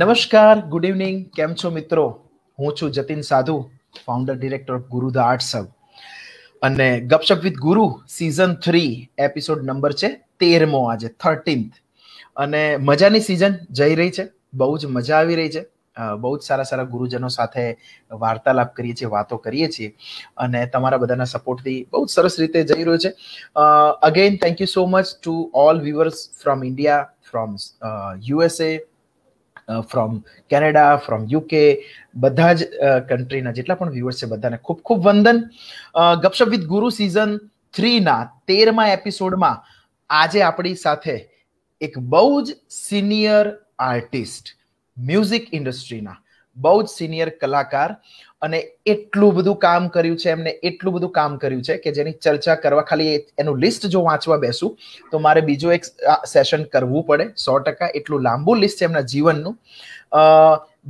નમસ્કાર good evening કેમ છો મિત્રો હું છું Jatin Sadhu founder director of Guru the art અને Gapshap with Guru season three episode number છે તેરમો આજે થર્ટીન્થ અને મજાની સિઝન જઈ રહી છે બહુ જ મજા આવી રહી છે બહુ જ સારા સારા ગુરુજનો સાથે વાર્તાલાપ કરીએ છીએ વાતો કરીએ છીએ અને તમારા બધાના સપોર્ટથી બહુ જ સરસ રીતે જઈ રહ્યો છે again thank you so much to all viewers from India from USA from Canada from UK બધા જ કન્ટ્રીના જેટલા પણ વ્યુઅર્સ છે બધાને ખૂબ ખૂબ વંદન ગપશપ વિથ ગુરુ સિઝન થ્રીના તેરમા એપિસોડમાં આજે આપણી સાથે એક બહુ જ સિનિયર આર્ટિસ્ટ મ્યુઝિક ઇન્ડસ્ટ્રીના બહુ જ સિનિયર કલાકાર અને એટલું બધું કામ કર્યું છે એમને એટલું બધું કામ કર્યું છે કે જેની ચર્ચા કરવા ખાલી એનું લિસ્ટ જો વાંચવા બેસું તો મારે બીજું એક સેશન કરવું પડે સો ટકા એટલું લાંબુ લિસ્ટ છે એમના જીવનનું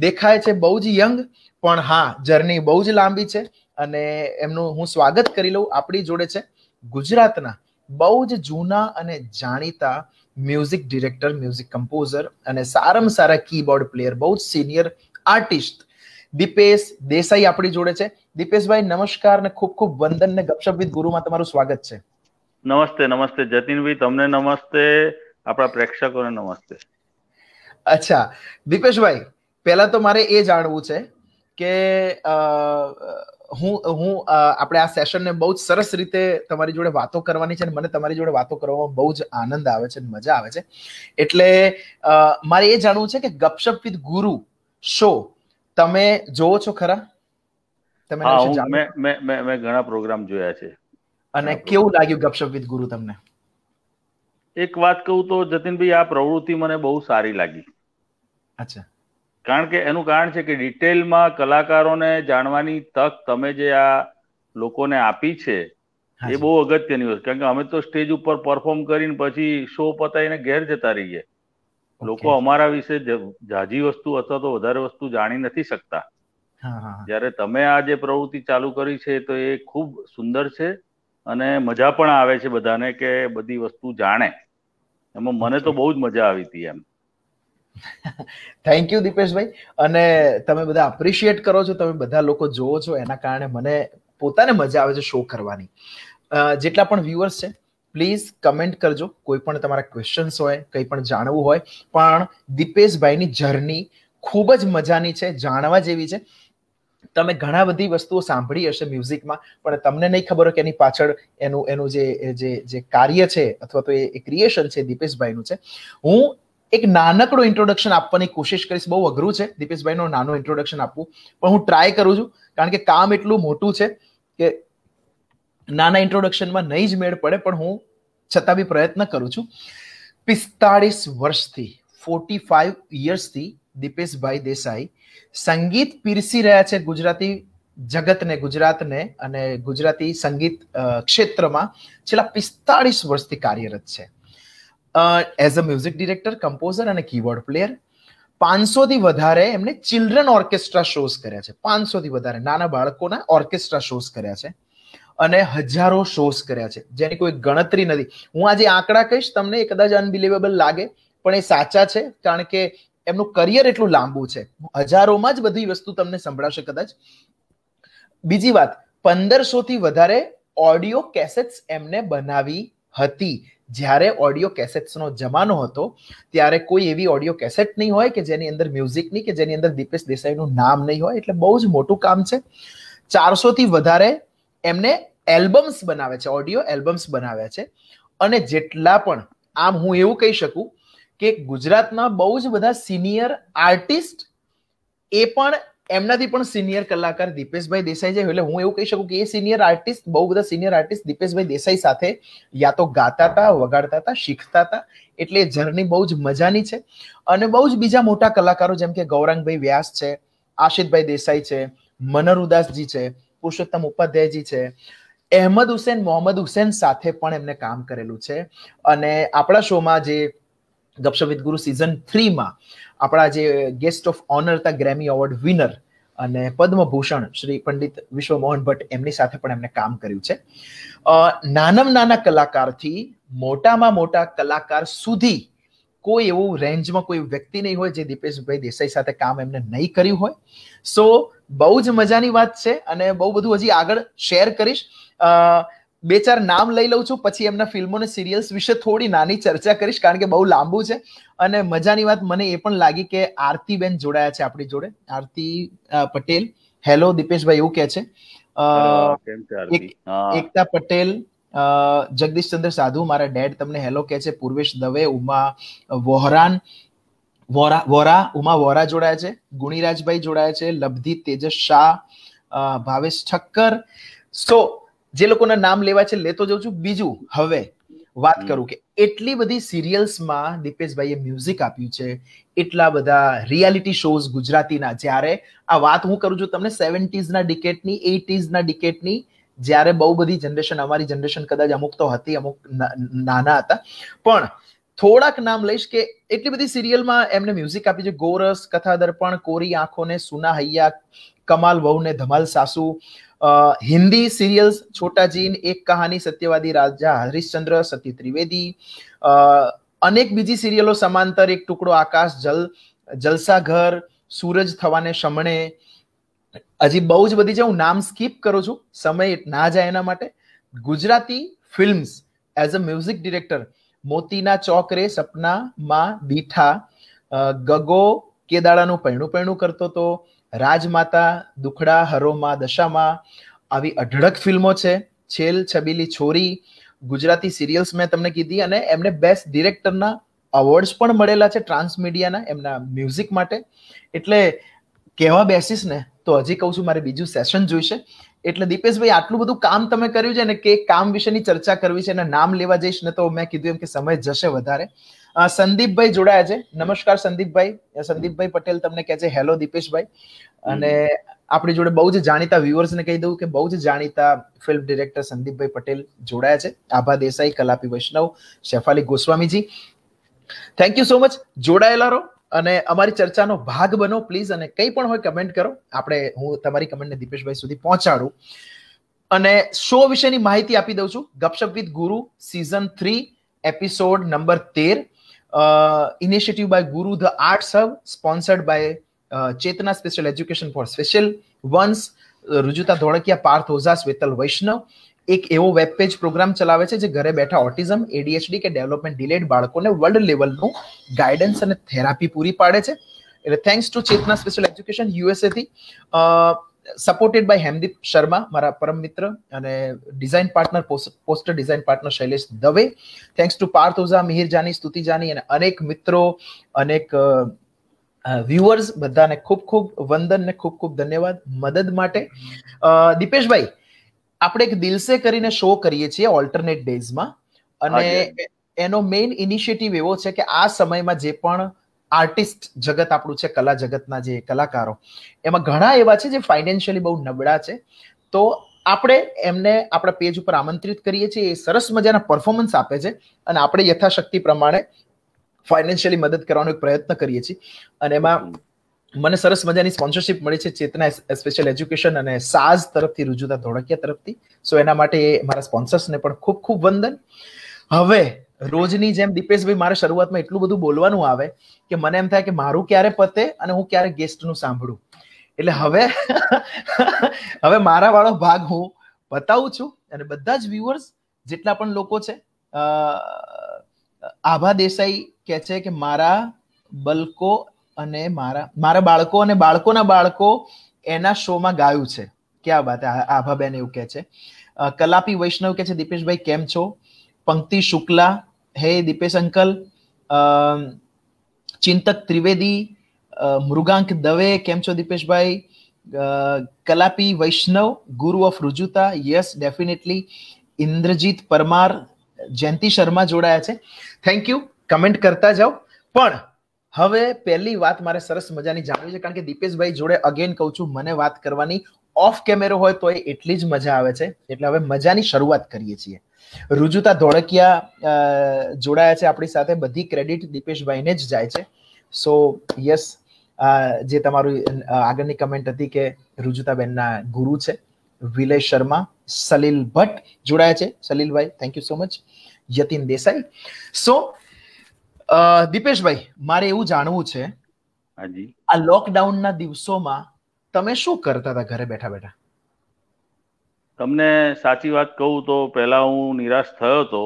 દેખાય છે બહુ જ યંગ પણ હા જર્ની બહુ જ લાંબી છે અને એમનું હું સ્વાગત કરી લઉં આપણી જોડે છે ગુજરાતના બહુ જ જૂના અને જાણીતા મ્યુઝિક ડિરેક્ટર મ્યુઝિક કમ્પોઝર અને સારામાં સારા કીબોર્ડ પ્લેયર બહુ જ સિનિયર આર્ટિસ્ટ દીપેશ દેસાઈ આપણી જોડે છે દીપેશભાઈ નમસ્કાર ને ખૂબ ખૂબ વંદન ને ગપશપ વિથ ગુરુમાં તમારું સ્વાગત છે નમસ્તે નમસ્તે જતીનભાઈ તમને નમસ્તે આપણા પ્રેક્ષકોને નમસ્તે અચ્છા દીપેશભાઈ પહેલા તો મારે એ જાણવું છે કે હું હું આપણે આ સેશનને બહુ જ સરસ રીતે તમારી જોડે વાતો કરવાની છે અને મને તમારી જોડે વાતો કરવામાં બહુ જ આનંદ આવે છે અને મજા આવે છે એટલે મારે એ જાણવું છે કે ગપશપ વિથ ગુરુ શો તમે જોવો છો ખરા તમે મેં મેં ઘણા પ્રોગ્રામ જોયા છે અને કેવું લાગ્યું ગપશપ વિથ ગુરુ તમને એક વાત કહું તો જતીનભાઈ આ પ્રવૃત્તિ મને બહુ સારી લાગી અચ્છા કારણ કે એનું કારણ છે કે ડિટેલમાં કલાકારોને જાણવાની તક તમે જે આ લોકોને આપી છે એ બહુ અગત્યની વસ્તુ કારણ કે અમે તો સ્ટેજ ઉપર પરફોર્મ કરીને પછી શો પતાવીને ઘેર જતા રહીએ લોકો અમારા વિશે જાજી વસ્તુ અથવા તો વધારે વસ્તુ જાણી નથી શકતા જ્યારે તમે આ જે પ્રવૃત્તિ ચાલુ કરી છે તો એ ખૂબ સુંદર છે અને મજા પણ આવે છે બધાને કે બધી વસ્તુ જાણે એમાં મને તો બહુ જ મજા આવી હતી એમ થેન્ક યુ દીપેશભાઈ અને તમે બધા એપ્રિશિએટ કરો છો તમે બધા લોકો જોવો છો એના કારણે મને પોતાને મજા આવે છે શો કરવાની જેટલા પણ વ્યુઅર્સ છે પ્લીઝ કમેન્ટ કરજો કોઈ પણ તમારા ક્વેશ્ચન્સ હોય કંઈ પણ જાણવું હોય પણ દીપેશભાઈની જર્ની ખૂબ જ મજાની છે જાણવા જેવી છે તમે ઘણા બધી વસ્તુઓ સાંભળી હશે મ્યુઝિકમાં પણ તમને નહીં ખબર હોય કે એની પાછળ એનું એનું જે જે જે કાર્ય છે અથવા તો એ ક્રિએશન છે દીપેશભાઈનું છે હું એક નાનકડું ઇન્ટ્રોડક્શન આપવાની કોશિશ કરીશ બહુ અઘરું છે દીપેશભાઈનું નાનું ઇન્ટ્રોડક્શન આપવું પણ હું ટ્રાય કરું છું કારણ કે કામ એટલું મોટું છે કે નાના ઇન્ટ્રોડક્શનમાં નહીં જ મેળ પડે પણ હું છતાં બી પ્રયત્ન કરું છું પિસ્તાળીસ વર્ષથી ફોર્ટી ફાઈવ યર્સથી દીપેશભાઈ દેસાઈ સંગીત પીરસી રહ્યા છે ગુજરાતી જગતને ગુજરાતને અને ગુજરાતી સંગીત ક્ષેત્રમાં છેલ્લા પિસ્તાળીસ વર્ષથી કાર્યરત છે as a music director composer અને કીબોર્ડ પ્લેયર પાંચસોથી વધારે એમને ચિલ્ડ્રન ઓર્કેસ્ટ્રા શોઝ કર્યા છે પાંચસોથી વધારે નાના બાળકોના ઓર્કેસ્ટ્રા શોઝ કર્યા છે અને હજારો શોઝ કર્યા છે જેની કોઈ ગણતરી નથી હું આજે આંકડા કહીશ તમને એ કદાચ અનબિલીવેબલ લાગે પણ એ સાચા છે કારણ કે એમનું કરિયર એટલું લાંબુ છે હજારોમાં જ બધી વસ્તુ તમને સંભળાશે કદાચ બીજી વાત પંદરસો થી વધારે ઓડિયો કેસેટ્સ એમને બનાવી હતી જ્યારે ઓડિયો કેસેટ્સનો જમાનો હતો ત્યારે કોઈ એવી ઓડિયો કેસેટ નહીં હોય કે જેની અંદર મ્યુઝિક નહીં કે જેની અંદર દીપેશ દેસાઈનું નામ નહીં હોય એટલે બહુ જ મોટું કામ છે ચારસોથી વધારે એમને એલ્બમ્સ બનાવે છે ઓડિયો એલ્બમ્સ બનાવ્યા છે અને જેટલા પણ આમ હું એવું કહી શકું કે ગુજરાતમાં બહુ જ બધા સિનિયર આર્ટિસ્ટ એ પણ એમનાથી પણ સિનિયર કલાકાર દીપેશભાઈ દેસાઈ છે એટલે હું એવું કહી શકું કે એ સિનિયર આર્ટિસ્ટ બહુ બધા સિનિયર આર્ટિસ્ટ દીપેશભાઈ દેસાઈ સાથે યા તો ગાતા હતા વગાડતા હતા શીખતા હતા એટલે જર્ની બહુ જ મજાની છે અને બહુ જ બીજા મોટા કલાકારો જેમ કે ગૌરાંગભાઈ વ્યાસ છે આશિતભાઈ દેસાઈ છે મનર ઉદાસજી છે પુરુષોત્તમ ઉપાધ્યાયજી છે અહેમદ હુસેન મોહમ્મદ હુસેન સાથે પણ એમને કામ કરેલું છે અને આપણા શોમાં જે ગપશવિદ ગુરુ સિઝન થ્રીમાં આપણા જે ગેસ્ટ ઓફ ઓનર હતા ગ્રેમી એવોર્ડ વિનર અને પદ્મભૂષણ શ્રી પંડિત વિશ્વમોહન ભટ્ટ એમની સાથે પણ એમને કામ કર્યું છે નાનામાં નાના કલાકારથી મોટામાં મોટા કલાકાર સુધી કોઈ એવું રેન્જમાં કોઈ વ્યક્તિ નહીં હોય જે દીપેશભાઈ દેસાઈ સાથે કામ એમને નહીં કર્યું હોય સો બહુ જ મજાની વાત છે અને બહુ બધું હજી આગળ શેર કરીશ બે ચાર નામ લઈ લઉં છું પછી એમના ફિલ્મો અને સિરિયલ્સ વિશે થોડી નાની ચર્ચા કરીશ કારણ કે બહુ લાંબુ છે અને મજાની વાત મને એ પણ લાગી કે આરતીબેન જોડાયા છે આપણી જોડે આરતી પટેલ હેલો દીપેશભાઈ એવું કે છે એકતા પટેલ જગદીશચંદ્ર સાધુ મારા ડેડ તમને હેલો કે છે પૂર્વેશ દવે ઉમા વોહરાન વોરા વોરા ઉમા વોરા જોડાયા છે ગુણીરાજભાઈ જોડાયા છે લબ્ધી તેજસ શાહ ભાવેશ ઠક્કર સો જે લોકોના નામ લેવા છે લેતો જઉં છું બીજું હવે વાત કરું કે એટલી બધી સિરિયલ્સમાં દીપેશભાઈએ મ્યુઝિક આપ્યું છે એટલા બધા રિયાલિટી શોઝ ગુજરાતીના જ્યારે આ વાત હું કરું છું તમને સેવન્ટીઝના ડિકેટની એટીઝના ડિકેટની જ્યારે બહુ બધી જનરેશન અમારી જનરેશન કદાચ અમુક તો હતી અમુક નાના હતા પણ થોડાક નામ લઈશ કે એટલી બધી સિરિયલમાં એમને મ્યુઝિક આપી છે ગોરસ કથા દર્પણ કોરી આંખોને સુના હૈયા કમાલ વહુને ધમાલ સાસુ હિન્દી સિરિયલ્સ છોટા જીન એક કહાની સત્યવાદી રાજા હરીશચંદ્ર સતી ત્રિવેદી અનેક બીજી સિરિયલો સમાંતર એક ટુકડો આકાશ જલ જલસાઘર સૂરજ થવાને શમણે હજી બહુ જ બધી છે હું નામ સ્કીપ કરું છું સમય ના જાય એના માટે Gujarati films as a music director મોતીના ચોકરે સપનામાં દીઠા ગગો કેદાળાનું પહેણું પહેણું કરતો તો રાજમાતા દુખડા હરોમાં દશામાં આવી અઢળક ફિલ્મો છે છેલ છબીલી છોરી ગુજરાતી સિરિયલ્સ મેં તમને કીધી અને એમને બેસ્ટ ડિરેક્ટરના અવોર્ડ્સ પણ મળેલા છે ટ્રાન્સમીડિયાના એમના મ્યુઝિક માટે એટલે કહેવા બેસીશ ને તો હજી કહું છું મારે બીજું સેશન જોઈશે એટલે દીપેશભાઈ આટલું બધું કામ તમે કર્યું છે ને કે કામ વિશેની ચર્ચા કરવી છે અને નામ લેવા જઈશ ને તો મેં કીધું એમ કે સમય જશે વધારે સંદીપભાઈ જોડાયા છે નમસ્કાર સંદીપભાઈ સંદીપભાઈ પટેલ તમને કહે છે હેલો દીપેશભાઈ અને આપણી જોડે બહુ જ જાણીતા વ્યુઅર્સને કહી દઉં કે બહુ જ જાણીતા ફિલ્મ ડિરેક્ટર સંદીપભાઈ પટેલ જોડાયા છે આભા દેસાઈ કલાપી વૈષ્ણવ શેફાલી ગોસ્વામીજી થેન્ક યુ સો મચ જોડાયેલા રહો અને અમારી ચર્ચાનો ભાગ બનો પ્લીઝ અને કંઈ પણ હોય કમેન્ટ કરો આપણે હું તમારી કમેન્ટને દીપેશભાઈ સુધી પહોંચાડું અને શો વિશેની માહિતી આપી દઉં છું Gapshap with Guru season three episode number તેર initiative by Guru the arts hub sponsored by Chetna special education for special ones Rujuta Dholakia Parth Oza Swetal Vaishnav એક એવો વેબ પેજ પ્રોગ્રામ ચલાવે છે જે ઘરે બેઠા ઓટિઝમ એડીએચડી કે ડેવલપમેન્ટ ડિલેડ બાળકોને વર્લ્ડ લેવલનું ગાઈડન્સ અને થેરાપી પૂરી પાડે છે એટલે thanks to Chetna special education યુએસએથી સપોર્ટેડ બાય હેમદીપ શર્મા મારા પરમ મિત્ર અને design partner poster design partner Shailesh Dave thanks to Parth Oza Mihir Jani Stuti Jani અને અનેક મિત્રો અનેક વ્યુઅર્સ બધાને ખૂબ ખૂબ વંદન ને ખૂબ ખૂબ ધન્યવાદ મદદ માટે દીપેશભાઈ આપણે એક દિલસે કરીને શો કરીએ છીએ ઓલ્ટરનેટ ડેઝમાં અને એનો મેઇન ઇનિશિયેટિવ એવો છે કે આ સમયમાં જે પણ આર્ટિસ્ટ જગત આપણું છે કલા જગતના જે કલાકારો એમાં ઘણા એવા છે જે ફાઇનાન્શિયલી બહુ નબળા છે તો આપણે એમને આપણા પેજ ઉપર આમંત્રિત કરીએ છીએ એ સરસ મજાના પરફોર્મન્સ આપે છે અને આપણે યથાશક્તિ પ્રમાણે ફાઇનાન્શિયલી મદદ કરવાનો એક પ્રયત્ન કરીએ છીએ અને એમાં મને સરસ મજાની સ્પોન્સરશિપ મળી છે ચેતના સ્પેશિયલ એજ્યુકેશન અને સાઝ તરફથી રુજુતા ધોળકિયા તરફથી સો એના માટે મારા સ્પોન્સર્સને પણ ખૂબ ખૂબ વંદન હવે રોજની જેમ દીપેશભાઈ મારે શરૂઆતમાં એટલું બધું બોલવાનું આવે કે મને એમ થાય કે મારું ક્યારે પતે અને હું ક્યારે ગેસ્ટનું સાંભળું એટલે હવે હવે મારા વાળો ભાગ હું બતાવું છું અને બધા જ વ્યુઅર્સ જેટલા પણ લોકો છે આભા દેસાઈ કહે છે કે મારા બલકો અને મારા મારા બાળકો અને બાળકોના બાળકો એના શોમાં ગાયું છે ક્યાં વાત આભાબેન એવું કહે છે કલાપી વૈષ્ણવ કે છે દીપેશભાઈ કેમ છો પંક્તિ શુક્લા હે દીપેશ અંકલ ચિંતક ત્રિવેદી મૃગાંક દવે કેમ છો દીપેશભાઈ Kalapi Vaishnav Guru of Rujuta yes definitely Indrajit Parmar Jayanti Sharma જોડાયા છે થેન્ક યુ કમેન્ટ કરતા જાઓ પણ હવે પહેલી વાત મારે સરસ મજાની જાણવી છે કારણ કે દીપેશભાઈ જોડે અગેન કહું છું મને વાત કરવાની ઓફ કેમેરો હોય તો એ એટલી જ મજા આવે છે એટલે હવે મજાની શરૂઆત કરીએ છીએ રુજુતા ધોળકિયા જોડાયા છે આપણી સાથે બધી ક્રેડિટ દીપેશભાઈને જ જાય છે સો યસ જે તમારું આગળની કમેન્ટ હતી કે રુજુતાબેનના ગુરુ છે વિલય શર્મા સલીલ ભટ્ટ જોડાયા છે સલીલભાઈ thank you so much Yatin Desai so દીપેશભાઈ મારે એવું જાણવું છે આ લોકડાઉનના દિવસોમાં તમે શું કરતા હતા ઘરે બેઠા બેઠા તમને સાચી વાત કહું તો પહેલા હું નિરાશ થયો હતો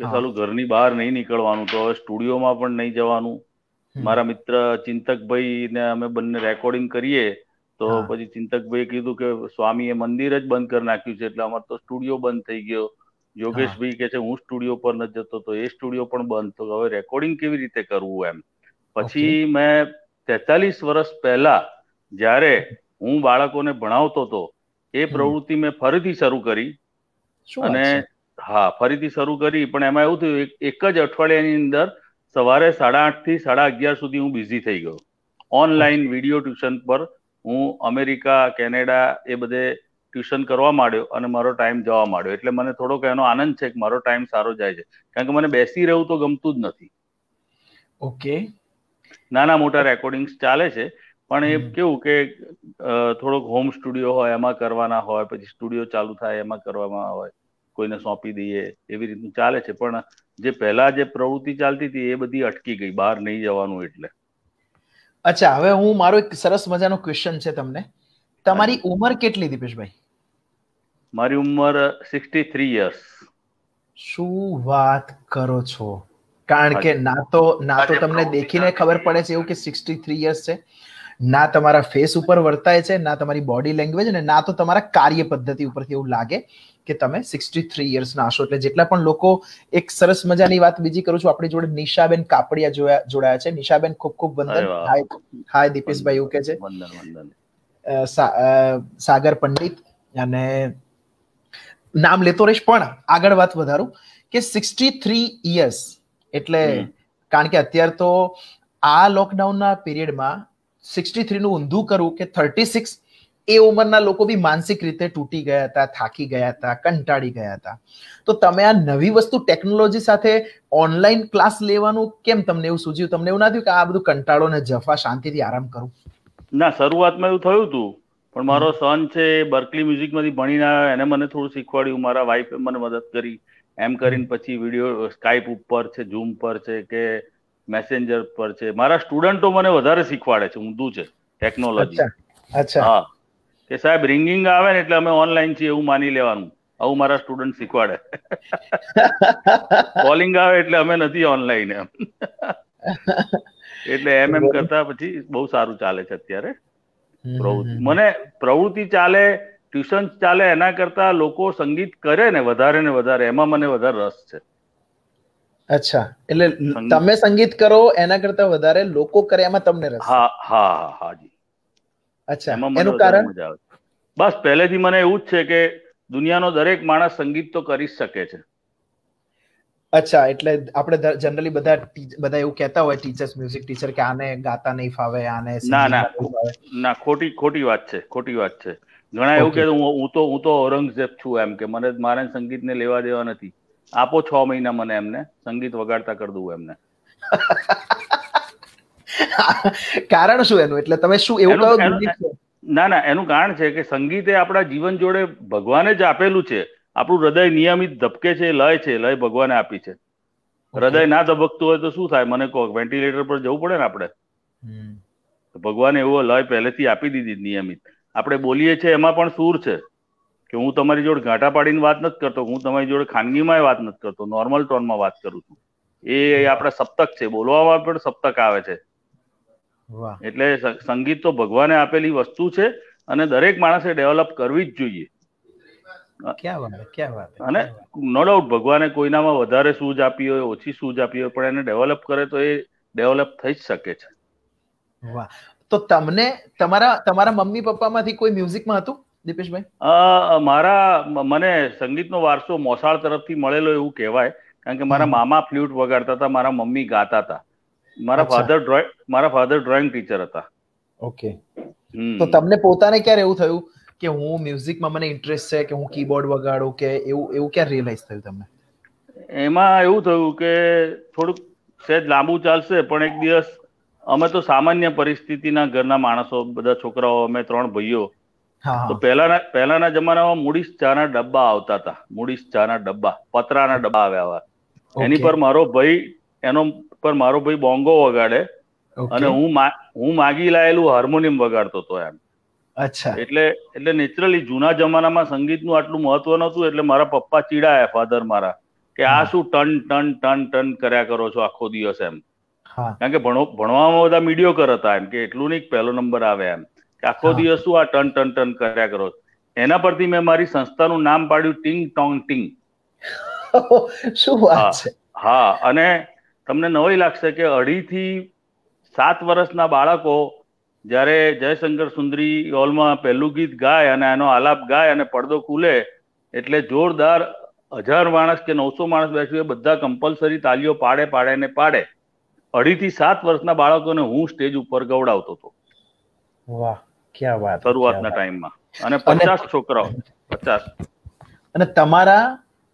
કે સાલું ઘરની બહાર નહીં નીકળવાનું તો હવે સ્ટુડિયોમાં પણ નહીં જવાનું મારા મિત્ર ચિંતકભાઈ ને અમે બંને રેકોર્ડિંગ કરીએ તો પછી ચિંતકભાઈ કીધું કે સ્વામીએ મંદિર જ બંધ કરી નાખ્યું છે એટલે અમારે તો સ્ટુડિયો બંધ થઈ ગયો યોગેશભાઈ કે છે હું સ્ટુડિયો પર નથી જતો તો એ સ્ટુડિયો પણ બંધ તો હવે રેકોર્ડિંગ કેવી રીતે કરવું એમ પછી મેં તેતાલીસ વર્ષ પહેલા જ્યારે હું બાળકોને ભણાવતો હતો એ પ્રવૃત્તિ મેં ફરીથી શરૂ કરી અને હા ફરીથી શરૂ કરી પણ એમાં એવું થયું એક જ અઠવાડિયાની અંદર સવારે સાડા આઠ થી સાડા અગિયાર સુધી હું બિઝી થઈ ગયો ઓનલાઈન વિડીયો ટ્યુશન પર હું અમેરિકા કેનેડા એ બધે ટ્યુશન કરવા માંડ્યો અને મારો ટાઈમ જવા માંડ્યો એટલે મને થોડોક એનો આનંદ છે કે મારો ટાઈમ સારો જાય છે કારણ કે મને બેસી રહેવું તો ગમતું જ નથી ઓકે નાના મોટા રેકોર્ડિંગ્સ ચાલે છે પણ એ કેવું કે થોડોક હોમ સ્ટુડિયો હોય એમાં કરવાના હોય પછી સ્ટુડિયો ચાલુ થાય એમાં કરવામાં હોય કોઈને સોંપી દઈએ એવી રીતનું ચાલે છે પણ જે પહેલા જે પ્રવૃત્તિ ચાલતી હતી એ બધી અટકી ગઈ બહાર નહીં જવાનું એટલે અચ્છા હવે હું મારો એક સરસ મજાનો ક્વેશ્ચન છે તમને તમારી ઉંમર કેટલી દીપેશભાઈ મારી ઉંમર સિક્સટી થ્રી યર્સ શું વાત કરો છો કારણ કે ના તો ના તો તમને દેખીને ખબર પડે છે એવું કે સિક્સટી થ્રી યર્સ છે ના તમારા ફેસ ઉપર વર્તાય છે ના તમારી બોડી લેંગ્વેજ અને ના તો તમારા કાર્ય પદ્ધતિ ઉપરથી એવું લાગે કે તમે સિક્સટી થ્રી યર્સના હશો એટલે જેટલા પણ લોકો એક સરસ મજાની વાત બીજી કરું છું આપણી જોડે નિશાબેન કાપડિયા જોયા જોડાયા છે નિશાબેન ખૂબ ખૂબ વંદન હાય હાય દીપેશભાઈ એવું કે છે સાગર પંડિત અને નામ લેતો રહીશ પણ આગળ વાત વધારું કે સિક્સટી થ્રી ઇયર્સ એટલે કારણ કે અત્યારે તો આ લોકડાઉનના પિરિયડમાં સિક્સટી થ્રીનું ઊંધું કરવું કે થર્ટી સિક્સ એ ઉંમરના લોકો બી માનસિક રીતે તૂટી ગયા હતા થાકી ગયા હતા કંટાળી ગયા હતા તો તમે આ નવી વસ્તુ ટેકનોલોજી સાથે ઓનલાઈન ક્લાસ લેવાનું કેમ તમને એવું સૂજ્યું તમને એવું ના થયું કે આ બધું કંટાળો ને જફા શાંતિથી આરામ કરું ના શરૂઆતમાં એવું થયું હતું પણ મારો સન છે એ બર્કલી મ્યુઝિકમાંથી ભણીને આવ્યો એને મને થોડું શીખવાડ્યું મારા વાઈફે મને મદદ કરી એમ કરીને પછી વિડીયો સ્કાઇપ ઉપર છે ઝૂમ પર છે કે મેસેન્જર પર છે મારા સ્ટુડન્ટો મને વધારે શીખવાડે છે ઊંધું છે ટેકનોલોજી અચ્છા હા કે સાહેબ રિંગિંગ આવે ને એટલે અમે ઓનલાઈન છીએ એવું માની લેવાનું આવું મારા સ્ટુડન્ટ શીખવાડે કોલિંગ આવે એટલે અમે નથી ઓનલાઈન એમ એટલે એમ એમ કરતા પછી બહુ સારું ચાલે છે અત્યારે પ્રવૃત્તિ મને પ્રવૃત્તિ ચાલે ટ્યુશન ચાલે એના કરતા લોકો સંગીત કરે ને વધારે ને વધારે એમાં મને વધારે રસ છે અચ્છા એટલે તમે સંગીત કરો એના કરતા વધારે લોકો કરે એમાં તમને રસ હા હા હા જી અચ્છા એનું કારણ બસ પહેલેથી મને એવું જ છે કે દુનિયાનો દરેક માણસ સંગીત તો કરી શકે છે અચ્છા એટલે આપણે જનરલી બધા બધા એવું કહેતા હોય ટીચર્સ મ્યુઝિક ટીચર કે આને ગાતા નહીં ફાવે આને ના ના ના ખોટી ખોટી વાત છે ખોટી વાત છે ઘણા એવું કે હું તો હું તો ઔરંગઝેબ છું એમ કે મને મારે સંગીતને લેવા દેવા નથી આપો છ મહિના મને એમને સંગીત વગાડતા કરી દઉં એમને કારણ શું એનું એટલે તમે શું એવું કહો ના ના એનું કારણ છે કે સંગીત એ આપણા જીવન જોડે ભગવાને જ આપેલું છે આપણું હૃદય નિયમિત ધબકે છે લય છે લય ભગવાને આપી છે હૃદય ના ધબકતું હોય તો શું થાય મને કહો વેન્ટિલેટર પર જવું પડે ને આપણે ભગવાને એવો લય પહેલેથી આપી દીધી નિયમિત આપણે બોલીએ છીએ એમાં પણ સૂર છે કે હું તમારી જોડે ઘાટા પાડીને વાત નથી કરતો હું તમારી જોડે ખાનગીમાં વાત નથી કરતો નોર્મલ ટોનમાં વાત કરું છું એ આપણા સપ્તક છે બોલવામાં પણ સપ્તક આવે છે એટલે સંગીત તો ભગવાને આપેલી વસ્તુ છે અને દરેક માણસે ડેવલપ કરવી જ જોઈએ અને નો ડાઉટ ભગવાને કોઈનામાં વધારે સૂઝ આપી હોય ઓછી સૂઝ આપી હોય પણ એને ડેવલપ કરે તો એ ડેવલપ થઈ જ શકે છે વાહ તો તમને તમારા તમારા મમ્મી પપ્પામાંથી કોઈ મ્યુઝિકમાં હતું દીપેશભાઈ મારા મને સંગીતનો વારસો મોસાળ તરફથી મળેલો એવું કહેવાય કારણ કે મારા મામા ફ્લ્યુટ વગાડતા હતા મારા મમ્મી ગાતા હતા મારા ફાધર ડ્રોઈંગ મારા ફાધર ડ્રોઈંગ ટીચર હતા ઓકે તો તમને પોતાને ક્યારે એવું થયું કે હું મ્યુઝિકમાં મને ઇન્ટરેસ્ટ છે કે હું કીબોર્ડ વગાડું કે એવું એવું ક્યાં રિયલાઇઝ થયું તમને એમાં એવું થયું કે થોડુંક સહેજ લાંબુ ચાલશે પણ એક દિવસ અમે તો સામાન્ય પરિસ્થિતિના ઘરના માણસો બધા છોકરાઓ અમે ત્રણ ભાઈઓ તો પહેલાના પહેલાના જમાનામાં મૂડીસ ચાના ડબ્બા આવતા હતા મૂડીસ ચાના ડબ્બા પતરાના ડબ્બા આવ્યા હતા એની પર મારો ભાઈ એનો પર મારો ભાઈ બોંગો વગાડે અને હું હું માગી લાયેલું હાર્મોનિયમ વગાડતો હતો એમ અચ્છા એટલે એટલે નેચરલી જૂના જમાનામાં સંગીતનું આટલું મહત્વ નહોતું એટલે મારા પપ્પા ચીડાયા ફાધર મારા કે આ શું ટન ટન ટન ટન કર્યા કરો છો આખો દિવસ એમ કારણ કે ભણો ભણવામાં બધા મીડિયોકર કરતા એમ કે એટલું નહીં પહેલો નંબર આવે એમ કે આખો દિવસ શું આ ટન ટન ટન કર્યા કરો એના પરથી મેં મારી સંસ્થાનું નામ પાડ્યું ટિંગ ટોંગ ટીંગ શું વાત છે હા અને તમને નવી લાગશે કે અઢી થી સાત વર્ષના બાળકો જ્યારે જયશંકર સુંદરી હોલમાં પહેલું ગીત ગાય અને એનો આલાપ ગાય અને પડદો ખુલે એટલે જોરદાર હજાર માણસ કે નવસો માણસ બેસ્યું એ બધા કમ્પલસરી તાલીઓ પાડે પાડે ને પાડે અઢીથી સાત વર્ષના બાળકોને હું સ્ટેજ ઉપર ગવડાવતો હતો વાહ ક્યાં વાત શરૂઆતના ટાઈમમાં અને પચાસ છોકરાઓ પચાસ અને તમારા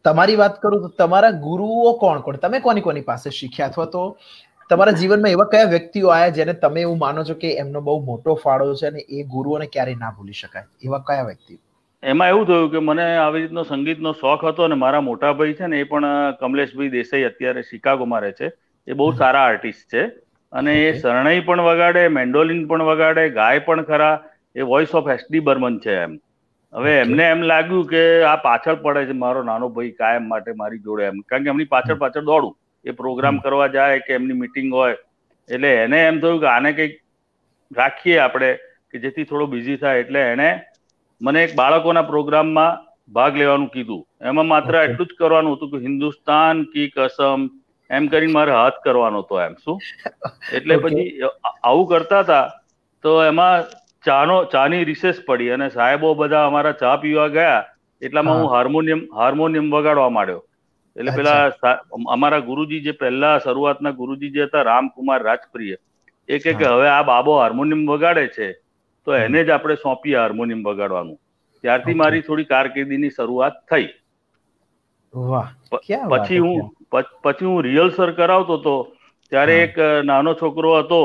તમારી વાત કરું તો તમારા ગુરુઓ કોણ કોણ તમે કોની કોની પાસે શીખ્યા અથવા તો તમારા જીવનમાં એવા કયા વ્યક્તિઓ આયા જેને તમે એવું માનો છો કે એમનો બહુ મોટો ફાળો છે અને એ ગુરુઓને ક્યારેય ના ભૂલી શકાય એવા કયા વ્યક્તિઓ એમાં એવું થયું કે મને આવી રીતનો સંગીતનો શોખ હતો અને મારા મોટા ભાઈ છે ને એ પણ કમલેશભાઈ દેસાઈ અત્યારે શિકાગોમાં રહે છે એ બહુ સારા આર્ટિસ્ટ છે અને એ શરણાઈ પણ વગાડે મેન્ડોલિન પણ વગાડે ગાય પણ ખરા એ વોઇસ ઓફ એસડી બર્મન છે એમ હવે એમને એમ લાગ્યું કે આ પાછળ પડે છે મારો નાનો ભાઈ કાયમ માટે મારી જોડે એમ કારણ કે એમની પાછળ પાછળ દોડું એ પ્રોગ્રામ કરવા જાય કે એમની મિટિંગ હોય એટલે એને એમ થયું કે આને કંઈક રાખીએ આપણે કે જેથી થોડો બિઝી થાય એટલે એને મને એક બાળકોના પ્રોગ્રામમાં ભાગ લેવાનું કીધું એમાં માત્ર એટલું જ કરવાનું હતું કે હિન્દુસ્તાન કી કસમ એમ કરીને મારે હાથ કરવાનો હતો એમ શું એટલે પછી આવું કરતા હતા તો એમાં ચાનો ચાની રિસેસ પડી અને સાહેબો બધા અમારા ચા પીવા ગયા એટલામાં હું હાર્મોનિયમ હાર્મોનિયમ વગાડવા માંડ્યો એટલે પેલા અમારા ગુરુજી જે પહેલા શરૂઆતના ગુરુજી જે હતા રામકુમાર રાજપ્રિય એ કે હવે આ બાબો હાર્મોનિયમ વગાડે છે તો એને જ આપણે સોંપીએ હાર્મોનિયમ વગાડવાનું ત્યારથી મારી થોડી કારકિર્દીની શરૂઆત થઈ પછી હું પછી હું રિહર્સલ કરાવતો હતો ત્યારે એક નાનો છોકરો હતો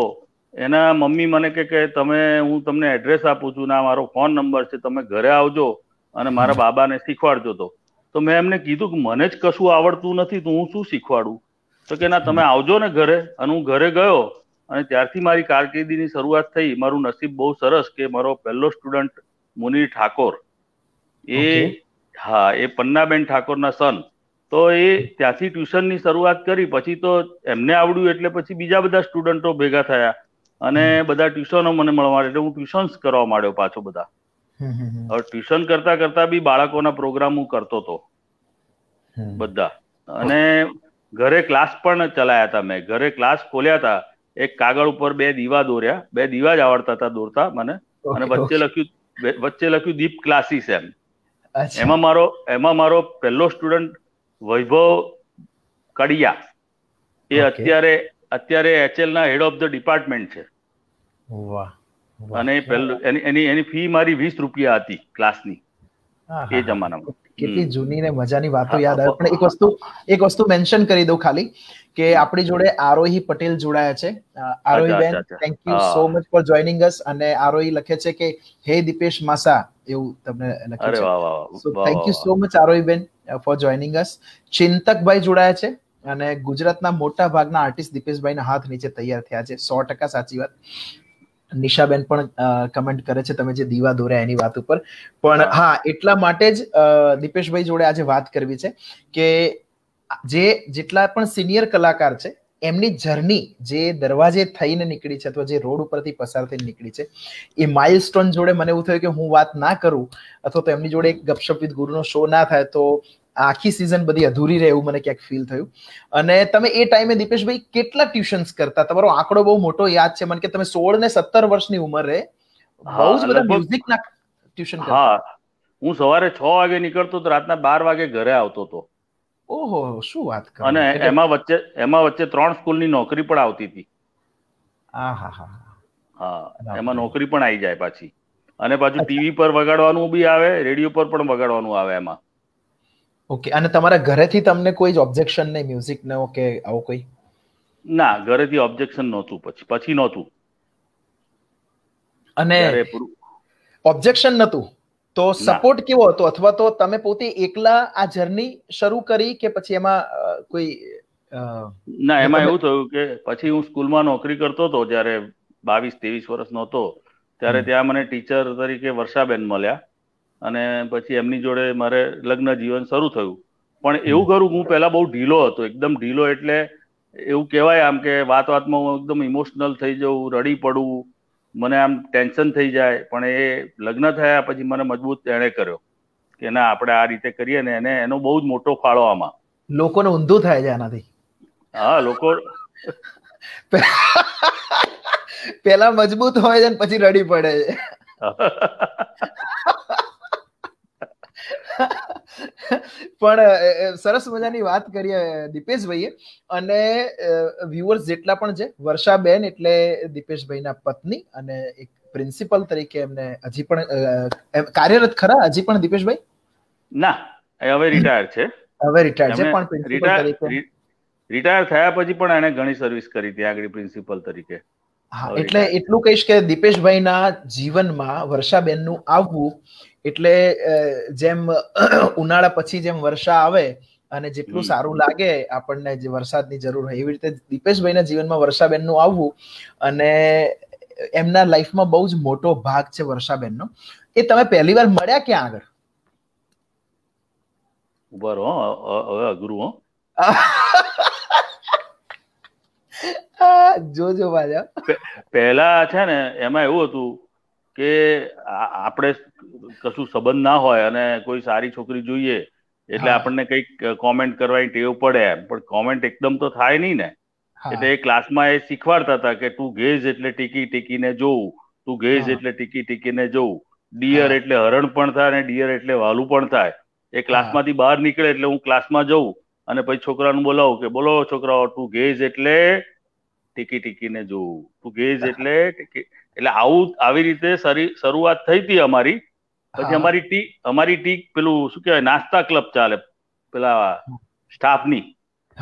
એના મમ્મી મને કે કે તમે હું તમને એડ્રેસ આપું છું ના મારો ફોન નંબર છે તમે ઘરે આવજો અને મારા બાબાને શીખવાડજો તો તો મેં એમને કીધું કે મને જ કશું આવડતું નથી તો હું શું શીખવાડું તો કે ના તમે આવજો ને ઘરે અને હું ઘરે ગયો અને ત્યારથી મારી કારકિર્દીની શરૂઆત થઈ મારું નસીબ બહુ સરસ કે મારો પહેલો સ્ટુડન્ટ મુનિર ઠાકોર એ હા એ પન્નાબેન ઠાકોરના સન તો એ ત્યાંથી ટ્યુશનની શરૂઆત કરી પછી તો એમને આવડ્યું એટલે પછી બીજા બધા સ્ટુડન્ટો ભેગા થયા અને બધા ટ્યુશનો મને મળવા એટલે હું ટ્યુશન્સ કરવા માંડ્યો પાછો બધા હવે ટ્યુશન કરતા કરતા બી બાળકોના પ્રોગ્રામ હું કરતો હતો બધા અને ઘરે ક્લાસ પણ ચલાયા હતા મેં ઘરે ક્લાસ ખોલ્યા હતા એક કાગળ ઉપર બે દીવા દોર્યા બે દીવા જ આવડતા હતા દોરતા મને અને વચ્ચે લખ્યું વચ્ચે લખ્યું દીપ ક્લાસીસ એમ એમાં મારો એમાં મારો પહેલો સ્ટુડન્ટ વૈભવ કડિયા એ અત્યારે અત્યારે એચએલ ના હેડ ઓફ ધ ડિપાર્ટમેન્ટ છે વાહ અને એની એની એની ફી મારી વીસ રૂપિયા હતી ક્લાસની એ જમાનામાં કેટલી જૂની ને મજાની વાતો યાદ આવે પણ એક વસ્તુ એક વસ્તુ મેન્શન કરી દઉં ખાલી કે આપણી જોડે આરોહી પટેલ જોડાયા છે આરોહી બેન thank you so much for joining us અને આરોહી લખે છે કે હે દીપેશ માસા એવું તમને લખ્યું છે so thank you so much Aarohi બેન ફોર જોઈનિંગ અસ ચિંતકભાઈ જોડાયા છે અને ગુજરાતના મોટા ભાગના આર્ટિસ્ટ દીપેશભાઈના હાથ નીચે તૈયાર થયા છે સો ટકા સાચી વાત નિશાબેન પણ કમેન્ટ કરે છે તમે જે દીવા દોર્યા એની વાત ઉપર પણ હા એટલા માટે જ દીપેશભાઈ જોડે આજે વાત કરવી છે કે જે જેટલા પણ સિનિયર કલાકાર છે એમની જર્ની જે દરવાજે થઈને નીકળી છે અથવા જે રોડ ઉપરથી પસાર થઈને નીકળી છે એ માઇલસ્ટોન જોડે મને એવું થયું કે હું વાત ના કરું અથવા તો એમની જોડે એક ગપશપિત વિથ ગુરુનો શો ના થાય તો આખી સિઝન બધી અધૂરી રહે એવું મને ક્યાંક ફીલ થયું અને તમે એ ટાઈમે દીપેશભાઈ કેટલા ટ્યુશન્સ કરતા તમારો આંકડો બહુ મોટો યાદ છે મને કે તમે સોળ ને સત્તર વર્ષની ઉંમરે બહુ જ બધા મ્યુઝિકના ટ્યુશન હા હું સવારે છ વાગે નીકળતો તો રાતના બાર વાગે ઘરે આવતો હતો ઓહો શું વાત કરો અને એમાં વચ્ચે એમાં વચ્ચે ત્રણ સ્કૂલની નોકરી પણ આવતી હતી હા એમાં નોકરી પણ આવી જાય પાછી અને પાછું ટીવી પર વગાડવાનું બી આવે રેડિયો પર પણ વગાડવાનું આવે એમાં ઓકે અને તમારા ઘરેથી તમને કોઈ જ ઓબ્જેક્શન નહીં મ્યુઝિક નો કે આવો કોઈ ના ઘરેથી ઓબ્જેક્શન નહોતું પછી પછી નહોતું અને ઓબ્જેક્શન નહોતું તો સપોર્ટ કેવો હતો અથવા તો તમે પોતે એકલા આ જર્ની શરૂ કરી કે પછી એમાં કોઈ ના એમાં એવું થયું કે પછી હું સ્કૂલમાં નોકરી કરતો હતો જ્યારે બાવીસ ત્રેવીસ વર્ષનો હતો ત્યારે ત્યાં મને ટીચર તરીકે વર્ષાબેન મળ્યા અને પછી એમની જોડે મારે લગ્ન જીવન શરૂ થયું પણ એવું કરું હું પહેલા બહુ ઢીલો હતો એકદમ ઢીલો એટલે એવું કહેવાય આમ કે વાત વાતમાં હું એકદમ ઇમોશનલ થઈ જવું રડી પડવું મને આમ ટેન્શન થઈ જાય પણ એ લગ્ન થયા પછી મને મજબૂત એણે કર્યો કે ના આપણે આ રીતે કરીએ ને એને એનો બહુ જ મોટો ફાળો આમાં લોકોને ઊંધું થાય છે આનાથી હા લોકો પેલા મજબૂત હોય છે પછી રડી પડે છે પણ સરસ મજાની વાત કરીએ દીપેશભાઈએ અને વ્યુઅર્સ જેટલા પણ છે વર્ષાબેન એટલે દીપેશભાઈના પત્ની અને એક પ્રિન્સિપલ તરીકે એમને હજી પણ કાર્યરત ખરા હજી પણ દીપેશભાઈ ના હવે રિટાયર છે હવે રિટાયર છે પણ રિટાયર થયા પછી પણ એને ઘણી સર્વિસ કરી ત્યાં આગળ પ્રિન્સિપલ તરીકે હા એટલે એટલું કહીશ કે દીપેશભાઈના જીવનમાં વર્ષાબેનનું આવવું એટલે જેમ ઉનાળા પછી જેમ વર્ષા આવે અને જેટલું સારું લાગે આપણને જે વરસાદની જરૂર હોય એવી રીતે દીપેશભાઈના જીવનમાં વર્ષાબેનનું આવવું અને એમના લાઈફમાં બહુ જ મોટો ભાગ છે વર્ષાબેનનો એ તમે પહેલી વાર મળ્યા ક્યાં આગળ ઉભા રહો હવે અઘરું હો જોજો પાછા પહેલા છે ને એમાં એવું હતું કે આપણે કશું સંબંધ ના હોય અને કોઈ સારી છોકરી જોઈએ એટલે આપણને કંઈક કોમેન્ટ કરવાની ટેવ પડે એમ પણ કોમેન્ટ એકદમ તો થાય નહીં ને એટલે એ ક્લાસમાં એ શીખવાડતા હતા કે તું ગેઝ એટલે ટીકી ટીકીને જોવું તું ગેઝ એટલે ટીકી ટીકીને જોવું ડિયર એટલે હરણ પણ થાય અને ડિયર એટલે વાલું પણ થાય એ ક્લાસમાંથી બહાર નીકળે એટલે હું ક્લાસમાં જઉં અને પછી છોકરાને બોલાવું કે બોલો છોકરાઓ તું ગેઝ એટલે ટીકી ટીકીને જોવું તું ગેઝ એટલે ટીકી એટલે આવું આવી રીતે શરૂઆત થઈ હતી અમારી પછી અમારી ટી અમારી ટી પેલું શું કહેવાય નાસ્તા ક્લબ ચાલે પેલા સ્ટાફની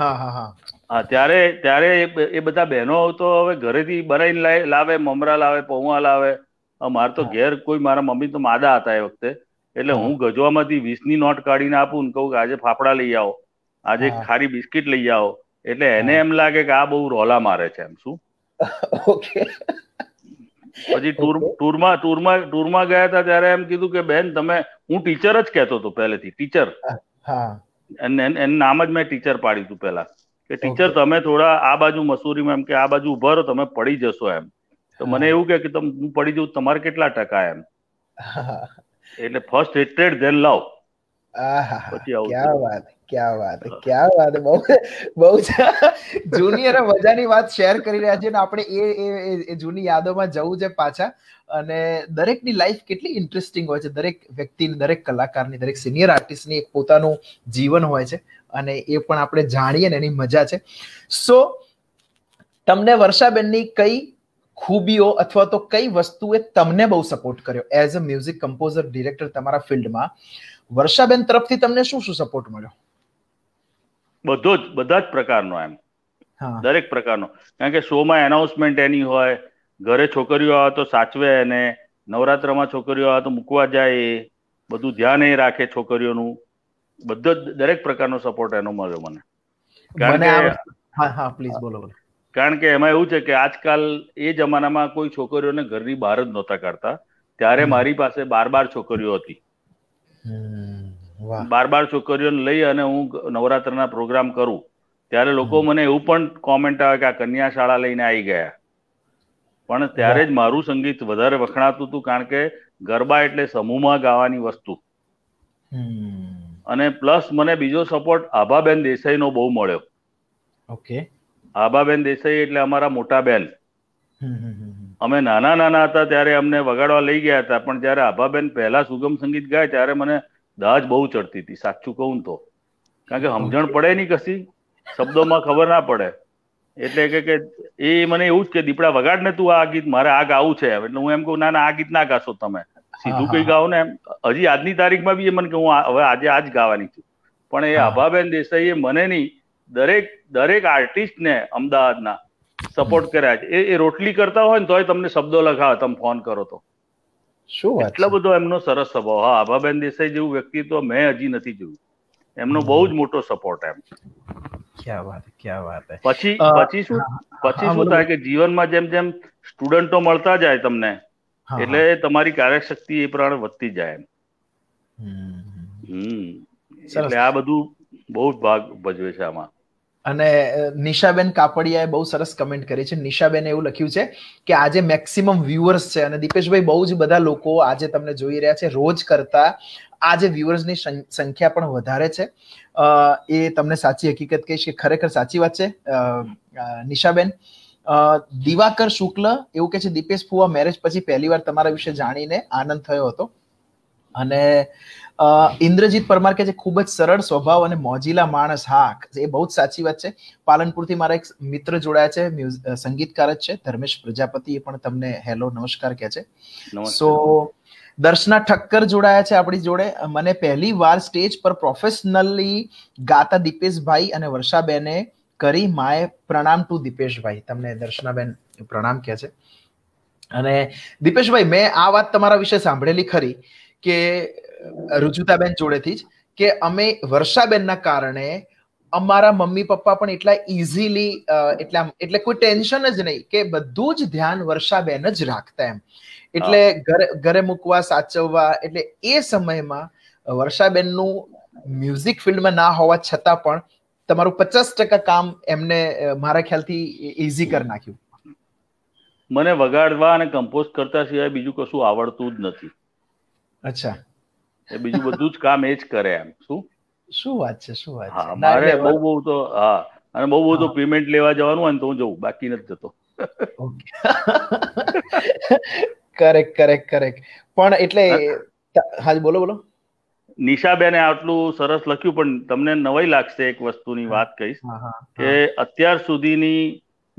હા ત્યારે ત્યારે એ બધા બહેનો તો હવે ઘરેથી બનાવીને લાવે મમરા લાવે પૌવા લાવે મારે તો ઘેર કોઈ મારા મમ્મી તો માદા હતા એ વખતે એટલે હું ગજવામાંથી વીસની નોટ કાઢીને આપું ને કહું કે આજે ફાફડા લઈ આવો આજે ખારી બિસ્કિટ લઈ આવો એટલે એને એમ લાગે કે આ બહુ રોલા મારે છે એમ શું પછી ટૂર ટૂરમાં ટૂરમાં ટૂરમાં ગયા હતા ત્યારે એમ કીધું કે બેન તમે હું ટીચર જ કહેતો હતો પહેલેથી ટીચર એમ નામ જ મેં ટીચર પાડ્યું હતું પહેલા કે ટીચર તમે થોડા આ બાજુ મસૂરીમાં એમ કે આ બાજુ ઉભા રહો તમે પડી જશો એમ તો મને એવું કે તમે હું પડી જઉં તમારે કેટલા ટકા એમ એટલે ફર્સ્ટ એટેડ ધેન લાવ પછી આવું ક્યાં વાત ક્યાં વાત બહુ બહુ જુનિયર મજાની વાત શેર કરી રહ્યા છે અને આપણે એ એ જૂની યાદોમાં જવું છે પાછા અને દરેકની લાઈફ કેટલી ઇન્ટરેસ્ટિંગ હોય છે દરેક વ્યક્તિની દરેક કલાકારની દરેક સિનિયર આર્ટિસ્ટની એક પોતાનું જીવન હોય છે અને એ પણ આપણે જાણીએ ને એની મજા છે સો તમને વર્ષાબેનની કઈ ખૂબીઓ અથવા તો કઈ વસ્તુએ તમને બહુ સપોર્ટ કર્યો as a music composer director તમારા ફિલ્ડમાં વર્ષાબેન તરફથી તમને શું શું સપોર્ટ મળ્યો બધો જ બધા જ પ્રકારનો એમ દરેક પ્રકારનો કારણ કે શોમાં એનાઉન્સમેન્ટ એની હોય ઘરે છોકરીઓ આવે તો સાચવે એને નવરાત્રમાં છોકરીઓ આવે તો મૂકવા જાય એ બધું ધ્યાન એ રાખે છોકરીઓનું બધો જ દરેક પ્રકારનો સપોર્ટ એનો મળ્યો મને કારણ કે હા પ્લીઝ બોલો કારણ કે એમાં એવું છે કે આજકાલ એ જમાનામાં કોઈ છોકરીઓને ઘરની બહાર જ નહોતા કાઢતા ત્યારે મારી પાસે બાર બાર છોકરીઓ હતી બાર બાર છોકરીઓને લઈ અને હું નવરાત્રના પ્રોગ્રામ કરું ત્યારે લોકો મને એવું પણ કોમેન્ટ આવે કે આ કન્યા શાળા લઈને આવી ગયા પણ ત્યારે જ મારું સંગીત વધારે વખણાતું હતું કારણ કે ગરબા એટલે સમૂહમાં ગાવાની વસ્તુ અને પ્લસ મને બીજો સપોર્ટ આભાબેન દેસાઈનો બહુ મળ્યો ઓકે આભાબેન દેસાઈ એટલે અમારા મોટા બેન અમે નાના નાના હતા ત્યારે અમને વગાડવા લઈ ગયા હતા પણ જયારે આભાબેન પહેલા સુગમ સંગીત ગાય ત્યારે મને દાજ બહુ ચડતી હતી સાચું કહું તો કારણ કે સમજણ પડે નહીં કશી શબ્દોમાં ખબર ના પડે એટલે કે એ મને એવું જ કે દીપડા વગાડ ને તું આ ગીત મારે આ ગાવું છે એટલે હું એમ કહું ના ના આ ગીત ના ગાશો તમે સીધું કઈ ગાવ ને એમ હજી આજની તારીખમાં બી એ મને કે હું હવે આજે આજ ગાવાની છું પણ એ આભાબેન દેસાઈએ મને નહીં દરેક દરેક આર્ટિસ્ટને અમદાવાદના સપોર્ટ કર્યા છે એ રોટલી કરતા હોય ને તોય તમને શબ્દો લખાવે તમે ફોન કરો તો શું એટલો બધો એમનો સરસ સ્વભાવ હા આભાબેન દેસાઈ જેવું વ્યક્તિત્વ મેં હજી નથી જોયું એમનો બહુ જ મોટો સપોર્ટ એમ પછી પછી શું પછી શું થાય કે જીવનમાં જેમ જેમ સ્ટુડન્ટો મળતા જાય તમને એટલે તમારી કાર્યશક્તિ એ પ્રમાણે વધતી જાય એમ એટલે આ બધું બહુ જ ભાગ ભજવે છે આમાં અને નિશાબેન કાપડિયાએ બહુ સરસ કમેન્ટ કરી છે નિશાબેને એવું લખ્યું છે કે આજે મેક્સિમમ વ્યુઅર્સ છે અને દીપેશભાઈ બહુ જ બધા લોકો આજે તમને જોઈ રહ્યા છે રોજ કરતા આજે વ્યુઅર્સની સંખ્યા પણ વધારે છે એ તમને સાચી હકીકત કહીશ કે ખરેખર સાચી વાત છે નિશાબેન દિવાકર શુક્લ એવું કે છે દીપેશ ફુવા મેરેજ પછી પહેલી વાર તમારા વિશે જાણીને આનંદ થયો હતો અને ઇન્દ્રજીત પરમાર કે છે ખૂબ જ સરળ સ્વભાવ અને મોજીલા માણસ હા એ બહુ જ સાચી વાત છે પાલનપુરથી મારા એક મિત્ર જોડાયા છે સંગીતકાર જ છે ધર્મેશ પ્રજાપતિ એ પણ તમને હેલો નમસ્કાર કહે છે સો દર્શના ઠક્કર જોડાયા છે આપણી જોડે મને પહેલી વાર સ્ટેજ પર પ્રોફેશનલી ગાતા દીપેશભાઈ અને વર્ષાબેને કરી માય પ્રણામ ટુ દીપેશભાઈ તમને દર્શનાબેન પ્રણામ કહે છે અને દીપેશભાઈ મેં આ વાત તમારા વિશે સાંભળેલી ખરી કે રુજુતાબેન જોડેથી જ કે અમે વર્ષાબેનના કારણે અમારા મમ્મી પપ્પા પણ એટલા ઇઝીલી એટલા એટલે કોઈ ટેન્શન જ નહીં કે બધું જ ધ્યાન વર્ષાબેન જ રાખતા એમ એટલે ઘરે ઘરે મૂકવા સાચવવા એટલે એ સમયમાં વર્ષાબેનનું મ્યુઝિક ફિલ્ડમાં ના હોવા છતાં પણ તમારું પચાસ ટકા કામ એમને મારા ખ્યાલથી ઇઝી કરી નાખ્યું મને વગાડવા અને કમ્પોઝ કરતા સિવાય બીજું કશું આવડતું જ નથી અચ્છા એ બીજું બધું જ કામ એ જ કરે એમ શું શું વાત છે શું વાત છે મારે બહુ બહુ તો હા અને બહુ બહુ તો પેમેન્ટ લેવા જવાનું હોય ને તો હું જઉં બાકી નથી જતો કરેક્ટ કરેક્ટ કરેક્ટ પણ એટલે હા બોલો બોલો નિશાબેને આટલું સરસ લખ્યું પણ તમને નવાઈ લાગશે એક વસ્તુની વાત કહીશ કે અત્યાર સુધીની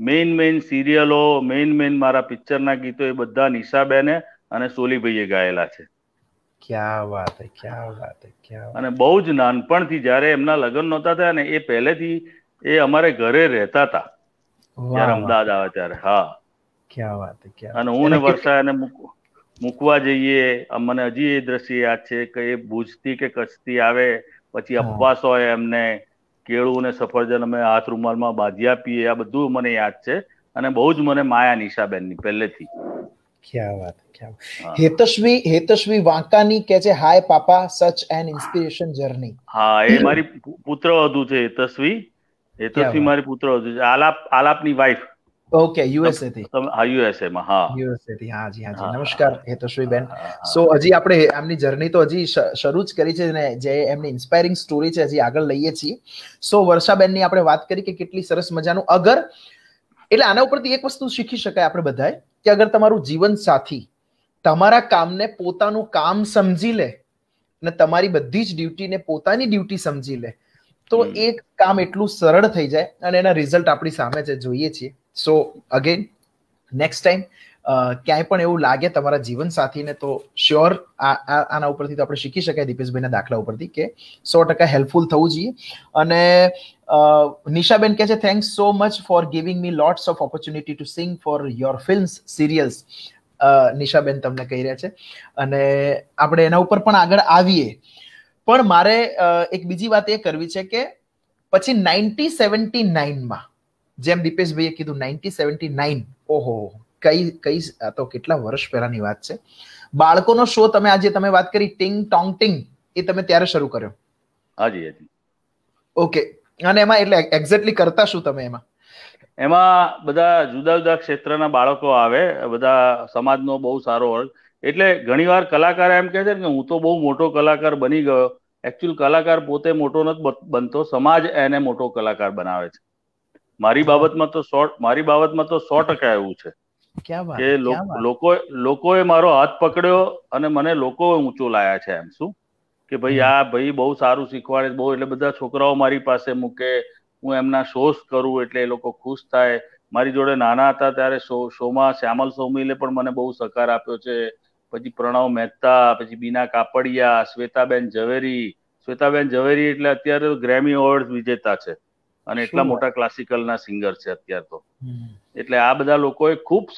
મેઇન મેઇન સિરિયલો મેઇન મેઇન મારા પિક્ચરના ગીતો એ બધા નિશાબેને અને સોલીભાઈએ ગાયેલા છે ક્યાં વાત ક્યાં વાત ક્યાં અને બહુ જ નાનપણથી જ્યારે એમના લગ્ન નહોતા થયા ને એ પહેલેથી એ અમારે ઘરે રહેતા હતા જ્યારે અમદાવાદ આવે ત્યારે હા ક્યાં વાત ક્યાં અને હું ને વર્ષા એને મૂકવા જઈએ મને હજી એ દ્રશ્ય યાદ છે કે એ ભુજથી કે કચ્છથી આવે પછી અપવાસ હોય એમને કેળું ને સફરજન અમે હાથ રૂમાલમાં બાંધ્યા પીએ આ બધું મને યાદ છે અને બહુ જ મને માયા નિશાબેન ની પહેલેથી क्या बात क्या હેતશ્વી હેતશ્વી વાંકાની કે છે હાય પાપા સચ એન ઇન્સ્પિરેશન જર્ની હા એ મારી પુત્ર વધુ છે હેતશ્વી હેતશ્વી મારી પુત્ર વધુ છે આલાપ આલાપની વાઈફ ઓકે યુએસએ થી હા યુએસએ માં હા યુએસએ થી હા જી હા જી નમસ્કાર હેતશ્રી બેન સો હજી આપણે એમની જર્ની તો હજી શરૂ જ કરી છે ને જે એમની ઇન્સ્પાયરિંગ સ્ટોરી છે હજી આગળ લઈએ છીએ સો વર્ષાબેન ની આપણે વાત કરી કે કેટલી સરસ મજાનું અગર એટલે આના ઉપરથી એક વસ્તુ શીખી શકાય આપણે બધાએ કે અગર તમારું જીવન સાથી તમારા કામને પોતાનું કામ સમજી લે અને તમારી બધી જ ડ્યુટીને પોતાની ડ્યુટી સમજી લે તો એક કામ એટલું સરળ થઈ જાય અને એના રિઝલ્ટ આપણી સામે જે જોઈએ છીએ સો અગેન નેક્સ્ટ ટાઈમ ક્યાંય પણ એવું લાગે તમારા જીવન સાથીને તો શ્યોર આના ઉપરથી તો આપણે શીખી શકાય દીપેશભાઈના દાખલા ઉપરથી કે સો ટકા હેલ્પફુલ થવું જોઈએ અને નિશાબેન કે છે thanks so much for giving me lots of opportunity to sing for your films, serials નિશાબેન uh, તમને કહી રહ્યા છે અને આપણે એના ઉપર પણ આગળ આવીએ પણ મારે uh, એક બીજી વાત એ કરવી છે કે પછી નાઇન્ટી સેવન્ટી નાઇનમાં જેમ દીપેશભાઈએ કીધું નાઇન્ટી સેવન્ટી નાઇન ઓહો કઈ કઈ તો કેટલા વર્ષ પહેલાની વાત છે બાળકોનો શો તમે આજે તમે વાત કરી ટિંગ ટોંગ ટિંગ એ તમે ત્યારે શરૂ કર્યો હાજી હાજી ઓકે અને એમાં એટલે એક્ઝેક્ટલી કરતા શું તમે એમાં એમાં બધા જુદા જુદા ક્ષેત્રના બાળકો આવે બધા સમાજનો બહુ સારો વર્ગ એટલે ઘણીવાર કલાકાર એમ કહે છે કે હું તો બહુ મોટો કલાકાર બની ગયો એકચ્યુઅલ કલાકાર પોતે મોટો નથી બનતો સમાજ એને મોટો કલાકાર બનાવે છે મારી બાબતમાં તો સો મારી બાબતમાં તો સો ટકા એવું છે કે લોકો લોકોએ મારો હાથ પકડ્યો અને મને લોકો ઊંચો લાયા છે એમ શું કે ભાઈ આ ભાઈ બહુ સારું શીખવાડે બહુ એટલે બધા છોકરાઓ મારી પાસે મૂકે હું એમના શોઝ કરું એટલે એ લોકો ખુશ થાય મારી જોડે નાના હતા ત્યારે શો શોમાં શ્યામલ સોમિલે પણ મને બહુ સહકાર આપ્યો છે પછી પ્રણવ મહેતા પછી બીના કાપડિયા શ્વેતાબેન ઝવેરી શ્વેતાબેન ઝવેરી એટલે અત્યારે ગ્રેમી એવોર્ડ વિજેતા છે અને એટલા મોટા ક્લાસિકલ ના સિંગર છે અત્યાર તો એટલે આ બધા લોકોએ ખૂબ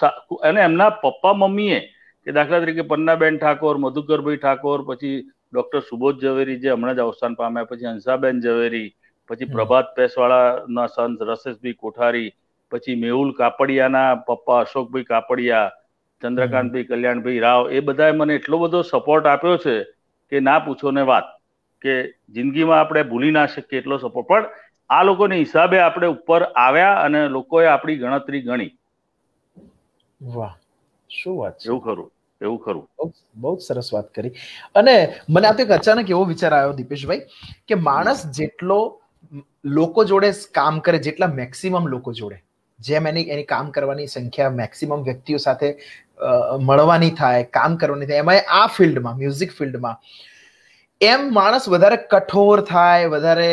અને એમના પપ્પા મમ્મીએ કે દાખલા તરીકે પન્નાબેન ઠાકોર મધુકરભાઈ ઠાકોર પછી ડોક્ટર સુબોધ ઝવેરી જે હમણાં જ અવસાન પામ્યા પછી હંસાબેન ઝવેરી પછી પ્રભાત પેશવાળાના સંત રસેશભાઈ કોઠારી પછી મેહુલ કાપડિયાના પપ્પા અશોકભાઈ કાપડિયા ચંદ્રકાંતભાઈ કલ્યાણભાઈ રાવ એ બધાએ મને એટલો બધો સપોર્ટ આપ્યો છે કે ના પૂછો ને વાત કે જિંદગીમાં આપણે ભૂલી ના શકીએ એટલો સપોર્ટ પણ આ લોકોને હિસાબે આપણે ઉપર આવ્યા અને લોકોએ આપણી ગણતરી ગણી વાહ શું વાત એવું ખરું એવું ખરું બહુ જ સરસ વાત કરી અને મને આ તો એક અચાનક એવો વિચાર આવ્યો દીપેશભાઈ કે માણસ જેટલો લોકો જોડે કામ કરે જેટલા મેક્સિમમ લોકો જોડે જેમ એની એની કામ કરવાની સંખ્યા મેક્સિમમ વ્યક્તિઓ સાથે મળવાની થાય કામ કરવાની થાય એમાં આ ફિલ્ડમાં મ્યુઝિક ફિલ્ડમાં એમ માણસ વધારે કઠોર થાય વધારે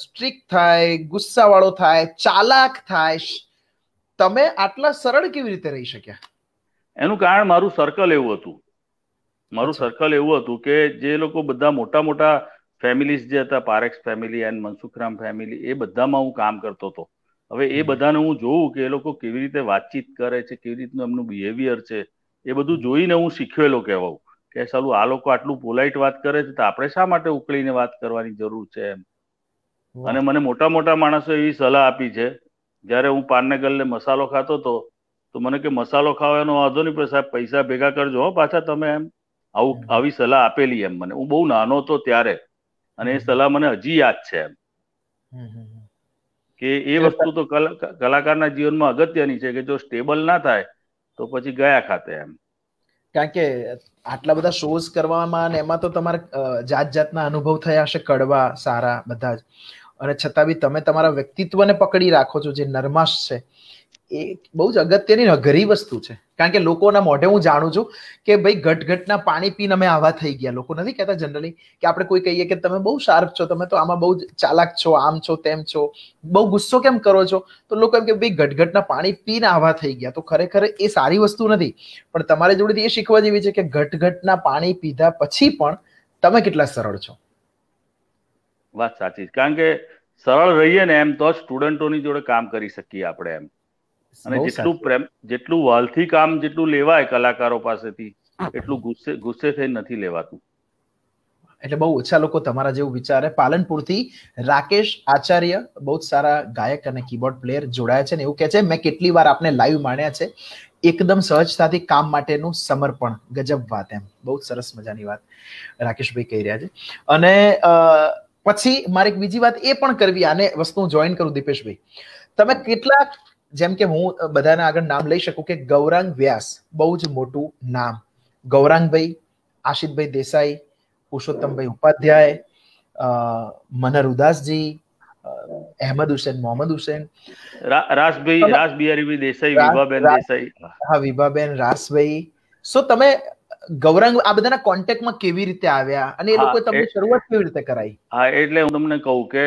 સ્ટ્રિક થાય ગુસ્સાવાળો થાય ચાલાક થાય તમે આટલા સરળ કેવી રીતે રહી શક્યા એનું કારણ મારું સર્કલ એવું હતું મારું સર્કલ એવું હતું કે જે લોકો બધા મોટા મોટા ફેમિલીઝ જે હતા પારેક્સ ફેમિલી એન્ડ મનસુખરામ ફેમિલી એ બધામાં હું કામ કરતો હતો હવે એ બધાને હું જોઉં કે એ લોકો કેવી રીતે વાતચીત કરે છે કેવી રીતનું એમનું બિહેવિયર છે એ બધું જોઈને હું શીખવેલો કહેવાઉં કે સાલું આ લોકો આટલું પોલાઇટ વાત કરે છે તો આપણે શા માટે ઉકળીને વાત કરવાની જરૂર છે એમ અને મને મોટા મોટા માણસો એવી સલાહ આપી છે જ્યારે હું પાનને ગલ્લે મસાલો ખાતો હતો તો મને કે મસાલો ખાવાનો વાંધો નહીં પણ સાહેબ પૈસા ભેગા કરજો પાછા તમે એમ આવું આવી સલાહ આપેલી એમ મને હું બહુ નાનો હતો ત્યારે અને એ સલાહ મને હજી યાદ છે એમ કે એ વસ્તુ તો કલાકારના જીવનમાં અગત્યની છે કે જો સ્ટેબલ ના થાય તો પછી ગયા ખાતે એમ કારણ કે આટલા બધા શોઝ કરવામાં અને એમાં તો તમારે જાત જાતના અનુભવ થયા હશે કડવા સારા બધા જ અને છતાં બી તમે તમારા વ્યક્તિત્વને પકડી રાખો છો જે નરમાશ છે એ બહુ જ અગત્યની અઘરી વસ્તુ છે કારણ કે લોકોના મોઢે હું જાણું છું કે ભાઈ ઘટઘટના પાણી પીને અમે આવા થઈ ગયા લોકો નથી કહેતા જનરલી કે આપણે કોઈ કહીએ કે તમે બહુ શાર્પ છો તમે તો આમાં બહુ ચાલાક છો આમ છો તેમ છો બહુ ગુસ્સો કેમ કરો છો તો લોકો એમ કે ભાઈ ઘટઘટના પાણી પીને આવા થઈ ગયા તો ખરેખર એ સારી વસ્તુ નથી પણ તમારે જોડેથી એ શીખવા જેવી છે કે ઘટઘટના પાણી પીધા પછી પણ તમે કેટલા સરળ છો વાત સાચી કારણ કે સરળ રહીએ ને એમ તો સ્ટુડન્ટોની જોડે કામ કરી શકીએ આપણે એમ અને જેટલું પ્રેમ જેટલું વાલથી કામ જેટલું લેવાય કલાકારો પાસેથી એટલું ગુસ્સે ગુસ્સે થઈ નથી લેવાતું એટલે બહુ ઓછા લોકો તમારા જેવું વિચારે પાલનપુરથી રાકેશ આચાર્ય બહુ સારા ગાયક અને કીબોર્ડ પ્લેયર જોડાયા છે ને એવું કહે છે મેં કેટલી વાર આપને લાઈવ માણ્યા છે એકદમ સહજતાથી કામ માટેનું સમર્પણ ગજબ વાત એમ બહુ સરસ મજાની વાત રાકેશભાઈ કહી રહ્યા છે અને પછી મારે એક બીજી વાત એ પણ કરવી આને વસ્તુ જોઈન કરું દીપેશભાઈ તમે કેટલાક જેમ કે હું બધાના આગળ નામ લઈ શકું કે ગૌરાંગ વ્યાસ બહુ જ મોટું નામ ગૌરાંગ ભાઈ આશીત ભાઈ દેસાઈ ઉષોતમ ભાઈ ઉપાધ્યાય મનરુદાસજી અહેમદ હુસૈન મોહમદ હુસૈન રાસભાઈ રાસબિહારી ભાઈ દેસાઈ વિભાબેન દેસાઈ હા વિભાબેન રાસભાઈ સો તમે ગૌરાંગ આ બધાના કોન્ટેક્ટમાં કેવી રીતે આવ્યા અને એ લોકો તમે શરૂઆત કેવી રીતે કરાઈ હા એટલે હું તમને કહું કે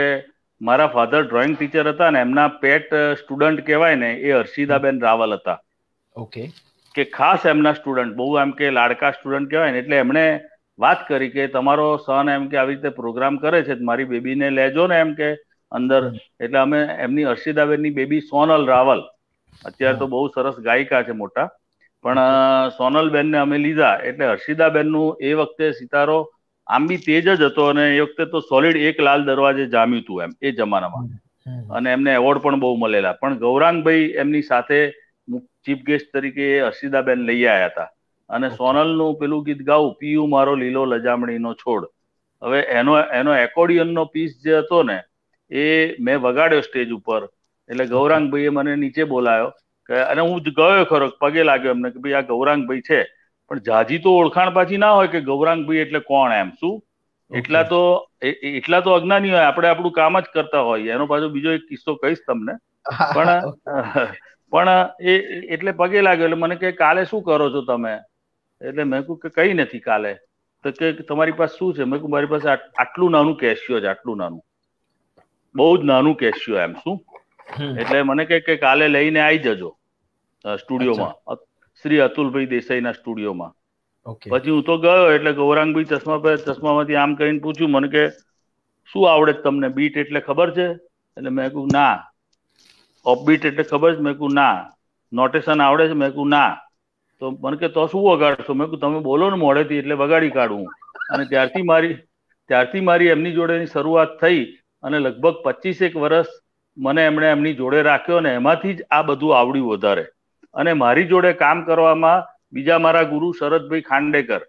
મારા ફાધર ડ્રોઈંગ ટીચર હતા ને એમના પેટ સ્ટુડન્ટ કહેવાય ને એ હર્ષિદાબેન રાવલ હતા ઓકે કે ખાસ એમના સ્ટુડન્ટ બહુ એમ કે લાડકા સ્ટુડન્ટ કહેવાય ને એટલે એમણે વાત કરી કે તમારો સન એમ કે આવી રીતે પ્રોગ્રામ કરે છે મારી બેબીને લેજો ને એમ કે અંદર એટલે અમે એમની હર્ષિદાબેનની બેબી સોનલ રાવલ અત્યારે તો બહુ સરસ ગાયિકા છે મોટા પણ સોનલ સોનલબેનને અમે લીધા એટલે હર્ષિદાબેનનું એ વખતે સિતારો આમ બી તેજ જ હતો અને એ વખતે તો સોલિડ એક લાલ દરવાજે જામ્યું હતું એમ એ જમાનામાં અને એમને એવોર્ડ પણ બહુ મળેલા પણ ગૌરાંગભાઈ એમની સાથે ચીફ ગેસ્ટ તરીકે હર્ષિદાબેન લઈ આવ્યા હતા અને સોનલનું પેલું ગીત ગાવું પીયુ મારો લીલો લજામણીનો છોડ હવે એનો એનો એકોર્ડિયનનો પીસ જે હતો ને એ મેં વગાડ્યો સ્ટેજ ઉપર એટલે ગૌરાંગભાઈએ મને નીચે બોલાયો કે અને હું ગયો ખરો પગે લાગ્યો એમને કે ભાઈ આ ગૌરાંગભાઈ છે પણ જાજી તો ઓળખાણ પાછી ના હોય કે ગૌરાંગભાઈ એટલે કોણ એમ શું એટલા તો એટલા તો અજ્ઞાની હોય આપણે આપણું કામ જ કરતા હોય એનો પાછો બીજો એક કિસ્સો કહીશ તમને પણ પણ એ એટલે પગે લાગ્યો એટલે મને કે કાલે શું કરો છો તમે એટલે મેં કહ્યું કે કઈ નથી કાલે તો કે તમારી પાસે શું છે મેં કહ્યું મારી પાસે આટલું નાનું કેશિયો છે આટલું નાનું બહુ જ નાનું કેશિયો એમ શું એટલે મને કે કાલે લઈને આવી જજો સ્ટુડિયોમાં શ્રી અતુલભાઈ દેસાઈના સ્ટુડિયોમાં પછી હું તો ગયો એટલે ગૌરાંગભાઈ ચશ્મા પર ચશ્મામાંથી આમ કહીને પૂછ્યું મને કે શું આવડે તમને બીટ એટલે ખબર છે એટલે મેં કહ્યું ના ઓફબીટ એટલે ખબર છે મેં કહ્યું ના નોટેશન આવડે છે મેં કહ્યું ના તો મને કે તો શું વગાડશો મેં કહ્યું તમે બોલો ને મોડેથી એટલે વગાડી કાઢું અને ત્યારથી મારી ત્યારથી મારી એમની જોડેની શરૂઆત થઈ અને લગભગ પચીસેક વર્ષ મને એમણે એમની જોડે રાખ્યો અને એમાંથી જ આ બધું આવડ્યું વધારે અને મારી જોડે કામ કરવામાં બીજા મારા ગુરુ શરદભાઈ ખાંડેકર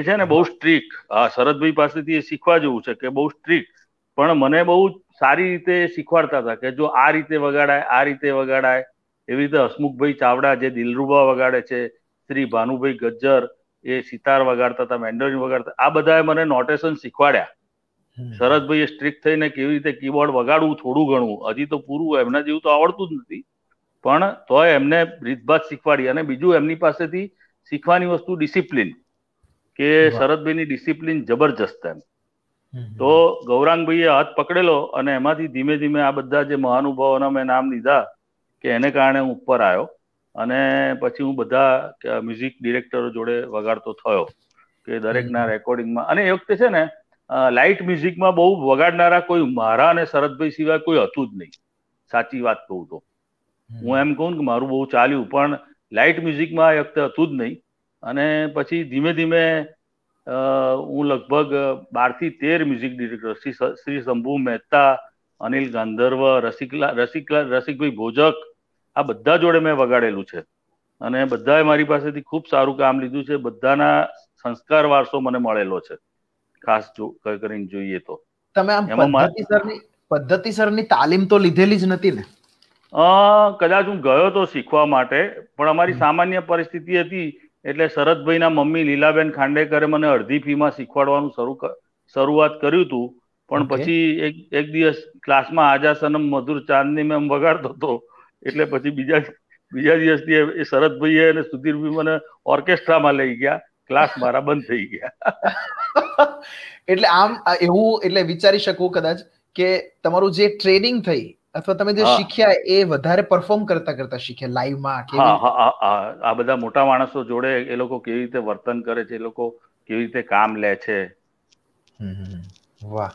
એ છે ને બહુ સ્ટ્રિક્ટ હા શરદભાઈ પાસેથી એ શીખવા જેવું છે કે બહુ સ્ટ્રિક્ટ પણ મને બહુ સારી રીતે શીખવાડતા હતા કે જો આ રીતે વગાડાય આ રીતે વગાડાય એવી રીતે હસમુખભાઈ ચાવડા જે દિલરુબા વગાડે છે શ્રી ભાનુભાઈ ગજ્જર એ સિતાર વગાડતા હતા મેન્ડોલિન વગાડતા આ બધાએ મને નોટેશન શીખવાડ્યા શરદભાઈએ સ્ટ્રિક્ટ થઈને કેવી રીતે કીબોર્ડ વગાડવું થોડું ઘણું હજી તો પૂરું એમના જેવું તો આવડતું જ નથી પણ તોય એમને રીતભાત શીખવાડી અને બીજું એમની પાસેથી શીખવાની વસ્તુ ડિસિપ્લિન કે શરદભાઈની ડિસિપ્લિન જબરજસ્ત એમ તો ગૌરાંગભાઈએ હાથ પકડેલો અને એમાંથી ધીમે ધીમે આ બધા જે મહાનુભાવોના મેં નામ લીધા કે એને કારણે હું ઉપર આવ્યો અને પછી હું બધા મ્યુઝિક ડિરેક્ટરો જોડે વગાડતો થયો કે દરેકના રેકોર્ડિંગમાં અને એ વખતે છે ને લાઇટ મ્યુઝિકમાં બહુ વગાડનારા કોઈ મારા અને શરદભાઈ સિવાય કોઈ હતું જ નહીં સાચી વાત કહું તો હું એમ કહું કે મારું બહુ ચાલ્યું પણ લાઇટ મ્યુઝિકમાં એ વખતે હતું જ નહીં અને પછી ધીમે ધીમે હું લગભગ બારથી તેર મ્યુઝિક ડિરેક્ટર શ્રી શંભુ મહેતા અનિલ ગાંધર્વ રસિકલા રસિકલા રસિકભાઈ ભોજક આ બધા જોડે મેં વગાડેલું છે અને બધાએ મારી પાસેથી ખૂબ સારું કામ લીધું છે બધાના સંસ્કાર વારસો મને મળેલો છે ખાસ જો કરીને જોઈએ તો તમે આમ પદ્ધતિસરની પદ્ધતિસરની તાલીમ તો લીધેલી જ નથી ને કદાચ હું ગયો તો શીખવા માટે પણ અમારી સામાન્ય પરિસ્થિતિ હતી એટલે શરદભાઈના મમ્મી લીલાબેન ખાંડેકરે મને અડધી ફીમાં શીખવાડવાનું શરૂ શરૂઆત કર્યું હતું પણ પછી એક એક દિવસ ક્લાસમાં આજાસનમ મધુર ચાંદની મેં વગાડતો હતો એટલે પછી બીજા બીજા દિવસથી એ શરદભાઈએ અને સુધીરભાઈ મને ઓર્કેસ્ટ્રામાં લઈ ગયા ક્લાસ મારા બંધ થઈ ગયા એટલે આમ એવું એટલે વિચારી શકું કદાચ કે તમારું જે ટ્રેનિંગ થઈ અથવા તમે જે શીખ્યા એ વધારે પરફોર્મ કરતા કરતા શીખ્યા લાઈવમાં કે આ બધા મોટા માણસો જોડે એ લોકો કેવી રીતે વર્તન કરે છે એ લોકો કેવી રીતે કામ લે છે વાહ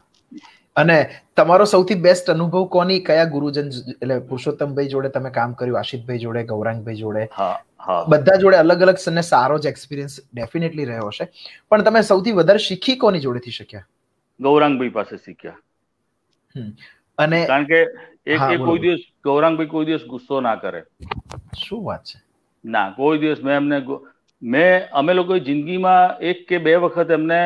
અને તમારો સૌથી બેસ્ટ અનુભવ કોની કયા ગુરુજન એટલે પુરુષોત્તમભાઈ જોડે તમે કામ કર્યું આશિતભાઈ જોડે ગૌરાંગભાઈ જોડે બધા જોડે અલગ અલગ અને સારો જ એક્સપિરિયન્સ ડેફિનેટલી રહ્યો હશે પણ તમે સૌથી વધારે શીખી કોની જોડેથી શીખ્યા ગૌરાંગભાઈ પાસે શીખ્યા અને કારણ કે એક કોઈ દિવસ ગૌરાંગભાઈ કોઈ દિવસ ગુસ્સો ના કરે શું વાત છે ના કોઈ દિવસ મેં એમને મેં અમે લોકો જિંદગીમાં એક કે બે વખત એમને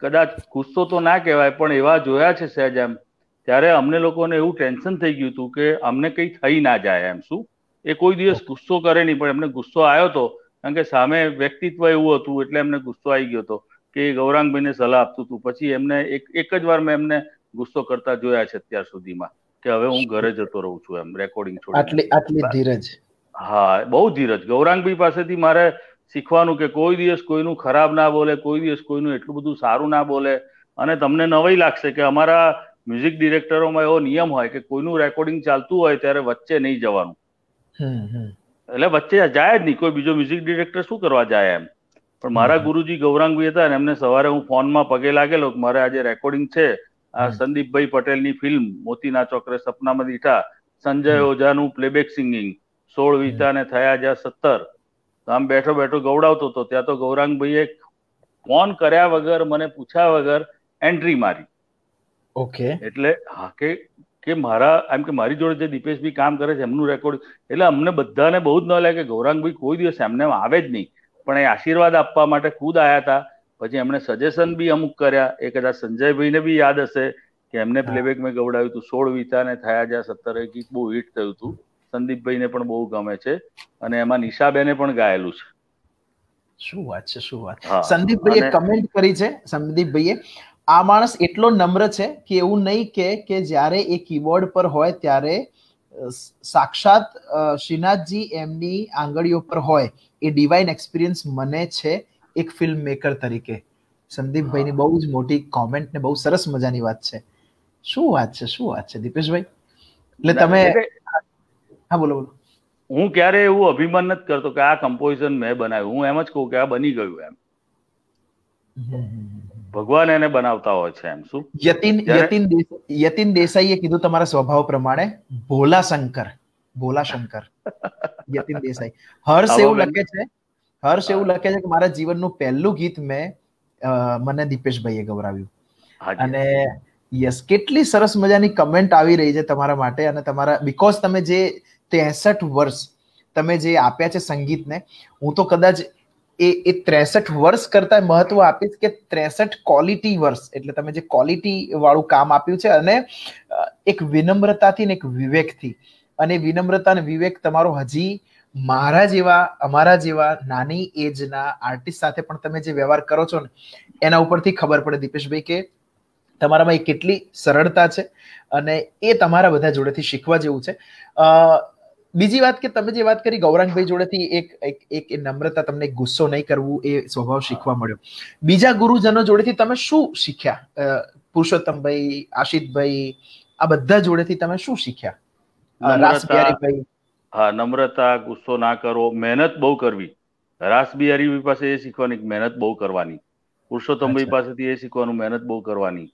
કદાચ ગુસ્સો તો ના કહેવાય પણ એવા જોયા છે સહેજ એમ ત્યારે અમને લોકોને એવું ટેન્શન થઈ ગયું હતું કે અમને કંઈ થઈ ના જાય એમ શું એ કોઈ દિવસ ગુસ્સો કરે નહીં પણ એમને ગુસ્સો આવ્યો હતો કારણ કે સામે વ્યક્તિત્વ એવું હતું એટલે એમને ગુસ્સો આવી ગયો હતો કે ગૌરાંગભાઈને સલાહ આપતું હતું પછી એમને એક એક જ વાર મેં એમને ગુસ્સો કરતા જોયા છે અત્યાર સુધીમાં કે હવે હું ઘરે જતો રહું છું એમ રેકોર્ડિંગ છોડી આટલી ધીરજ હા બહુ ધીરજ ગૌરાંગભાઈ પાસેથી મારે શીખવાનું કે કોઈ દિવસ કોઈનું ખરાબ ના બોલે કોઈ દિવસ કોઈનું એટલું બધું સારું ના બોલે અને તમને નવાઈ લાગશે કે અમારા મ્યુઝિક ડિરેક્ટરોમાં એવો નિયમ હોય કે કોઈનું રેકોર્ડિંગ ચાલતું હોય ત્યારે વચ્ચે નહીં જવાનું એટલે વચ્ચે જાય જ નહીં કોઈ બીજો મ્યુઝિક ડિરેક્ટર શું કરવા જાય એમ પણ મારા ગુરુજી ગૌરાંગભાઈ હતા અને એમને સવારે હું ફોનમાં પગે લાગેલો કે મારે આજે રેકોર્ડિંગ છે આ સંદીપભાઈ પટેલની ફિલ્મ મોતીના ચોકરે સપનામાં દીઠા સંજય ઓઝાનું પ્લેબેક સિંગિંગ સોળ વીતાને થયા જ્યાં સત્તર આમ બેઠો બેઠો ગૌડાવતો હતો ત્યાં તો ગૌરાંગભાઈએ ફોન કર્યા વગર મને પૂછ્યા વગર એન્ટ્રી મારી ઓકે એટલે હા કે કે મારા એમ કે મારી જોડે જે દીપેશભાઈ કામ કરે છે એમનું રેકોર્ડ એટલે અમને બધાને બહુ જ ન લાગે કે ગૌરાંગભાઈ કોઈ દિવસ એમને આવે જ નહીં પણ એ આશીર્વાદ આપવા માટે ખુદ આવ્યા હતા પછી એમણે સજેશન બી અમુક કર્યા એ કદાચ સંજયભાઈને બી યાદ હશે કે એમને પ્લેબેક મેં ગવડાવ્યું હતું સોળ વિતાને થયા જ્યાં સત્તર એક બહુ હિટ થયું હતું સંદીપભાઈને પણ બહુ ગમે છે અને એમાં નિશાબેને પણ ગાયેલું છે શું વાત છે શું વાત સંદીપભાઈએ કમેન્ટ કરી છે સંદીપભાઈએ આ માણસ એટલો નમ્ર છે કે એવું નહીં કે કે જ્યારે એ કીબોર્ડ પર હોય ત્યારે સાક્ષાત શ્રીનાથજી એમની આંગળીઓ પર હોય એ ડિવાઇન એક્સપિરિયન્સ મને છે એક ફિલ્મ મેકર તરીકે સંદીપભાઈની બહુ જ મોટી કોમેન્ટ ને બહુ સરસ મજાની વાત છે શું વાત છે શું વાત છે દીપેશભાઈ એટલે તમે હા બોલો બોલો હું ક્યારે એવું અભિમાન નથી કરતો કે આ કમ્પોઝિશન મેં બનાવ્યું હું એમ જ કહું કે આ બની ગયું એમ ભગવાન એને બનાવતા હોય છે એમ શું યતિન યતિન યતિન દેસાઈએ કીધું તમારા સ્વભાવ પ્રમાણે ભોલા શંકર ભોલા શંકર યતિન દેસાઈ હર્ષ એવું લખે છે હર્ષ એવું લખે છે કે મારા જીવનનું પહેલું ગીત મેં મને દીપેશભાઈએ ગૌરાવ્યું અને યસ કેટલી સરસ મજાની કમેન્ટ આવી રહી છે તમારા માટે અને તમારા બિકોઝ તમે જે ત્રેસઠ વર્ષ તમે જે આપ્યા છે સંગીતને હું તો કદાચ એ એ ત્રેસઠ વર્ષ કરતા મહત્વ આપીશ કે ત્રેસઠ ક્વોલિટી વર્ષ એટલે તમે જે ક્વોલિટી વાળું કામ આપ્યું છે અને એક વિનમ્રતાથી ને એક વિવેકથી અને વિનમ્રતા અને વિવેક તમારો હજી મારા જેવા અમારા જેવા નાની એજના આર્ટિસ્ટ સાથે પણ તમે જે વ્યવહાર કરો છો ને એના ઉપરથી ખબર પડે દીપેશભાઈ કે તમારામાં એ કેટલી સરળતા છે અને એ તમારા બધા જોડેથી શીખવા જેવું છે બીજી વાત કે તમે જે વાત કરી ગૌરાંગભાઈ જોડેથી એક એક એ નમ્રતા તમને ગુસ્સો નહીં કરવું એ સ્વભાવ શીખવા મળ્યો બીજા ગુરુજનો જોડેથી તમે શું શીખ્યા પુરુષોત્તમભાઈ આશિતભાઈ આ બધા જોડેથી તમે શું શીખ્યા રાસભાઈ હા નમ્રતા ગુસ્સો ના કરો મહેનત બહુ કરવી રાસ બિહારી પાસે એ શીખવાની મહેનત બહુ કરવાની પુરુષોત્તમભાઈ પાસેથી એ શીખવાનું મહેનત બહુ કરવાની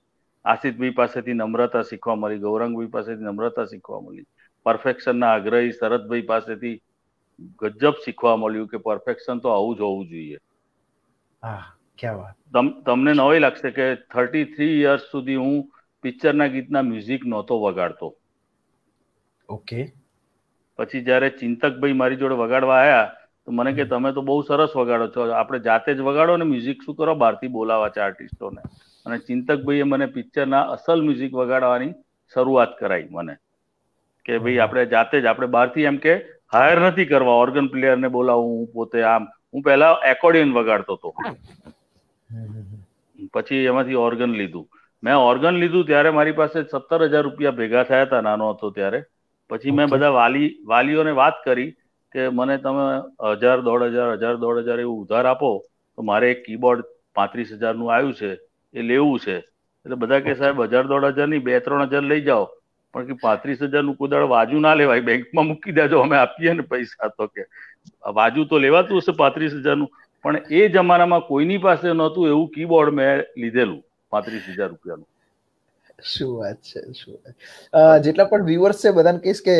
આશિતભાઈ પાસેથી નમ્રતા શીખવા મળી ગૌરંગભાઈ પાસેથી નમ્રતા શીખવા મળી પરફેક્શનના આગ્રહી શરદભાઈ પાસેથી ગજબ શીખવા મળ્યું કે પરફેક્શન તો આવું જ હોવું જોઈએ તમને નવાઈ લાગશે કે થર્ટી થ્રી યર્સ સુધી હું પિક્ચરના ગીતના મ્યુઝિક નહોતો વગાડતો ઓકે પછી જ્યારે ચિંતકભાઈ મારી જોડે વગાડવા આવ્યા તો મને કે તમે તો બહુ સરસ વગાડો છો આપણે જાતે જ વગાડો ને મ્યુઝિક શું કરો બહારથી બોલાવા છે આર્ટિસ્ટોને અને ચિંતકભાઈએ મને પિક્ચરના અસલ મ્યુઝિક વગાડવાની શરૂઆત કરાવી મને કે ભાઈ આપણે જાતે જ આપણે બહારથી એમ કે હાયર નથી કરવા ઓર્ગન પ્લેયરને બોલાવું હું પોતે આમ હું પહેલા એકોર્ડિયન વગાડતો હતો પછી એમાંથી ઓર્ગન લીધું મેં ઓર્ગન લીધું ત્યારે મારી પાસે સત્તર હજાર રૂપિયા ભેગા થયા હતા નાનો હતો ત્યારે પછી મેં બધા વાલી વાલીઓને વાત કરી કે મને તમે હજાર દોઢ હજાર હજાર દોઢ હજાર એવું ઉધાર આપો તો મારે એક કીબોર્ડ પાંત્રીસ હજારનું આવ્યું છે એ લેવું છે એટલે બધા કે સાહેબ હજાર દોઢ હજાર નહીં બે ત્રણ હજાર લઈ જાઓ પણ કે પાંત્રીસ હજારનું કોદાળ વાજુ ના લેવાય બેંકમાં મૂકી દેજો અમે આપીએ ને પૈસા તો કે વાજુ તો લેવાતું હશે પાંત્રીસ હજારનું પણ એ જમાનામાં કોઈની પાસે નહોતું એવું કીબોર્ડ મેં લીધેલું પાંત્રીસ હજાર રૂપિયાનું શું વાત છે શું જેટલા પણ વ્યુઅર્સ છે બધાને કહીશ કે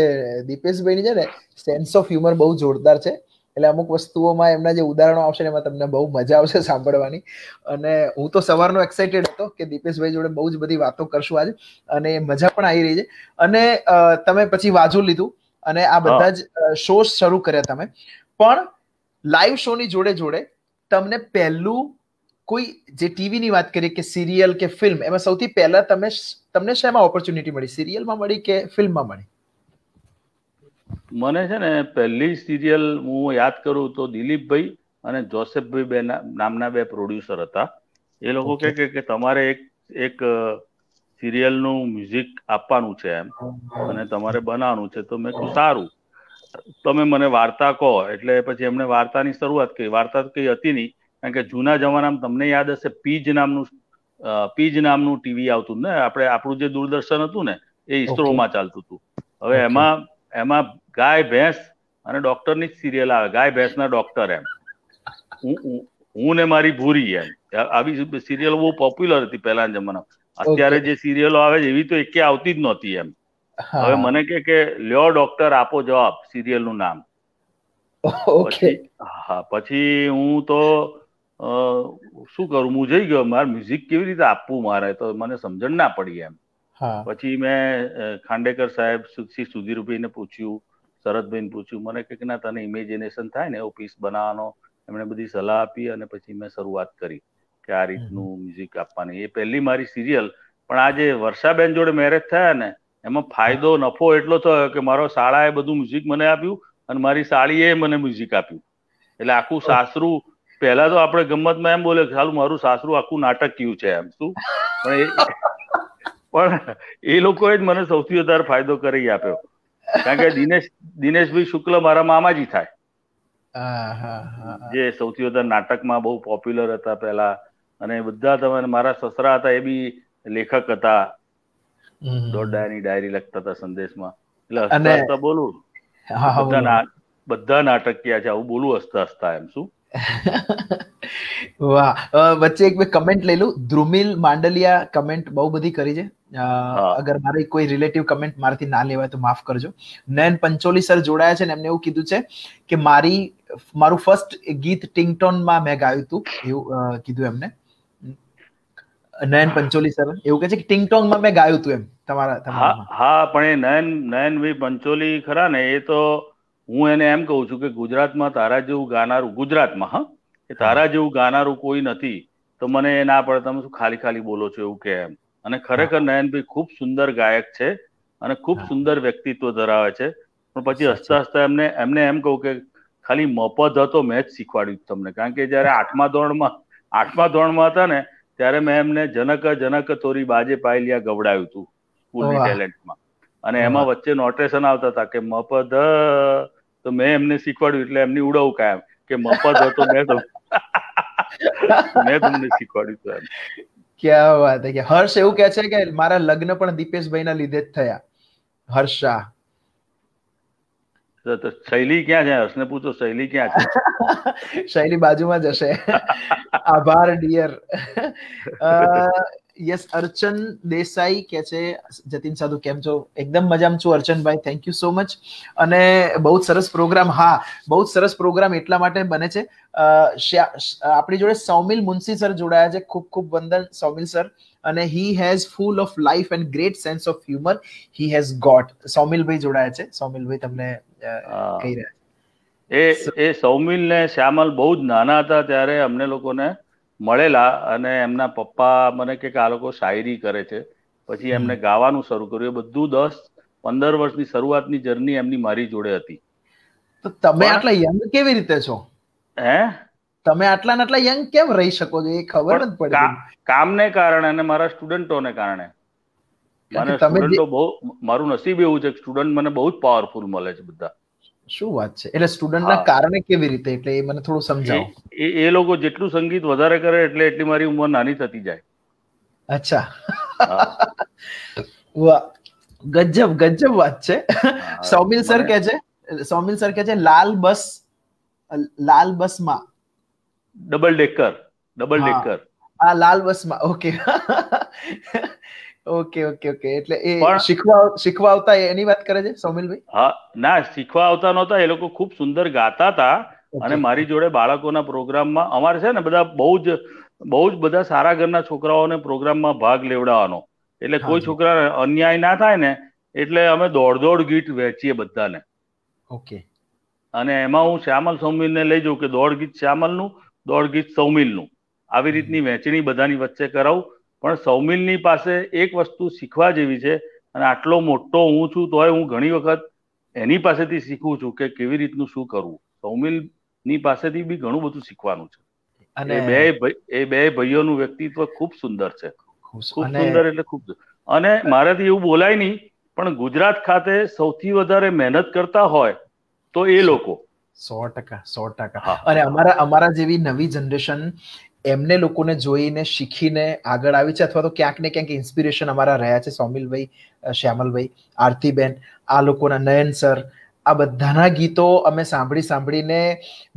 દીપેશભાઈની છે ને સેન્સ ઓફ હ્યુમર બહુ જોરદાર છે એટલે અમુક વસ્તુઓમાં એમના જે ઉદાહરણો આવશે એમાં તમને બહુ મજા આવશે સાંભળવાની અને હું તો સવારનો એક્સાઇટેડ હતો કે દીપેશભાઈ જોડે બહુ જ બધી વાતો કરશું આજે અને મજા પણ આવી રહી છે અને તમે પછી વાજુ લીધું અને આ બધા જ શો શરૂ કર્યા તમે પણ લાઈવ શોની જોડે જોડે તમને પહેલું કોઈ જે ટીવીની વાત કરીએ કે સિરિયલ કે ફિલ્મ એમાં સૌથી પહેલા તમે તમને શેમાં ઓપોર્ચ્યુનિટી મળી સિરિયલમાં મળી કે ફિલ્મમાં મળી મને છે ને પહેલી સિરિયલ હું યાદ કરું તો દિલીપભાઈ અને જોસેફભાઈ બે નામના બે પ્રોડ્યુસર હતા એ લોકો કે કે તમારે એક એક સિરિયલનું મ્યુઝિક આપવાનું છે એમ અને તમારે બનાવવાનું છે તો મેં કહ્યું સારું તમે મને વાર્તા કહો એટલે પછી એમણે વાર્તાની શરૂઆત કરી વાર્તા કઈ હતી નહીં કારણ કે જૂના જમાનામાં તમને યાદ હશે પીજ નામનું પીજ નામનું ટીવી આવતું ને આપણે આપણું જે દૂરદર્શન હતું ને એ ઇસરોમાં ચાલતું હતું હવે એમાં એમાં ગાય ભેંસ અને ડોક્ટરની જ સિરિયલ આવે ગાય ભેંસના ડોક્ટર એમ હું ને મારી ભૂરી એમ આવી સિરિયલ બહુ પોપ્યુલર હતી પહેલાના જમાનામાં અત્યારે જે સિરિયલો આવે છે એવી તો એકે આવતી જ નહોતી એમ હવે મને કે કે લ્યો ડોક્ટર આપો જવાબ સિરિયલ નું નામ પછી હા પછી હું તો શું કરું હું જઈ ગયો મારે મ્યુઝિક કેવી રીતે આપવું મારે તો મને સમજણ ના પડી એમ પછી મેં ખાંડેકર સાહેબ શ્રી સુધીરભાઈને પૂછ્યું શરદભાઈને પૂછ્યું મને કે ના તને ઇમેજિનેશન થાય ને એવો પીસ બનાવવાનો એમણે બધી સલાહ આપી અને પછી મેં શરૂઆત કરી કે આ રીતનું મ્યુઝિક આપવાની એ પહેલી મારી સિરિયલ પણ આજે વર્ષાબેન જોડે મેરેજ થયા ને એમાં ફાયદો નફો એટલો થયો કે મારો શાળાએ બધું મ્યુઝિક મને આપ્યું અને મારી સાળીએ મને મ્યુઝિક આપ્યું એટલે આખું સાસરું પહેલા તો આપણે ગમતમાં એમ બોલે સાલું મારું સાસરું આખું નાટક કયું છે એમ શું પણ એ પણ એ લોકોએ જ મને સૌથી વધારે ફાયદો કરી આપ્યો કારણ કે દિનેશ દિનેશભાઈ શુક્લ મારા મામાજી થાય જે સૌથી વધારે નાટકમાં બહુ પોપ્યુલર હતા પહેલા અને બધા તમે મારા સસરા હતા એ બી લેખક હતા દોડાની ડાયરી લખતા હતા સંદેશમાં એટલે હસતા બોલું બધા નાટક ક્યાં છે આવું બોલું હસતા હસતા એમ શું વાહ વચ્ચે એક બે કમેન્ટ લઈ લઉં ધ્રુમિલ માંડલિયા કમેન્ટ બહુ બધી કરી છે અગર મારે કોઈ રિલેટિવ કમેન્ટ મારાથી ના લેવાય તો માફ કરજો નયન પંચોલી સર જોડાયા છે ને એમને એવું કીધું છે કે મારી મારું ફર્સ્ટ ગીત ટિંગટોનમાં મેં ગાયું હતું એવું કીધું એમને નયન પંચોલી સર એવું કે છે કે ટિંગટોનમાં મેં ગાયું હતું એમ તમારા હા પણ એ નયન નયન ભાઈ પંચોલી ખરા ને એ તો હું એને એમ કહું છું કે ગુજરાતમાં તારા જેવું ગાનારું ગુજરાતમાં હા કે તારા જેવું ગાનારું કોઈ નથી તો મને એ ના પડે તમે શું ખાલી ખાલી બોલો છો એવું કે એમ અને ખરેખર નયનભાઈ ખૂબ સુંદર ગાયક છે અને ખૂબ સુંદર વ્યક્તિત્વ ધરાવે છે પણ પછી હસતા હસતા એમને એમને એમ કહું કે ખાલી મફત હતો મેં જ શીખવાડ્યું તમને કારણ કે જયારે આઠમા ધોરણમાં આઠમા ધોરણમાં હતા ને ત્યારે મેં એમને જનક જનક તોરી બાજે પાયલિયા ગવડાવ્યું હતું સ્કૂલની ટેલેન્ટમાં અને એમાં વચ્ચે નોટેશન આવતા હતા કે મપધ તો મેં એમને શીખવાડ્યું એટલે એમની ઉડાવું કાયમ કે મફત હતો મેં મેં તમને શીખવાડ્યું હતું ક્યાં વાત કે હર્ષ એવું કે છે કે મારા લગ્ન પણ દીપેશભાઈ ના લીધે જ થયા હર્ષ શાહ તો શૈલી ક્યાં છે હર્ષને પૂછો શૈલી ક્યાં છે શૈલી બાજુમાં જશે આભાર ડિયર યસ અર્ચન દેસાઈ કે છે જતીન સાધુ કેમ છો એકદમ મજામાં છું અર્ચનભાઈ થેન્ક યુ સો મચ અને બહુ જ સરસ પ્રોગ્રામ હા બહુ જ સરસ પ્રોગ્રામ એટલા માટે બને છે આપણી જોડે સૌમિલ મુનસી સર જોડાયા છે ખૂબ ખૂબ વંદન સૌમિલ સર અને he has full of life and great sense of humour he has got સૌમિલભાઈ જોડાયા છે સૌમિલભાઈ તમને કહી રહ્યા એ એ સૌમિલ ને શ્યામલ બહુ જ નાના હતા ત્યારે અમને લોકોને મળેલા અને એમના પપ્પા મને કે આ લોકો શાયરી કરે છે પછી એમને ગાવાનું શરૂ કર્યું બધું દસ પંદર વર્ષની શરૂઆતની જર્ની એમની મારી જોડે હતી તો તમે આટલા યંગ કેવી રીતે છો હે તમે આટલા ને આટલા યંગ કેમ રહી શકો છો એ ખબર જ પડતી કામને કારણે અને મારા સ્ટુડન્ટોને કારણે મને સ્ટુડન્ટો બહુ મારું નસીબ એવું છે કે સ્ટુડન્ટ મને બહુ જ પાવરફુલ મળે છે બધા શું વાત છે એટલે સ્ટુડન્ટના કારણે કેવી રીતે એટલે એ મને થોડું સમજાવો એ એ લોકો જેટલું સંગીત વધારે કરે એટલે એટલી મારી ઉંમર નાની થતી જાય અચ્છા વાહ ગજબ ગજબ વાત છે સૌમિલ સર કે છે સૌમિલ સર કે છે લાલ બસ લાલ બસમાં ડબલ ડેકર ડબલ ડેકર આ લાલ બસમાં ઓકે ઓકે ઓકે ઓકે એટલે એ શીખવા શીખવા આવતા એની વાત કરે છે સૌમિલભાઈ હા ના શીખવા આવતા નહોતા એ લોકો ખૂબ સુંદર ગાતા હતા અને મારી જોડે બાળકોના પ્રોગ્રામમાં અમારે છે ને બધા બહુ જ બહુ જ બધા સારા ઘરના છોકરાઓને પ્રોગ્રામમાં ભાગ લેવડાવવાનો એટલે કોઈ છોકરા અન્યાય ના થાય ને એટલે અમે દોડ દોડ ગીત વેચીએ બધાને ઓકે અને એમાં હું શ્યામલ સૌમિલ ને લઈ જાઉં કે દોડ ગીત શ્યામલ નું દોડ ગીત સૌમિલ નું આવી રીતની વહેંચણી બધાની વચ્ચે કરાવું પણ સૌમિલની પાસે એક વસ્તુ શીખવા જેવી છે અને આટલો મોટો હું છું તોય હું ઘણી વખત એની પાસેથી શીખું છું કે કેવી રીતનું શું કરવું સૌમિલ ની પાસેથી બી ઘણું બધું શીખવાનું છે અને બે એ બે ભાઈઓનું વ્યક્તિત્વ ખૂબ સુંદર છે ખૂબ સુંદર એટલે ખૂબ અને મારાથી એવું બોલાય નહીં પણ ગુજરાત ખાતે સૌથી વધારે મહેનત કરતા હોય તો એ લોકો સો ટકા સો ટકા અને અમારા અમારા જેવી નવી જનરેશન એમને લોકોને જોઈને શીખીને આગળ આવી છે અથવા તો ક્યાંક ને ક્યાંક ઇન્સ્પિરેશન અમારા રહ્યા છે સૌમિલભાઈ શ્યામલભાઈ આરતીબેન આ લોકોના નયન સર આ બધાના ગીતો અમે સાંભળી સાંભળીને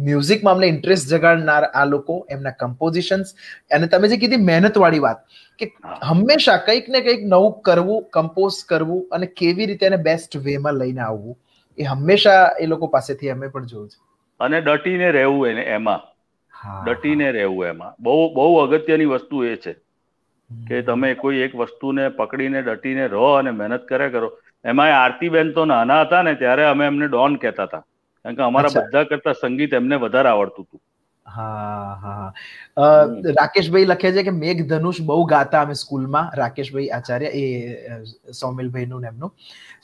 મ્યુઝિકમાં અમને ઇન્ટરેસ્ટ જગાડનાર આ લોકો એમના કમ્પોઝિશન્સ અને તમે જે કીધી મહેનતવાળી વાત કે હંમેશા કંઈક ને કંઈક નવું કરવું કમ્પોઝ કરવું અને કેવી રીતે એને બેસ્ટ વેમાં લઈને આવવું એ હંમેશા એ લોકો પાસેથી અમે પણ જોયું છે અને ડટીને રહેવું એને એમાં ડટીને રહેવું એમાં બહુ બહુ અગત્યની વસ્તુ એ છે કે તમે કોઈ એક વસ્તુને પકડીને ડટીને રહો અને મહેનત કર્યા કરો એમાં આરતીબેન તો નાના હતા ને ત્યારે અમે એમને ડોન કહેતા હતા કારણ કે અમારા બધા કરતા સંગીત એમને વધારે આવડતું હતું હા હા રાકેશભાઈ લખે છે કે મેઘ ધનુષ બહુ ગાતા અમે સ્કૂલમાં રાકેશભાઈ આચાર્ય એ સૌમિલભાઈ એમનું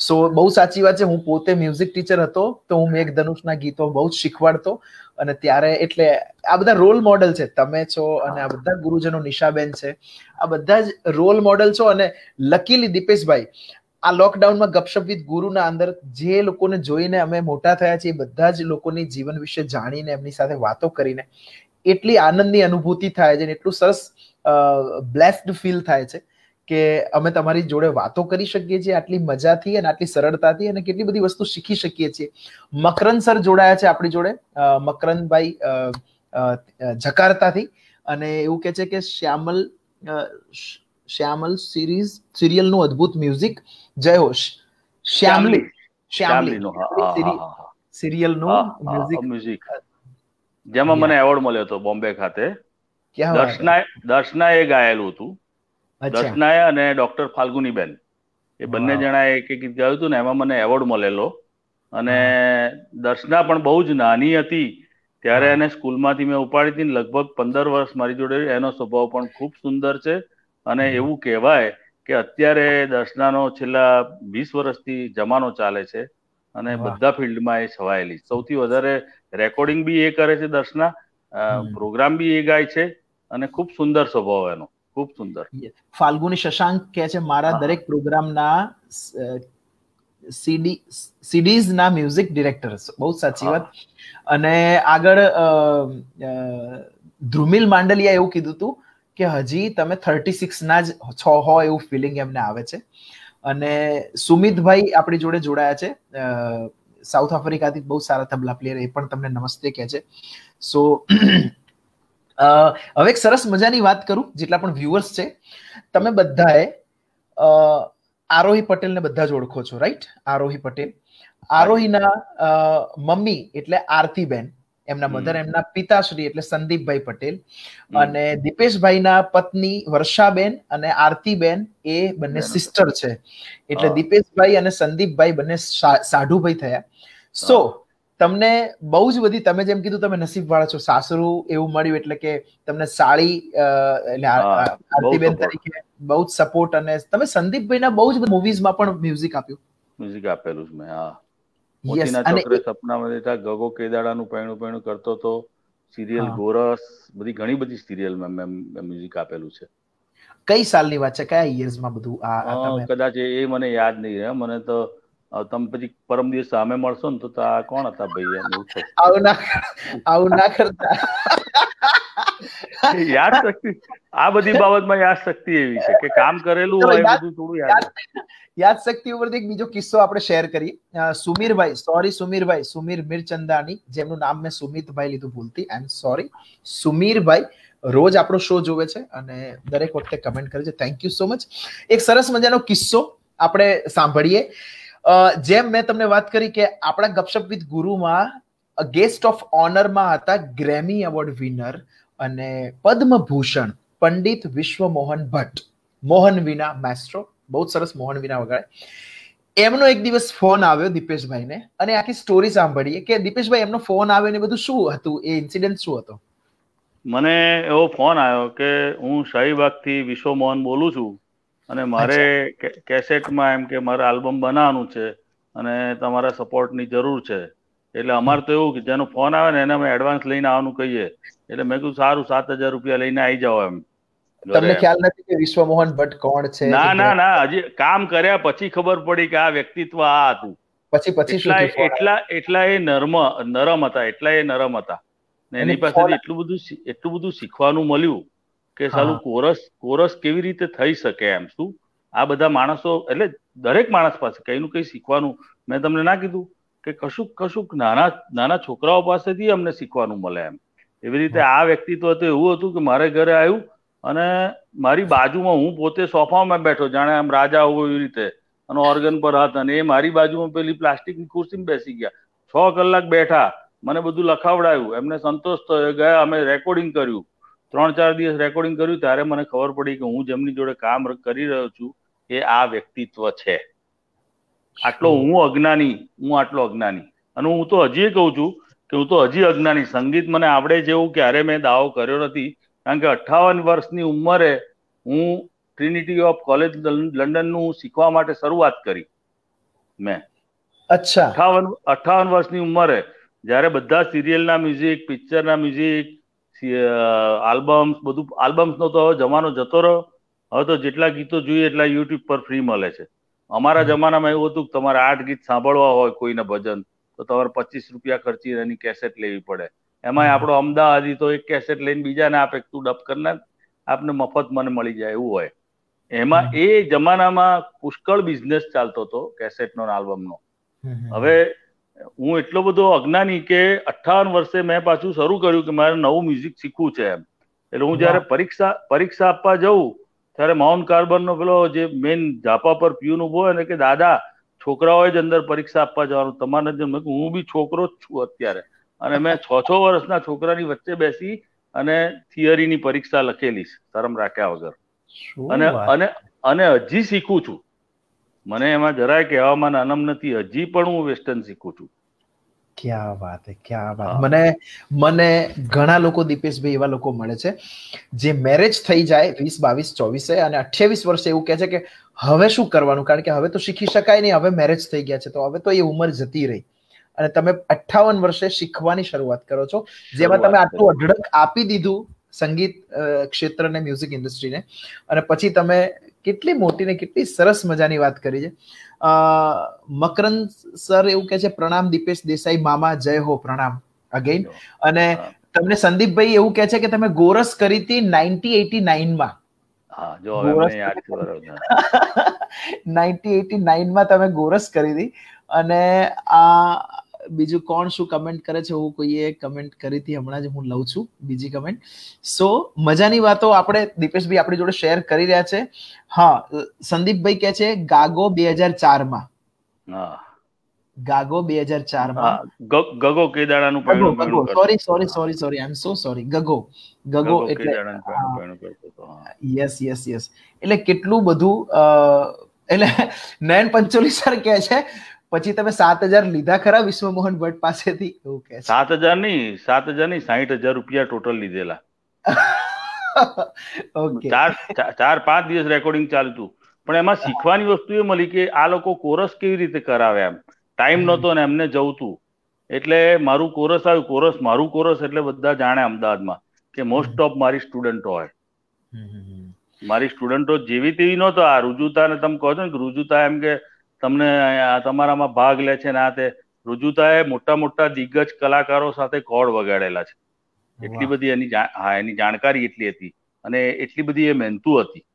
સો બહુ સાચી વાત છે હું પોતે મ્યુઝિક ટીચર હતો તો હું મેઘ ધનુષના ગીતો બહુ જ શીખવાડતો અને ત્યારે એટલે આ બધા રોલ મોડલ છે તમે છો અને આ બધા ગુરુજનો નિશાબેન છે આ બધા જ રોલ મોડલ છો અને લકીલી દીપેશભાઈ આ લોકડાઉનમાં ગપશપ વિથ ગુરુના અંદર જે લોકોને જોઈને અમે મોટા થયા છીએ બધા જ લોકોની જીવન વિશે જાણીને એમની સાથે વાતો કરીને એટલી આનંદની અનુભૂતિ થાય છે ને એટલું સરસ બ્લેસ્ડ ફીલ થાય છે કે અમે તમારી જોડે વાતો કરી શકીએ છીએ આટલી મજાથી અને આટલી સરળતાથી અને કેટલી બધી વસ્તુ શીખી શકીએ છીએ મકરન સર જોડાયા છે આપણી જોડે મકરનભાઈ જકારતાથી અને એવું કે છે કે શ્યામલ શ્યામલ સિરીઝ સિરિયલનું અદ્ભુત મ્યુઝિક જયોશ શ્યામલી શ્યામલી નો સિરિયલ નો મ્યુઝિક જેમાં મને એવોર્ડ મળ્યો હતો બોમ્બે ખાતે દર્શના દર્શના એ ગાયેલું હતું દર્શના અને ડોક્ટર ફાલ્ગુની બેન એ બંને જણા એક ગીત ગાયું હતું ને એમાં મને એવોર્ડ મળેલો અને દર્શના પણ બહુ જ નાની હતી ત્યારે એને સ્કૂલમાંથી મેં ઉપાડી હતી લગભગ પંદર વર્ષ મારી જોડે એનો સ્વભાવ પણ ખૂબ સુંદર છે અને એવું કહેવાય કે અત્યારે દર્શનાનો છેલ્લા વીસ વર્ષથી જમાનો ચાલે છે અને બધા ફિલ્ડમાં એ છવાયેલી સૌથી વધારે રેકોર્ડિંગ બી એ કરે છે દર્શના પ્રોગ્રામ બી એ ગાય છે અને ખૂબ સુંદર સ્વભાવ એનો ખૂબ સુંદર ફાલ્ગુની શશાંક કે છે મારા દરેક પ્રોગ્રામના સીડી સીડીઝ ના મ્યુઝિક ડિરેક્ટર બહુ સાચી વાત અને આગળ ધ્રુમિલ માંડલિયા એવું કીધું હતું કે હજી તમે થર્ટી સિક્સના જ છ હો એવું ફિલિંગ એમને આવે છે અને સુમિતભાઈ આપણી જોડે જોડાયા છે સાઉથ આફ્રિકાથી બહુ સારા તબલા પ્લેયર એ પણ તમને નમસ્તે કહે છે સો હવે એક સરસ મજાની વાત કરું જેટલા પણ વ્યુઅર્સ છે તમે બધાએ આરોહી પટેલને બધા જ ઓળખો છો રાઈટ આરોહી પટેલ આરોહીના મમ્મી એટલે આરતીબેન એમના મધર એમના પિતાશ્રી એટલે સંદીપભાઈ પટેલ અને દીપેશભાઈના પત્ની વર્ષાબેન અને આરતીબેન એ બંને સિસ્ટર છે એટલે દીપેશભાઈ અને સંદીપભાઈ બંને સાઢુભાઈ થયા સો તમને બહુ જ બધી તમે જેમ કીધું તમે નસીબ વાળા છો સાસરુ એવું મળ્યું એટલે કે તમને સાળી એટલે આરતીબેન તરીકે બહુ જ સપોર્ટ અને તમે સંદીપભાઈના બહુ જ મૂવીઝમાં પણ મ્યુઝિક આપ્યું મ્યુઝિક આપેલું છે મેં હા મોતીના ચોકરે સપનામાં દેતા ગગો કેદાડાનું પૈણું પૈણું કરતો તો સિરિયલ ગોરસ બધી ઘણી બધી સિરિયલ મેં મ્યુઝિક આપેલું છે કઈ સાલની વાત છે કયા યર્સમાં બધું આ કદાચ એ મને યાદ નહીં રહે મને તો તમે પછી પરમ દિવસ સામે મળશો ને તો આ કોણ હતા ભાઈ આવું ના આવું ના કરતા યાદ શક્તિ આ બધી બાબતમાં યાદ શક્તિ એવી છે કે કામ કરેલું હોય બધું થોડું યાદ યાદશક્તિ ઉપરથી એક બીજો કિસ્સો આપણે શેર કરીએ સુમીરભાઈ સોરી સુમીરભાઈ સુમીર મીરચંદાની જેમનું નામ મેં સુમિતભાઈ લીધું ભૂલતી આઈ એમ સોરી સુમીરભાઈ રોજ આપણો શો જોવે છે અને દરેક વખતે કમેન્ટ કરે છે થેન્ક યુ સો મચ એક સરસ મજાનો કિસ્સો આપણે સાંભળીએ જેમ મેં તમને વાત કરી કે આપણા ગપશપ વિથ ગુરુમાં ગેસ્ટ ઓફ ઓનરમાં હતા ગ્રેમી એવોર્ડ વિનર અને પદ્મભૂષણ પંડિત વિશ્વમોહન ભટ્ટ મોહન વિના મેસ્ટ્રો બહુ સરસ મોહન વિના વગાડે એમનો એક દિવસ ફોન આવ્યો દીપેશભાઈને અને આખી સ્ટોરી સાંભળીએ કે દીપેશભાઈ એમનો ફોન આવ્યો ને બધું શું હતું એ ઇન્સિડન્ટ શું હતો મને એવો ફોન આવ્યો કે હું શાહીબાગથી વિશ્વ મોહન બોલું છું અને મારે કેસેટમાં એમ કે મારે આલ્બમ બનાવવાનું છે અને તમારા સપોર્ટની જરૂર છે એટલે અમારે તો એવું કે જેનો ફોન આવે ને એને અમે એડવાન્સ લઈને આવવાનું કહીએ એટલે મેં કીધું સારું સાત હજાર રૂપિયા લઈને આવી જાઓ એમ તમને ખ્યાલ નથી કે વિશ્વમોહન ભટ્ટ કોણ છે ના ના ના હજી કામ કર્યા પછી ખબર પડી કે આ વ્યક્તિત્વ આ હતું પછી પછી શું એટલા એટલા એ નરમ નરમ હતા એટલા એ નરમ હતા એની પાસેથી એટલું બધું એટલું બધું શીખવાનું મળ્યું કે સાલું કોરસ કોરસ કેવી રીતે થઈ શકે એમ શું આ બધા માણસો એટલે દરેક માણસ પાસે કઈનું કઈ શીખવાનું મેં તમને ના કીધું કે કશુંક કશુંક નાના નાના છોકરાઓ પાસેથી અમને શીખવાનું મળે એમ એવી રીતે આ વ્યક્તિત્વ તો એવું હતું કે મારે ઘરે આવ્યું અને મારી બાજુમાં હું પોતે સોફામાં બેઠો જાણે આમ રાજા હોવો એવી રીતે અને ઓર્ગન પર હાથ અને એ મારી બાજુમાં પેલી પ્લાસ્ટિકની ખુરશીમાં બેસી ગયા છ કલાક બેઠા મને બધું લખાવડાયું એમને સંતોષ થયો ગયા અમે રેકોર્ડિંગ કર્યું ત્રણ ચાર દિવસ રેકોર્ડિંગ કર્યું ત્યારે મને ખબર પડી કે હું જેમની જોડે કામ કરી રહ્યો છું એ આ વ્યક્તિત્વ છે આટલો હું અજ્ઞાની હું આટલો અજ્ઞાની અને હું તો હજી કહું છું કે હું તો હજી અજ્ઞાની સંગીત મને આવડે જેવું ક્યારે મેં દાવો કર્યો નથી કારણ કે અઠાવન વર્ષની ઉંમરે હું ટ્રિનિટી ઓફ કોલેજ લંડનનું શીખવા માટે શરૂઆત કરી મેં અચ્છા અઠાવન અઠાવન વર્ષની ઉંમરે જ્યારે બધા સિરિયલના મ્યુઝિક પિક્ચરના મ્યુઝિક આલ્બમ્સ બધું આલ્બમ્સનો તો હવે જમાનો જતો રહ્યો હવે તો જેટલા ગીતો જોઈએ એટલા યુટ્યુબ પર ફ્રી મળે છે અમારા જમાનામાં એવું હતું કે તમારે આઠ ગીત સાંભળવા હોય કોઈને ભજન તો તમારે પચીસ રૂપિયા ખર્ચી એની કેસેટ લેવી પડે એમાં આપણો અમદાવાદ તો એક કેસેટ લઈને બીજાને આપે તું ડબ કરનાર આપને મફત મને મળી જાય એવું હોય એમાં એ જમાનામાં પુષ્કળ બિઝનેસ ચાલતો હતો કેસેટનો આલ્બમનો હવે હું એટલો બધો અજ્ઞાની કે અઠાવન વર્ષે મેં પાછું શરૂ કર્યું કે મારે નવું મ્યુઝિક શીખવું છે એમ એટલે હું જયારે પરીક્ષા પરીક્ષા આપવા જઉં ત્યારે માઉન્ટ કાર્બનનો પેલો જે મેઇન ઝાપા પર પ્યુન ઉભો હોય ને કે દાદા છોકરાઓએ જ અંદર પરીક્ષા આપવા જવાનું તમારે જ હું બી છોકરો જ છું અત્યારે અને મેં છ છ વર્ષના છોકરાની વચ્ચે બેસી અને થિયરીની પરીક્ષા લખેલી છે શરમ રાખ્યા વગર અને અને અને હજી શીખું છું મને એમાં જરાય કહેવામાં નાનમ નથી હજી પણ હું વેસ્ટર્ન શીખું છું ક્યાં વાત હે ક્યાં વાત મને મને ઘણા લોકો દીપેશભાઈ એવા લોકો મળે છે જે મેરેજ થઈ જાય વીસ બાવીસ ચોવીસે અને અઠ્યાવીસ વર્ષે એવું કહે છે કે હવે શું કરવાનું કારણ કે હવે તો શીખી શકાય નહીં હવે મેરેજ થઈ ગયા છે તો હવે તો એ ઉંમર જતી રહી અને તમે અઠ્ઠાવન વર્ષે શીખવાની શરૂઆત કરો છો જેમાં તમે આટલું અઢળક આપી દીધું સંગીત ક્ષેત્રને મ્યુઝિક ઇન્ડસ્ટ્રીને અને પછી તમે કેટલી મોટી ને કેટલી સરસ મજાની વાત કરી છે મકરંદ સર એવું કે છે પ્રણામ દીપેશ દેસાઈ મામા જય હો પ્રણામ અગેન અને તમને સંદીપભાઈ એવું કે છે કે તમે ગોરસ કરી હતી નાઇન્ટી એટી નાઇનમાં નાઇન્ટી એટી નાઇનમાં તમે ગોરસ કરી હતી અને આ બીજું કોણ શું કમેન્ટ કરે છે હું કોઈએ કમેન્ટ કરી હમણાં જ હું લઉં છું બીજી કમેન્ટ સો મજાની વાતો આપણે દીપેશભાઈ આપણી જોડે શેર કરી રહ્યા છે હા સંદીપભાઈ કે છે ગાગો બે હજાર માં ગાગો બે હજાર ચારમાં ગગો કેદાડાનું ગગો sorry sorry sorry sorry I am so sorry ગગો ગગો એટલે યસ યસ યસ એટલે કેટલું બધું એટલે નયન પંચોલી સર કહે છે પછી તમે સાત હજાર લીધા ખરા વિશ્વમોહન ભટ્ટ પાસેથી એવું કે સાત હજાર નહીં સાત હજાર નહીં સાઈઠ હજાર રૂપિયા ટોટલ લીધેલા ચાર ચાર પાંચ દિવસ રેકોર્ડિંગ ચાલતું પણ એમાં શીખવાની વસ્તુ એ મળી કે આ લોકો કોરસ કેવી રીતે કરાવે એમ ટાઈમ નહોતો ને એમને જવું હતું એટલે મારું કોરસ આવ્યું કોરસ મારું કોરસ એટલે બધા જાણે અમદાવાદમાં કે મોસ્ટ ઓફ મારી સ્ટુડન્ટો હોય મારી સ્ટુડન્ટો જેવી તેવી નહોતો આ રુજુતા ને તમે કહો છો ને રુજુતા એમ કે તમને તમારામાં ભાગ લે છે ને આ તે રુજુતાએ મોટા મોટા દિગ્ગજ કલાકારો સાથે કોડ વગાડેલા છે એટલી બધી એની હા એની જાણકારી એટલી હતી અને એટલી બધી એ મહેનતુ હતી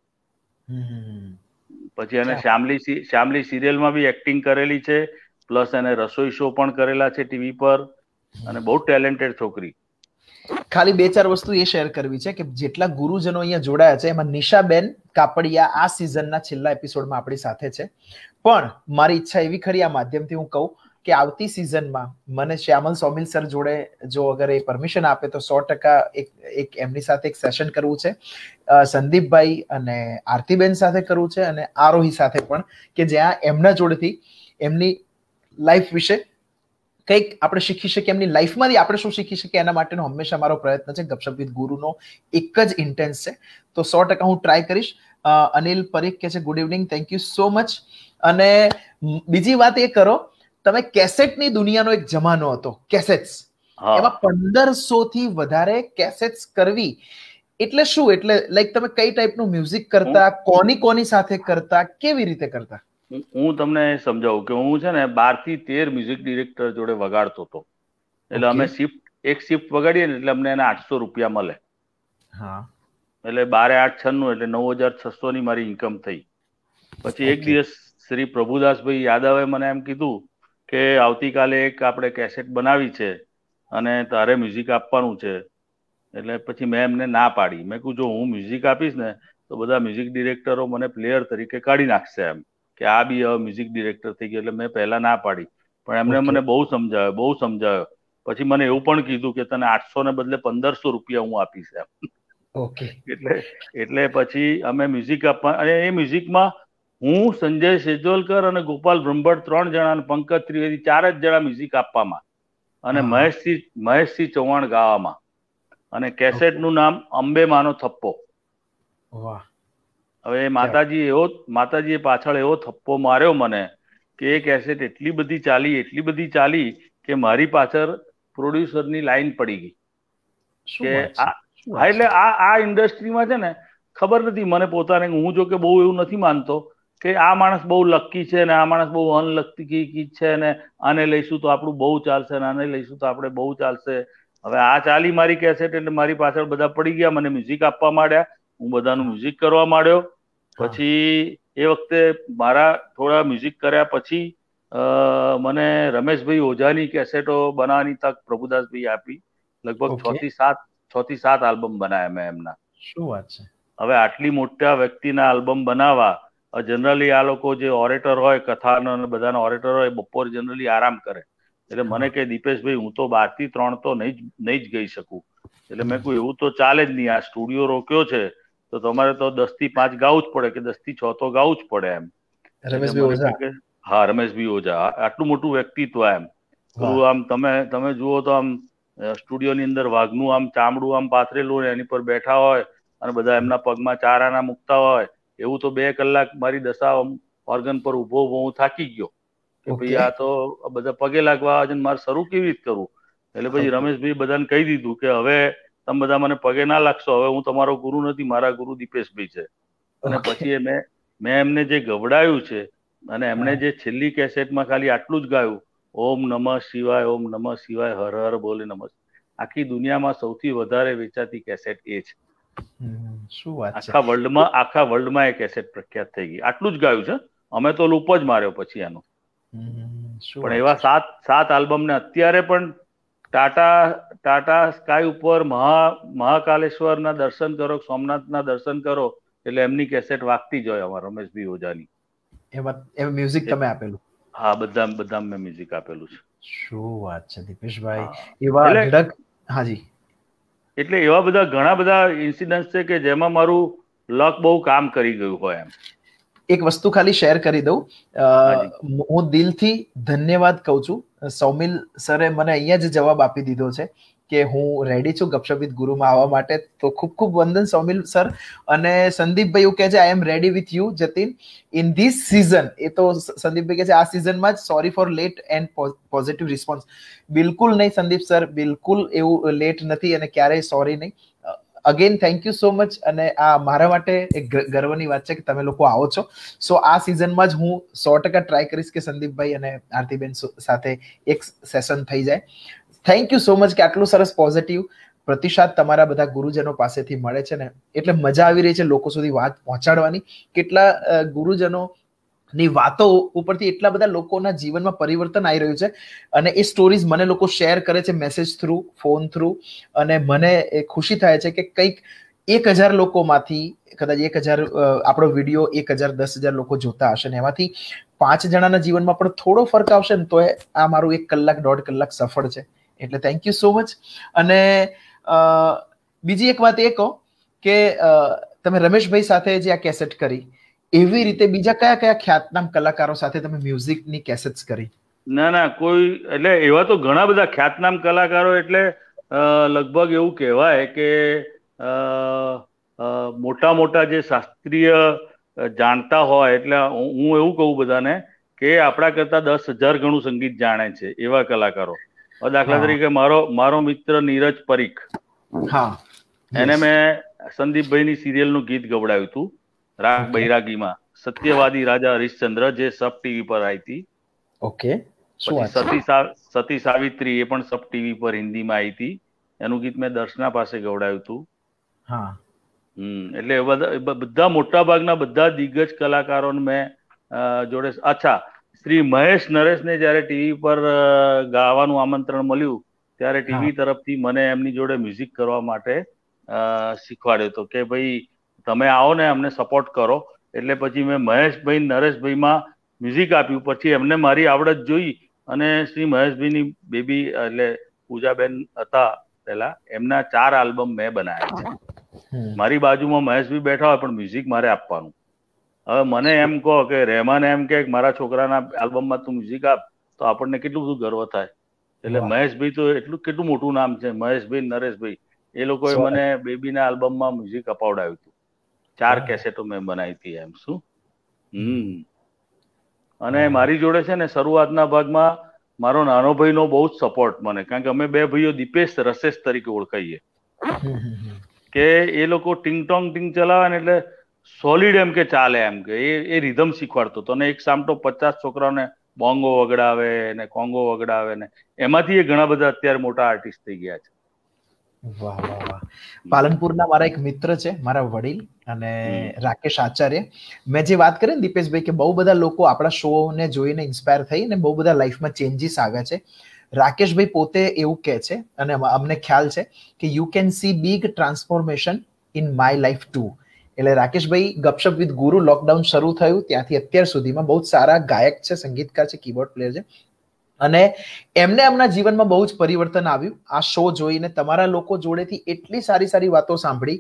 પછી એને શ્યામલી શ્યામલી સિરિયલમાં બી એક્ટિંગ કરેલી છે પ્લસ એને રસોઈ શો પણ કરેલા છે ટીવી પર અને બહુ ટેલેન્ટેડ છોકરી ખાલી બે ચાર વસ્તુ એ શેર કરવી છે કે જેટલા ગુરુજનો અહીંયા જોડાયા છે એમાં નિશાબેન કાપડિયા આ સિઝનના છેલ્લા એપિસોડમાં આપણી સાથે છે પણ મારી ઈચ્છા એવી ખરી આ માધ્યમથી હું કહું કે આવતી સિઝનમાં મને શ્યામલ સોમિલ સર જોડે જો અગર એ પરમિશન આપે તો સો ટકા એક એક એમની સાથે એક સેશન કરવું છે સંદીપભાઈ અને આરતીબેન સાથે કરવું છે અને આરોહી સાથે પણ કે જ્યાં એમના જોડેથી એમની લાઈફ વિશે કંઈક આપણે શીખી શકીએ એમની લાઈફમાંથી આપણે શું શીખી શકીએ એના માટેનો હંમેશા મારો પ્રયત્ન છે ગપશપ વિથ ગુરુનો એક જ ઇન્ટેન્સ છે તો સો ટકા હું ટ્રાય કરીશ અનિલ પરીખ કે છે good evening thank you so much અને બીજી વાત એ કરો તમે કેસેટની દુનિયાનો એક જમાનો હતો કેસેટ્સ એમાં પંદરસો થી વધારે કેસેટ્સ કરવી એટલે શું એટલે લાઈક તમે કઈ ટાઈપનું મ્યુઝિક કરતા કોની કોની સાથે કરતા કેવી રીતે કરતા હું તમને સમજાવું કે હું છે ને બાર થી તેર મ્યુઝિક ડિરેક્ટર જોડે વગાડતો હતો એટલે અમે શિફ્ટ એક શિફ્ટ વગાડીએ ને એટલે અમને એને આઠસો રૂપિયા મળે હા એટલે બારે આઠ છન્નું એટલે નવ હજાર છસો ની મારી ઇન્કમ થઈ પછી એક દિવસ શ્રી પ્રભુદાસભાઈ યાદવે મને એમ કીધું કે આવતીકાલે એક આપણે કેસેટ બનાવી છે અને તારે મ્યુઝિક આપવાનું છે એટલે પછી મેં એમને ના પાડી મેં કહ્યું જો હું મ્યુઝિક આપીશ ને તો બધા મ્યુઝિક ડિરેક્ટરો મને પ્લેયર તરીકે કાઢી નાખશે એમ કે આ બી હવે મ્યુઝિક ડિરેક્ટર થઈ ગયો એટલે મેં પહેલા ના પાડી પણ એમને મને બહુ સમજાયો બહુ સમજાયો પછી મને એવું પણ કીધું કે તને આઠસો ને બદલે પંદરસો રૂપિયા હું આપીશ એમ ઓકે એટલે એટલે પછી અમે મ્યુઝિક આપવા અને એ મ્યુઝિકમાં હું સંજય સેજોલકર અને ગોપાલ બ્રહ્મભટ્ટ ત્રણ જણા અને પંકજ ત્રિવેદી ચાર જ જણા મ્યુઝિક આપવામાં અને મહેશસિંહ મહેશસિંહ ચૌહાણ ગાવામાં અને કેસેટનું નામ અંબે માનો થપ્પો વાહ હવે માતાજી એવો માતાજીએ પાછળ એવો થપ્પો માર્યો મને કે એ કેસેટ એટલી બધી ચાલી એટલી બધી ચાલી કે મારી પાછળ પ્રોડ્યુસરની લાઈન પડી ગઈ કે આ એટલે આ આ ઇન્ડસ્ટ્રીમાં છે ને ખબર નથી મને પોતાને હું જો કે બહુ એવું નથી માનતો કે આ માણસ બહુ લકી છે ને આ માણસ બહુ અનલકી છે ને આને લઈશું તો આપણું બહુ ચાલશે ને આને લઈશું તો આપણે બહુ ચાલશે હવે આ ચાલી મારી કેસેટ એટલે મારી પાછળ બધા પડી ગયા મને મ્યુઝિક આપવા માંડ્યા હું બધાનું મ્યુઝિક કરવા માંડ્યો પછી એ વખતે મારા થોડા મ્યુઝિક કર્યા પછી મને રમેશભાઈ ઓઝાની કેસેટો બનાવવાની તક પ્રભુદાસભાઈ આપી લગભગ છ થી સાત છ થી સાત આલ્બમ બનાવ્યા મેં એમના શું વાત છે હવે આટલી મોટા વ્યક્તિના આલ્બમ બનાવવા જનરલી આ લોકો જે ઓરેટર હોય કથા અને બધાના ઓરેટર હોય બપોર જનરલી આરામ કરે એટલે મને કે દીપેશભાઈ હું તો બાર થી ત્રણ તો નહીં જ નહીં જ ગઈ શકું એટલે મેં કહ્યું એવું તો ચાલે જ નહીં આ સ્ટુડિયો રોક્યો છે તો તમારે તો દસ થી પાંચ ગાવું જ પડે કે દસ થી છ તો ગાવું જ પડે એમ હા રમેશભાઈ ઓઝા આટલું મોટું વ્યક્તિત્વ એમ આમ તમે તમે જુઓ તો આમ સ્ટુડિયો ની અંદર વાઘનું આમ ચામડું આમ પાથરેલું ને એની પર બેઠા હોય અને બધા એમના પગમાં ચારાના મૂકતા હોય એવું તો બે કલાક મારી દશા ઓર્ગન પર ઉભો ઉભો હું થાકી ગયો કે ભાઈ આ તો બધા પગે લાગવા આવે છે મારે શરૂ કેવી રીતે કરવું એટલે પછી રમેશભાઈ બધાને કહી દીધું કે હવે તમે બધા મને પગે ના લાગશો હવે હું તમારો ગુરુ નથી મારા ગુરુ દીપેશભાઈ છે અને પછી મેં મેં એમને જે ગવડાયું છે અને એમને જે છેલ્લી કેસેટમાં ખાલી આટલું જ ગાયું ઓમ નમઃ શિવાય ઓમ નમઃ શિવાય હર હર બોલે નમઃ આખી દુનિયામાં સૌથી વધારે વેચાતી કેસેટ એ છે શું વાત આખા વર્લ્ડમાં આખા વર્લ્ડમાં એ કેસેટ પ્રખ્યાત થઈ ગઈ આટલું જ ગાયું છે અમે તો લૂપ જ માર્યો પછી એનો પણ એવા સાત સાત આલ્બમ ને અત્યારે પણ ટાટા ટાટા સ્કાય ઉપર મહા મહાકાલેશ્વરના દર્શન કરો સોમનાથના દર્શન કરો એટલે એમની કેસેટ વાગતી જ હોય અમારા રમેશભાઈ ઓજાની એમાં મ્યુઝિક તમે આપેલું હા બધા બધા મેં મ્યુઝિક આપેલું છે શું વાત છે દીપેશભાઈ એવા અઢળક હાજી એટલે એવા બધા ઘણા બધા ઇન્સિડન્ટ છે કે જેમાં મારું લક બહુ કામ કરી ગયું હોય એમ એક વસ્તુ ખાલી શેર કરી દઉં હું દિલથી ધન્યવાદ કહું છું સૌમિલ સરે મને અહીંયા જ જવાબ આપી દીધો છે કે હું રેડી છું ગપશપ વિથ ગુરુમાં આવવા માટે તો ખૂબ ખૂબ વંદન સૌમિલ સર અને સંદીપભાઈ એવું કહે છે I am ready with you Jatin in this season એ તો સંદીપભાઈ કહે છે આ સિઝનમાં જ sorry for late and positive response બિલકુલ નહીં સંદીપ સર બિલકુલ એવું લેટ નથી અને ક્યારેય સોરી નહીં again thank you so much અને આ મારા માટે એક ગર્વની વાત છે કે તમે લોકો આવો છો સો આ સિઝનમાં જ હું સો ટકા ટ્રાય કરીશ કે સંદીપભાઈ અને આરતીબેન સાથે એક સેશન થઈ જાય થેન્ક યુ સો મચ કે આટલું સરસ પોઝિટિવ પ્રતિસાદ તમારા બધા ગુરુજનો પાસેથી મળે છે ને એટલે મજા આવી રહી છે લોકો સુધી વાત પહોંચાડવાની કેટલા ગુરુજનો ની વાતો ઉપરથી એટલા બધા લોકોના જીવનમાં પરિવર્તન આવી રહ્યું છે અને એ સ્ટોરીઝ મને લોકો શેર કરે છે મેસેજ થ્રુ ફોન થ્રુ અને મને એ ખુશી થાય છે કે કંઈક એક હજાર લોકોમાંથી કદાચ એક હજાર આપણો વિડીયો એક હજાર દસ હજાર લોકો જોતા હશે ને એમાંથી પાંચ જણાના જીવનમાં પણ થોડો ફરક આવશે ને તો આ મારું એક કલાક દોઢ કલાક સફળ છે એટલે થેન્ક યુ સો મચ અને બીજી એક વાત એ કહો કે તમે રમેશભાઈ સાથે જે આ કેસેટ કરી એવી રીતે બીજા કયા કયા ખ્યાતનામ કલાકારો સાથે તમે મ્યુઝિકની કેસેટ્સ કરી ના ના કોઈ એટલે એવા તો ઘણા બધા ખ્યાતનામ કલાકારો એટલે લગભગ એવું કહેવાય કે મોટા મોટા જે શાસ્ત્રીય જાણતા હોય એટલે હું એવું કહું બધાને કે આપણા કરતા દસ હજાર ગણું સંગીત જાણે છે એવા કલાકારો દાખલા તરીકે મારો મારો મિત્ર નીરજ પરીખ હા એને મેં સંદીપભાઈ ની સિરિયલ નું ગીત ગવડાવ્યું હતું રાગ માં સત્યવાદી રાજા હરિશ્ચંદ્ર જે સબ ટીવી પર આવી હતી ઓકે સતી સતી સાવિત્રી એ પણ સબ ટીવી પર હિન્દીમાં આવી હતી એનું ગીત મેં દર્શના પાસે ગવડાવ્યું હતું હા હમ એટલે બધા મોટા ભાગના બધા દિગ્ગજ કલાકારોને મેં જોડે અચ્છા શ્રી મહેશ નરેશને જ્યારે ટીવી પર ગાવાનું આમંત્રણ મળ્યું ત્યારે ટીવી તરફથી મને એમની જોડે મ્યુઝિક કરવા માટે શીખવાડ્યો હતો કે ભાઈ તમે આવો ને અમને સપોર્ટ કરો એટલે પછી મેં મહેશભાઈ નરેશભાઈમાં મ્યુઝિક આપ્યું પછી એમને મારી આવડત જોઈ અને શ્રી મહેશભાઈની બેબી એટલે પૂજાબેન હતા પહેલા એમના ચાર આલ્બમ મેં બનાવ્યા મારી બાજુમાં મહેશભાઈ બેઠા હોય પણ મ્યુઝિક મારે આપવાનું હવે મને એમ કહો કે રહેમાને એમ કે મારા છોકરાના આલ્બમમાં તું મ્યુઝિક આપ તો આપણને કેટલું બધું ગર્વ થાય એટલે મહેશભાઈ તો એટલું કેટલું મોટું નામ છે મહેશભાઈ નરેશભાઈ એ લોકોએ મને બેબીના આલ્બમમાં મ્યુઝિક અપાવડાવ્યું હતું ચાર કેસેટો મેં બનાવી હતી એમ શું હમ અને મારી જોડે છે ને શરૂઆતના ભાગમાં મારો નાનો ભાઈનો બહુ જ સપોર્ટ મને કારણ કે અમે બે ભાઈઓ દીપેશ રસેશ તરીકે ઓળખાઈએ કે એ લોકો ટીંગ ટોંગ ટીંગ ચલાવે ને એટલે સોલિડ એમ કે ચાલે એમ કે એ એ રિધમ શીખવાડતો હતો અને એક સામટો પચાસ છોકરાઓને બોંગો વગડાવે ને કોંગો વગડાવે ને એમાંથી એ ઘણા બધા અત્યારે મોટા આર્ટિસ્ટ થઈ ગયા છે વાહ વાહ વાહ પાલનપુરના મારા એક મિત્ર છે મારા વડીલ અને રાકેશ આચાર્ય મેં જે વાત કરી ને દીપેશભાઈ કે બહુ બધા લોકો આપણા શોને જોઈને ઇન્સ્પાયર થઈ ને બહુ બધા લાઈફમાં ચેન્જીસ આવે છે રાકેશભાઈ પોતે એવું કહે છે અને અમને ખ્યાલ છે કે you can see big transformation in my life too એટલે રાકેશભાઈ ગપશપ વિથ ગુરુ લોકડાઉન શરૂ થયું ત્યાંથી અત્યાર સુધીમાં બહુ જ સારા ગાયક છે સંગીતકાર છે કીબોર્ડ પ્લેયર છે અને એમને એમના જીવનમાં બહુ જ પરિવર્તન આવ્યું આ શો જોઈને તમારા લોકો જોડેથી એટલી સારી સારી વાતો સાંભળી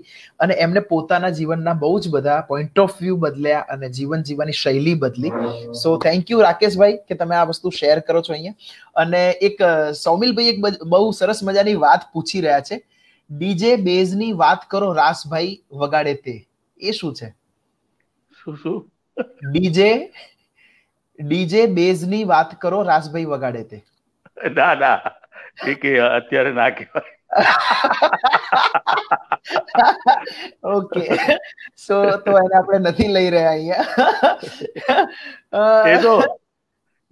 અને એમને પોતાના જીવનના બહુ જ બધા પોઈન્ટ ઓફ વ્યૂ બદલ્યા અને જીવન જીવવાની શૈલી બદલી સો થેન્ક યુ રાકેશભાઈ કે તમે આ વસ્તુ શેર કરો છો અહીંયા અને એક સૌમિલભાઈ એક બહુ સરસ મજાની વાત પૂછી રહ્યા છે ડીજે બેઝની વાત કરો રાસભાઈ વગાડે તે એ શું છે ડીજે ડીજે બેઝ ની વાત કરો રાસભાઈ વગાડે તે ના ના એ કે અત્યારે ના કહેવાય ઓકે સો તો એને આપણે નથી લઈ રહ્યા અહીંયા એ તો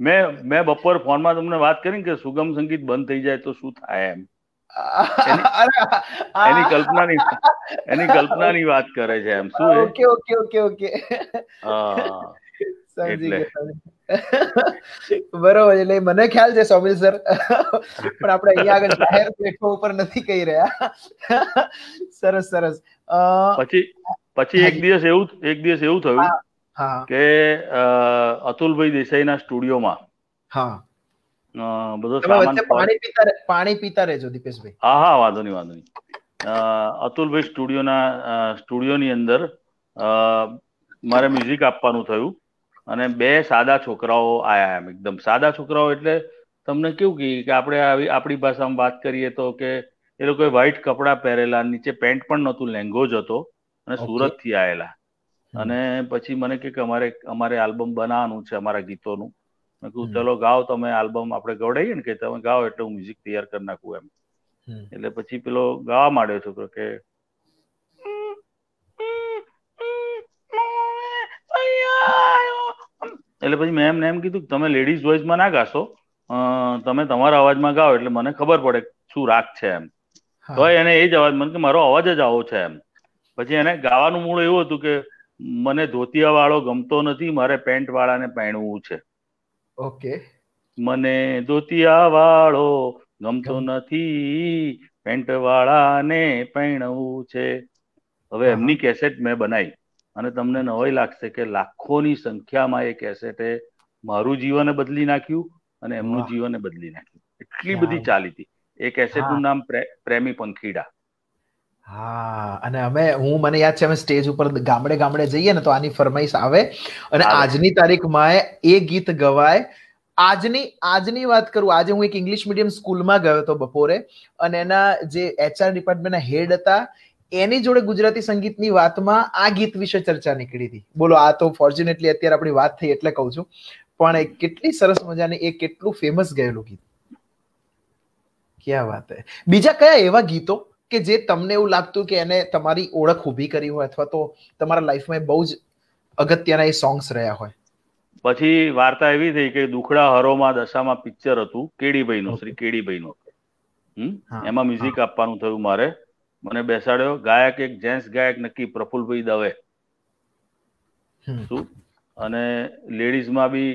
મેં મેં બપોર ફોનમાં તમને વાત કરી કે સુગમ સંગીત બંધ થઈ જાય તો શું થાય એમ એની કલ્પનાની એની કલ્પનાની વાત કરે છે એમ શું ઓકે ઓકે ઓકે ઓકે બરોબર એટલે મને ખ્યાલ છે સોમિલ સર પણ આપણે અહીંયા આગળ જાહેર પ્લેટફોર્મ ઉપર નથી કહી રહ્યા સરસ સરસ પછી પછી એક દિવસ એવું એક દિવસ એવું થયું કે અતુલભાઈ દેસાઈના સ્ટુડિયોમાં હા બધો સામાન પાણી પીતા પાણી પીતા રહેજો દીપેશભાઈ હા હા વાંધો નહીં વાંધો નહીં અતુલભાઈ સ્ટુડિયોના સ્ટુડિયોની અંદર મારે મ્યુઝિક આપવાનું થયું અને બે સાદા છોકરાઓ આયા એમ એકદમ સાદા છોકરાઓ એટલે તમને કેવું કે આપણે આવી આપણી ભાષામાં વાત કરીએ તો કે એ લોકોએ વ્હાઈટ કપડાં પહેરેલા નીચે પેન્ટ પણ નહોતું લેંઘો જ હતો અને સુરતથી આવેલા અને પછી મને કે અમારે અમારે આલ્બમ બનાવવાનું છે અમારા ગીતોનું મેં કહ્યું ચલો ગાઓ તમે આલ્બમ આપણે ગવડાવીએ ને કે તમે ગાઓ એટલે હું મ્યુઝિક તૈયાર કરી નાખું એમ એટલે પછી પેલો ગાવા માંડ્યો છોકરો કે એટલે પછી મેમ ને એમ કીધું તમે લેડીઝ માં ના ગાશો તમે તમારા અવાજમાં ગાઓ એટલે મને ખબર પડે શું રાગ છે એમ તો એને એ જ અવાજ મને કે મારો અવાજ જ આવો છે એમ પછી એને ગાવાનું મૂળ એવું હતું કે મને ધોતિયા વાળો ગમતો નથી મારે પેન્ટ વાળાને પહેણવું છે ઓકે મને દોતિયા વાળો ગમતો નથી પેન્ટ વાળાને પહેણવું છે હવે એમની કેસેટ મેં બનાવી અને તમને નવાઈ લાગશે કે લાખોની સંખ્યામાં એ કેસેટે મારું જીવન બદલી નાખ્યું અને એમનું જીવન બદલી નાખ્યું એટલી બધી ચાલી હતી એ કેસેટનું નામ પ્રેમી પંખીડા હા અને અમે હું મને યાદ છે અમે સ્ટેજ ઉપર ગામડે ગામડે જઈએ ને તો આની ફરમાઈશ આવે અને આજની તારીખમાં એ ગીત ગવાય આજની આજની વાત કરું આજે હું એક ઇંગ્લિશ મીડિયમ સ્કૂલમાં ગયો હતો બપોરે અને એના જે એચઆર ડિપાર્ટમેન્ટના હેડ હતા એની જોડે ગુજરાતી સંગીતની વાતમાં આ ગીત વિશે ચર્ચા નીકળી હતી બોલો આ તો ફોર્ચ્યુનેટલી અત્યારે આપણી વાત થઈ એટલે કહું છું પણ એ કેટલી સરસ મજાની એ કેટલું ફેમસ ગયેલું ગીત ક્યાં વાત હે બીજા કયા એવા ગીતો કે જે તમને એવું લાગતું કે એને તમારી ઓળખ ઊભી કરી હોય અથવા તો તમારા લાઈફમાં બહુ જ અગત્યના એ સોંગ્સ રહ્યા હોય પછી વાર્તા એવી થઈ કે દુખડા હરોમાં દશામાં પિક્ચર હતું કેડીભાઈનું શ્રી કેડીભાઈનું હમ એમાં મ્યુઝિક આપવાનું થયું મારે મને બેસાડ્યો ગાયક એક જેન્ટ્સ ગાયક નક્કી પ્રફુલભાઈ દવે શું અને લેડીઝમાં બી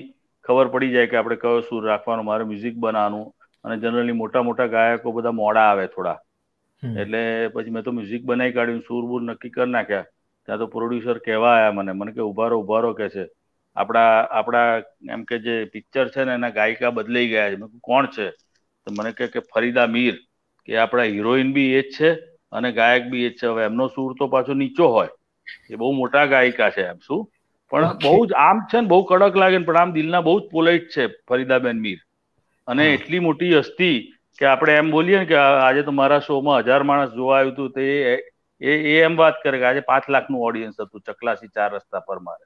ખબર પડી જાય કે આપણે કયો સુર રાખવાનો મારે મ્યુઝિક બનાવવાનું અને જનરલી મોટા મોટા ગાયકો બધા મોડા આવે થોડા એટલે પછી મેં તો મ્યુઝિક બનાવી કાઢ્યું સૂર બૂર નક્કી કરી નાખ્યા ત્યાં તો પ્રોડ્યુસર કહેવા આવ્યા મને મને કે ઉભારો ઉભારો કે છે આપણા આપણા એમ કે જે પિક્ચર છે ને એના ગાયિકા બદલાઈ ગયા છે કોણ છે તો મને કહે કે ફરીદા મીર કે આપણા હિરોઈન બી એ જ છે અને ગાયક બી એ જ છે હવે એમનો સૂર તો પાછો નીચો હોય એ બહુ મોટા ગાયિકા છે એમ શું પણ બહુ જ આમ છે ને બહુ કડક લાગે પણ આમ દિલના બહુ જ પોલાઇટ છે ફરીદાબેન મીર અને એટલી મોટી હસ્તી કે આપણે એમ બોલીએ ને કે આજે તો મારા શોમાં હજાર માણસ જોવા આવ્યું હતું તે એ એ એમ વાત કરે કે આજે પાંચ લાખનું ઓડિયન્સ હતું ચકલાસી ચાર રસ્તા પર મારે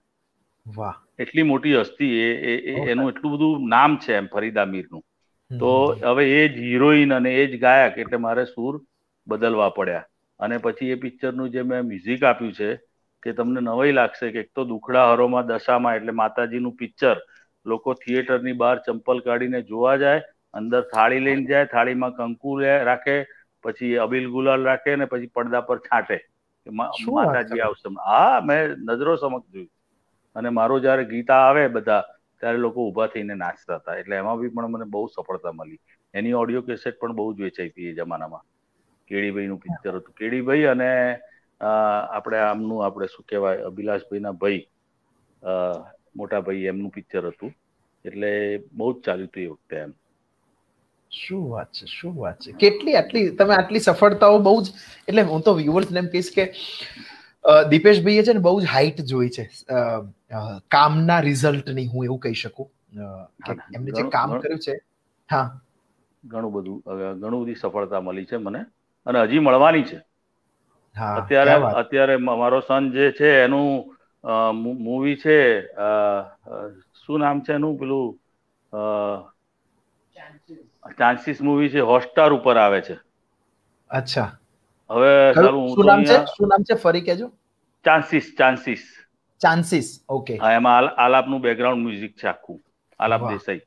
વાહ એટલી મોટી હસ્તી એ એનું એટલું બધું નામ છે એમ ફરીદા મીરનું તો હવે એ જ હિરોઈન અને એ જ ગાયક એટલે મારે સૂર બદલવા પડ્યા અને પછી એ પિક્ચરનું જે મેં મ્યુઝિક આપ્યું છે કે તમને નવાઈ લાગશે કે એક તો દુખડા હરોમાં દશામાં એટલે માતાજીનું પિક્ચર લોકો થિયેટરની બહાર ચંપલ કાઢીને જોવા જાય અંદર થાળી લઈને જાય થાળીમાં કંકુ રાખે પછી અબિલ ગુલાલ રાખે ને પછી પડદા પર છાંટે માતાજી આવશે હા મેં નજરો સમક્ષ જોયું અને મારો જયારે ગીતા આવે બધા ત્યારે લોકો ઉભા થઈને નાચતા હતા એટલે એમાં બી પણ મને બહુ સફળતા મળી એની ઓડિયો કેસેટ પણ બહુ જ વેચાઈ હતી એ જમાનામાં કેડીભાઈ નું પિક્ચર હતું કેડીભાઈ અને આપણે આમનું આપણે શું કહેવાય અભિલાષભાઈના ભાઈ મોટા ભાઈ એમનું પિક્ચર હતું એટલે બહુ જ ચાલ્યું હતું એ વખતે એમ શું વાત છે શું વાત છે કેટલી આટલી તમે આટલી સફળતાઓ બહુ જ એટલે હું તો વ્યુઅર્સને એમ કહીશ કે દીપેશભાઈએ છે ને બહુ જ હાઈટ જોઈ છે કામના રિઝલ્ટ ની હું એવું કહી શકું એમને જે કામ કર્યું છે હા ઘણું બધું ઘણું બધી સફળતા મળી છે મને અને હજી મળવાની છે અત્યારે અત્યારે મારો સન જે છે એનું મૂવી છે શું નામ છે એનું પેલું ચાન્સીસ મૂવી છે હોટસ્ટાર ઉપર આવે છે અચ્છા હવે શું નામ છે શું નામ છે ફરી કેજો ચાન્સીસ ચાન્સીસ ચાન્સીસ ઓકે હા એમાં આલાપનું બેકગ્રાઉન્ડ મ્યુઝિક છે આખું આલાપ દેસાઈ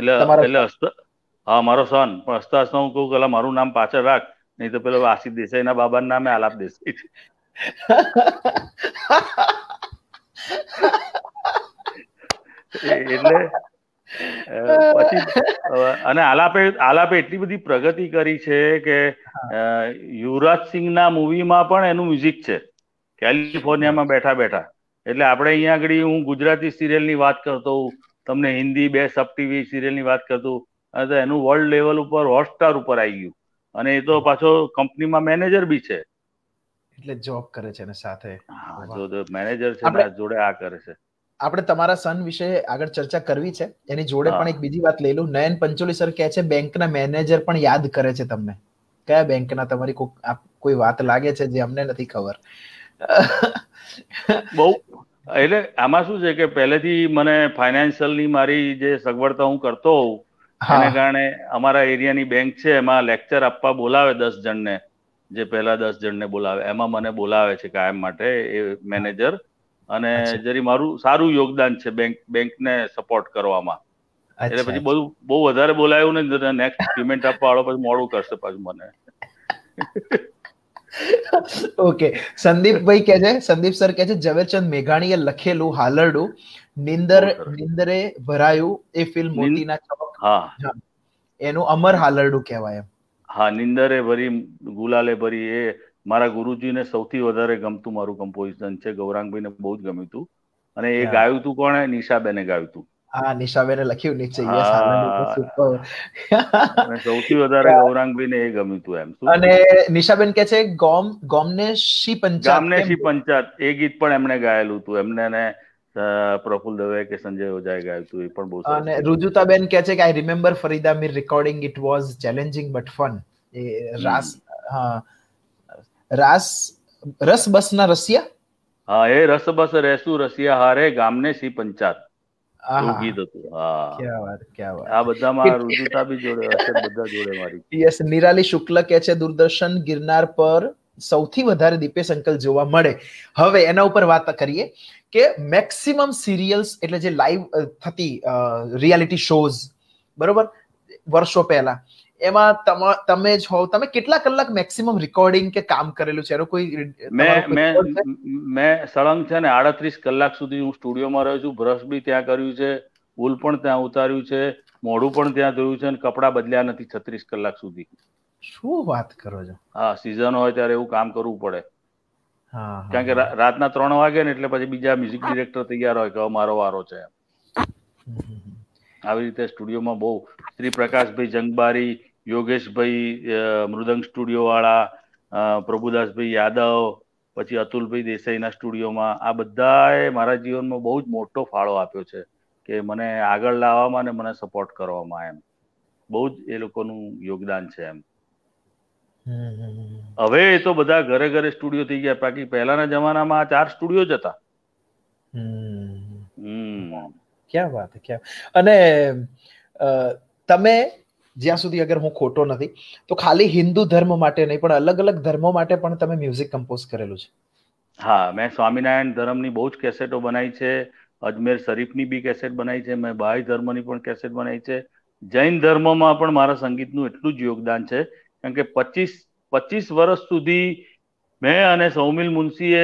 એટલે એટલે હા મારો સન પણ હસતા હું કહું કે મારું નામ પાછળ રાખ નહીં તો પેલો આશિષ દેસાઈ ના બાબાનું નામે આલાપ દેસાઈ એટલે પછી અને આલાપે આલાપે એટલી બધી પ્રગતિ કરી છે કે યુવરાજ સિંહના મૂવીમાં પણ એનું મ્યુઝિક છે કેલિફોર્નિયામાં બેઠા બેઠા એટલે આપણે અહીંયા આગળ હું ગુજરાતી સિરિયલની વાત કરતો હું તમને હિન્દી બે સબ ટીવી સિરિયલની વાત કરતો અને એનું વર્લ્ડ લેવલ ઉપર હોટસ્ટાર ઉપર આવી ગયું અને એ તો પાછો કંપનીમાં મેનેજર બી છે એટલે જોબ કરે છે ને સાથે મેનેજર છે જોડે આ કરે છે આપણે તમારા સન વિશે આગળ ચર્ચા કરવી છે એની જોડે પણ એક બીજી વાત લઈ લઉં નયન પંચોલી સર કહે છે બેંકના મેનેજર પણ યાદ કરે છે તમને કયા બેંકના તમારી કોઈ વાત લાગે છે જે અમને નથી ખબર બહુ એટલે આમાં શું છે કે પહેલેથી મને ની મારી જે સગવડતા હું કરતો હોઉં એના કારણે અમારા એરિયાની બેંક છે એમાં લેક્ચર આપવા બોલાવે દસ જણને જે પહેલા દસ જણને બોલાવે એમાં મને બોલાવે છે કાયમ માટે એ મેનેજર અને જરી મારું સારું યોગદાન છે બેંક બેંકને સપોર્ટ કરવામાં એટલે પછી બધું બહુ વધારે બોલાયું ને નેક્સ્ટ પેમેન્ટ આપવા વાળો પછી મોડું કરશે પાછું મને ઓકે સંદીપભાઈ કે છે સંદીપ સર કે છે ઝવેરચંદ મેઘાણીએ લખેલું હાલરડું નિંદર નિંદરે ભરાયું એ ફિલ્મ મોતીના ચોક હા એનું અમર હાલરડું કહેવાય એમ હા નિંદરે ભરી ગુલાલે ભરી એ મારા ગુરુજીને સૌથી વધારે ગમતું મારું કમ્પોઝિશન છે ગૌરાંગભાઈને બહુ જ ગમ્યું હતું અને એ ગાયું હતું કોણે નિશાબેને ગાયું હતું હા નિશાબેને લખ્યું નીચે સૌથી વધારે ગૌરાંગભાઈને એ ગમ્યું હતું એમ અને નિશાબેન કે છે ગોમ ગોમને શી પંચાયત ગામને શી પંચાયત એ ગીત પણ એમણે ગાયેલું હતું એમને ને પ્રફુલ દવે કે સંજય ઓઝાએ ગાયું હતું એ પણ બહુ અને રુજુતાબેન કે છે કે I remember Farida Mir recording it was challenging but fun એ રાસ હા રાસ રસ બસના રસિયા હા એ રસ બસ રેસુ રસિયા હારે ગામને સી પંચાત નિરાલી શુક્લ કે છે દૂરદર્શન ગિરનાર પર સૌથી વધારે દીપેશ જોવા મળે હવે એના ઉપર વાત કરીએ કે મેક્સિમમ સિરિયલ્સ એટલે જે લાઈવ થતી રિયાલિટી શોઝ બરોબર વર્ષો પહેલા એમાં તમે છો તમે કેટલા કલાક મેક્સિમમ રેકોર્ડિંગ કે કામ કરેલું છે એનો કોઈ મેં મેં મેં સળંગ છે ને આડત્રીસ કલાક સુધી હું સ્ટુડિયોમાં રહ્યો છું બ્રશ બી ત્યાં કર્યું છે ઉલ પણ ત્યાં ઉતાર્યું છે મોઢું પણ ત્યાં ધોયું છે અને કપડાં બદલ્યા નથી છત્રીસ કલાક સુધી શું વાત કરો છો હા સિઝન હોય ત્યારે એવું કામ કરવું પડે કારણ કે રાતના ત્રણ વાગે ને એટલે પછી બીજા મ્યુઝિક ડિરેક્ટર તૈયાર હોય કે મારો વારો છે આવી રીતે સ્ટુડિયોમાં બહુ શ્રી પ્રકાશભાઈ જંગબારી યોગેશભાઈ મૃદંગ સ્ટુડિયોવાળા પ્રભુદાસભાઈ યાદવ પછી અતુલભાઈ દેસાઈના સ્ટુડિયોમાં આ બધાએ મારા જીવનમાં બહુ જ મોટો ફાળો આપ્યો છે કે મને આગળ લાવવામાં અને મને સપોર્ટ કરવામાં એમ બહુ જ એ લોકોનું યોગદાન છે એમ હવે એ તો બધા ઘરે ઘરે સ્ટુડિયો થઈ ગયા બાકી પહેલાના જમાનામાં આ ચાર સ્ટુડિયો જ હતા ક્યાં વાત ક્યાં અને તમે જ્યાં સુધી અગર હું ખોટો નથી તો ખાલી હિન્દુ ધર્મ માટે નહીં પણ અલગ અલગ ધર્મો માટે પણ તમે મ્યુઝિક કમ્પોઝ કરેલું છે હા મેં સ્વામિનારાયણ ધર્મની બહુ જ કેસેટો બનાવી છે અજમેર શરીફની બી કેસેટ બનાવી છે મેં બાહ્ય ધર્મની પણ કેસેટ બનાવી છે જૈન ધર્મમાં પણ મારા સંગીતનું એટલું જ યોગદાન છે કારણ કે પચીસ પચીસ વર્ષ સુધી મેં અને સૌમિલ મુનશીએ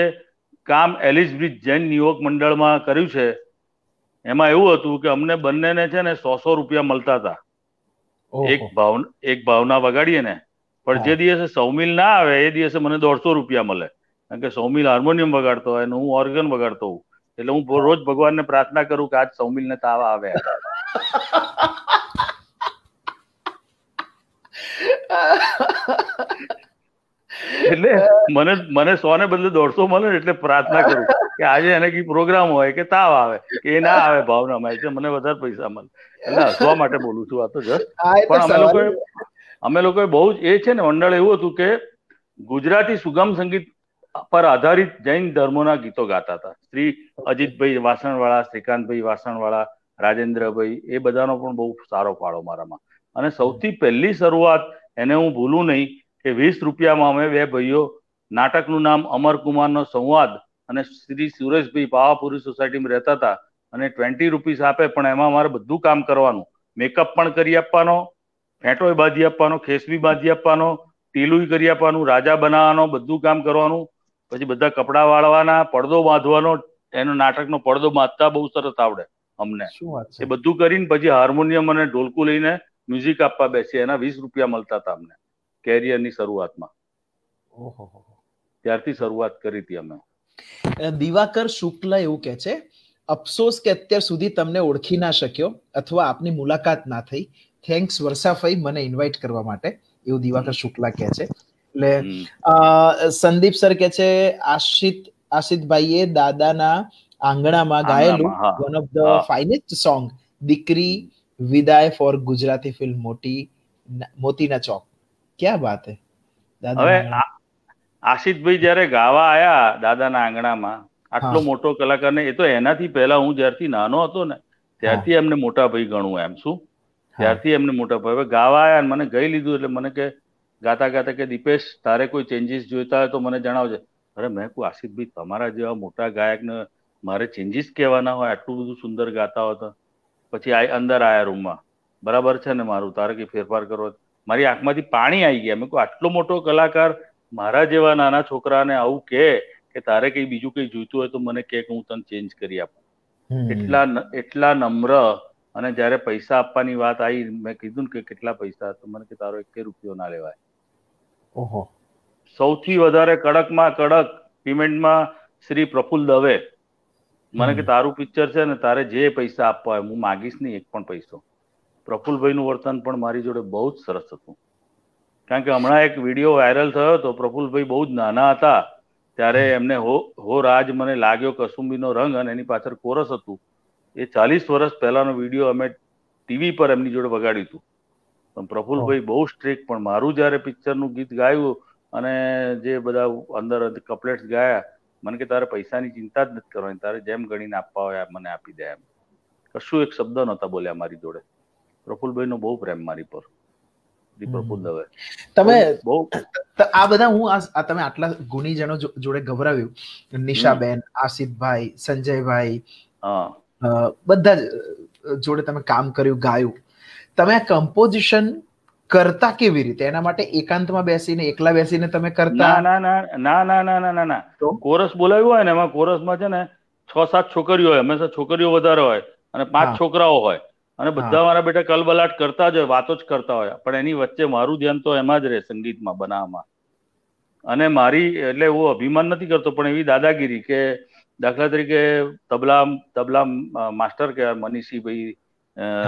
કામ એલિઝબ્રિજ જૈન નિયોગ મંડળમાં કર્યું છે એમાં એવું હતું કે અમને બંનેને છે ને સો સો રૂપિયા મળતા હતા એક ભાવ એક ભાવના વગાડીએ ને પણ જે દિવસે સૌમિલ ના આવે એ દિવસે મને દોઢસો રૂપિયા મળે કારણ કે સૌમિલ હાર્મોનિયમ વગાડતો હોય અને હું ઓર્ગન વગાડતો હોઉં એટલે હું રોજ ભગવાનને પ્રાર્થના કરું કે આજ સૌમિલ ને તાવ આવે એટલે મને મને સો ને બદલે દોઢસો મળે એટલે પ્રાર્થના કરું કે આજે એને કઈ પ્રોગ્રામ હોય કે તાવ આવે કે એ ના આવે ભાવનામાં એટલે મને વધારે પૈસા મળે એટલે હસવા માટે બોલું છું આ તો જસ્ટ પણ અમે લોકોએ અમે લોકોએ બહુ જ એ છે ને મંડળ એવું હતું કે ગુજરાતી સુગમ સંગીત પર આધારિત જૈન ધર્મોના ગીતો ગાતા હતા શ્રી અજીતભાઈ વાસણવાળા શ્રીકાંતભાઈ વાસણવાળા રાજેન્દ્રભાઈ એ બધાનો પણ બહુ સારો ફાળો મારામાં અને સૌથી પહેલી શરૂઆત એને હું ભૂલું નહીં કે વીસ રૂપિયામાં અમે બે ભાઈઓ નાટકનું નામ અમરકુમારનો સંવાદ અને શ્રી સુરેશભાઈ પાવાપુરી સોસાયટીમાં રહેતા હતા અને ટ્વેન્ટી રૂપીસ આપે પણ એમાં મારે બધું કામ કરવાનું મેકઅપ પણ કરી આપવાનો ફેંટોય બાંધી આપવાનો ખેસ બાંધી આપવાનો ટીલુય કરી આપવાનું રાજા બનાવવાનો બધું કામ કરવાનું પછી બધા કપડા વાળવાના પડદો બાંધવાનો એનો નાટકનો પડદો બાંધતા બહુ સરસ આવડે અમને એ બધું કરીને પછી હાર્મોનિયમ અને ઢોલકું લઈને મ્યુઝિક આપવા બેસીએ એના વીસ રૂપિયા મળતા હતા અમને કેરિયરની શરૂઆતમાં ત્યારથી શરૂઆત કરી હતી અમે દિવાકર શુક્લ એવું કહે છે અફસોસ કે અત્યાર સુધી તમને ઓળખી ના શક્યો અથવા આપની મુલાકાત ના થઈ થેન્ક્સ વર્ષાફાઈ મને ઇન્વાઇટ કરવા માટે એવું દિવાકર શુક્લા કહે છે એટલે સંદીપ સર કહે છે આશિત આશિતભાઈએ દાદાના આંગણામાં ગાયેલું one of the finest song દીકરી વિદાય ફોર ગુજરાતી ફિલ્મ મોટી મોતીના ચોક ક્યાં વાત હે હવે આશિતભાઈ જયારે ગાવા આયા દાદાના આંગણામાં આટલો મોટો કલાકાર ને એ તો એનાથી પહેલા હું જ્યારથી નાનો હતો ને ત્યારથી એમને મોટા ભાઈ ગણું એમ શું ત્યારથી એમને મોટા ભાઈ ગાવા આયા મને ગઈ લીધું એટલે મને કે ગાતા ગાતા કે દીપેશ તારે કોઈ ચેન્જીસ જોઈતા હોય તો મને જણાવજે અરે મેં કહું આશિષભાઈ તમારા જેવા મોટા ગાયક ને મારે ચેન્જીસ કહેવાના હોય આટલું બધું સુંદર ગાતા હોતા પછી આ અંદર આયા રૂમમાં બરાબર છે ને મારું તારે કે ફેરફાર કરો મારી આંખમાંથી પાણી આવી ગયા મેં કહું આટલો મોટો કલાકાર મારા જેવા નાના છોકરાને આવું કે કે તારે કઈ બીજું કઈ જોઈતું હોય તો મને કે હું તને ચેન્જ કરી આપું એટલા એટલા નમ્ર અને જયારે પૈસા આપવાની વાત આવી મેં કીધું ને કે કેટલા પૈસા તો મને કે તારો એક રૂપિયો ના લેવાય ઓહો સૌથી વધારે કડકમાં કડક પેમેન્ટમાં શ્રી પ્રફુલ દવે મને કે તારું પિક્ચર છે ને તારે જે પૈસા આપવા હોય હું માગીશ નહીં એક પણ પૈસો પ્રફુલભાઈનું વર્તન પણ મારી જોડે બહુ જ સરસ હતું કારણ કે હમણાં એક વિડીયો વાયરલ થયો હતો પ્રફુલભાઈ બહુ જ નાના હતા ત્યારે એમને હો હો રાજ મને લાગ્યો કસુંબીનો રંગ અને એની પાછળ કોરસ હતું એ ચાલીસ વર્ષ પહેલાનો વિડીયો અમે ટીવી પર એમની જોડે વગાડ્યું હતું પણ પ્રફુલભાઈ બહુ સ્ટ્રીક પણ મારું જ્યારે પિક્ચરનું ગીત ગાયું અને જે બધા અંદર કપલેટ્સ ગાયા મને કે તારે પૈસાની ચિંતા જ નથી કરવાની તારે જેમ ગણીને આપવા હોય મને આપી દે એમ કશું એક શબ્દ નહોતા બોલ્યા મારી જોડે પ્રફુલભાઈ નો બહુ પ્રેમ મારી પર પ્રફુલ દવે તમે બહુ આ બધા હું આ તમે આટલા ગુણીજનો જોડે ગભરાવ્યું નિશાબેન આસિફભાઈ સંજયભાઈ બધા જોડે તમે કામ કર્યું ગાયું તમે આ કમ્પોઝિશન કરતા કેવી રીતે એના માટે એકાંતમાં બેસીને એકલા બેસીને તમે કરતા ના ના ના ના ના ના ના ના કોરસ બોલાવ્યું હોય ને એમાં કોરસમાં છે ને છ સાત છોકરીઓ હોય હંમેશા છોકરીઓ વધારે હોય અને પાંચ છોકરાઓ હોય અને બધા મારા બેટા કલબલાટ કરતા જ હોય વાતો જ કરતા હોય પણ એની વચ્ચે મારું ધ્યાન તો એમાં જ રહે સંગીતમાં બનાવવામાં અને મારી એટલે હું અભિમાન નથી કરતો પણ એવી દાદાગીરી કે દાખલા તરીકે તબલા તબલા માસ્ટર કહેવાય મનીષીભાઈ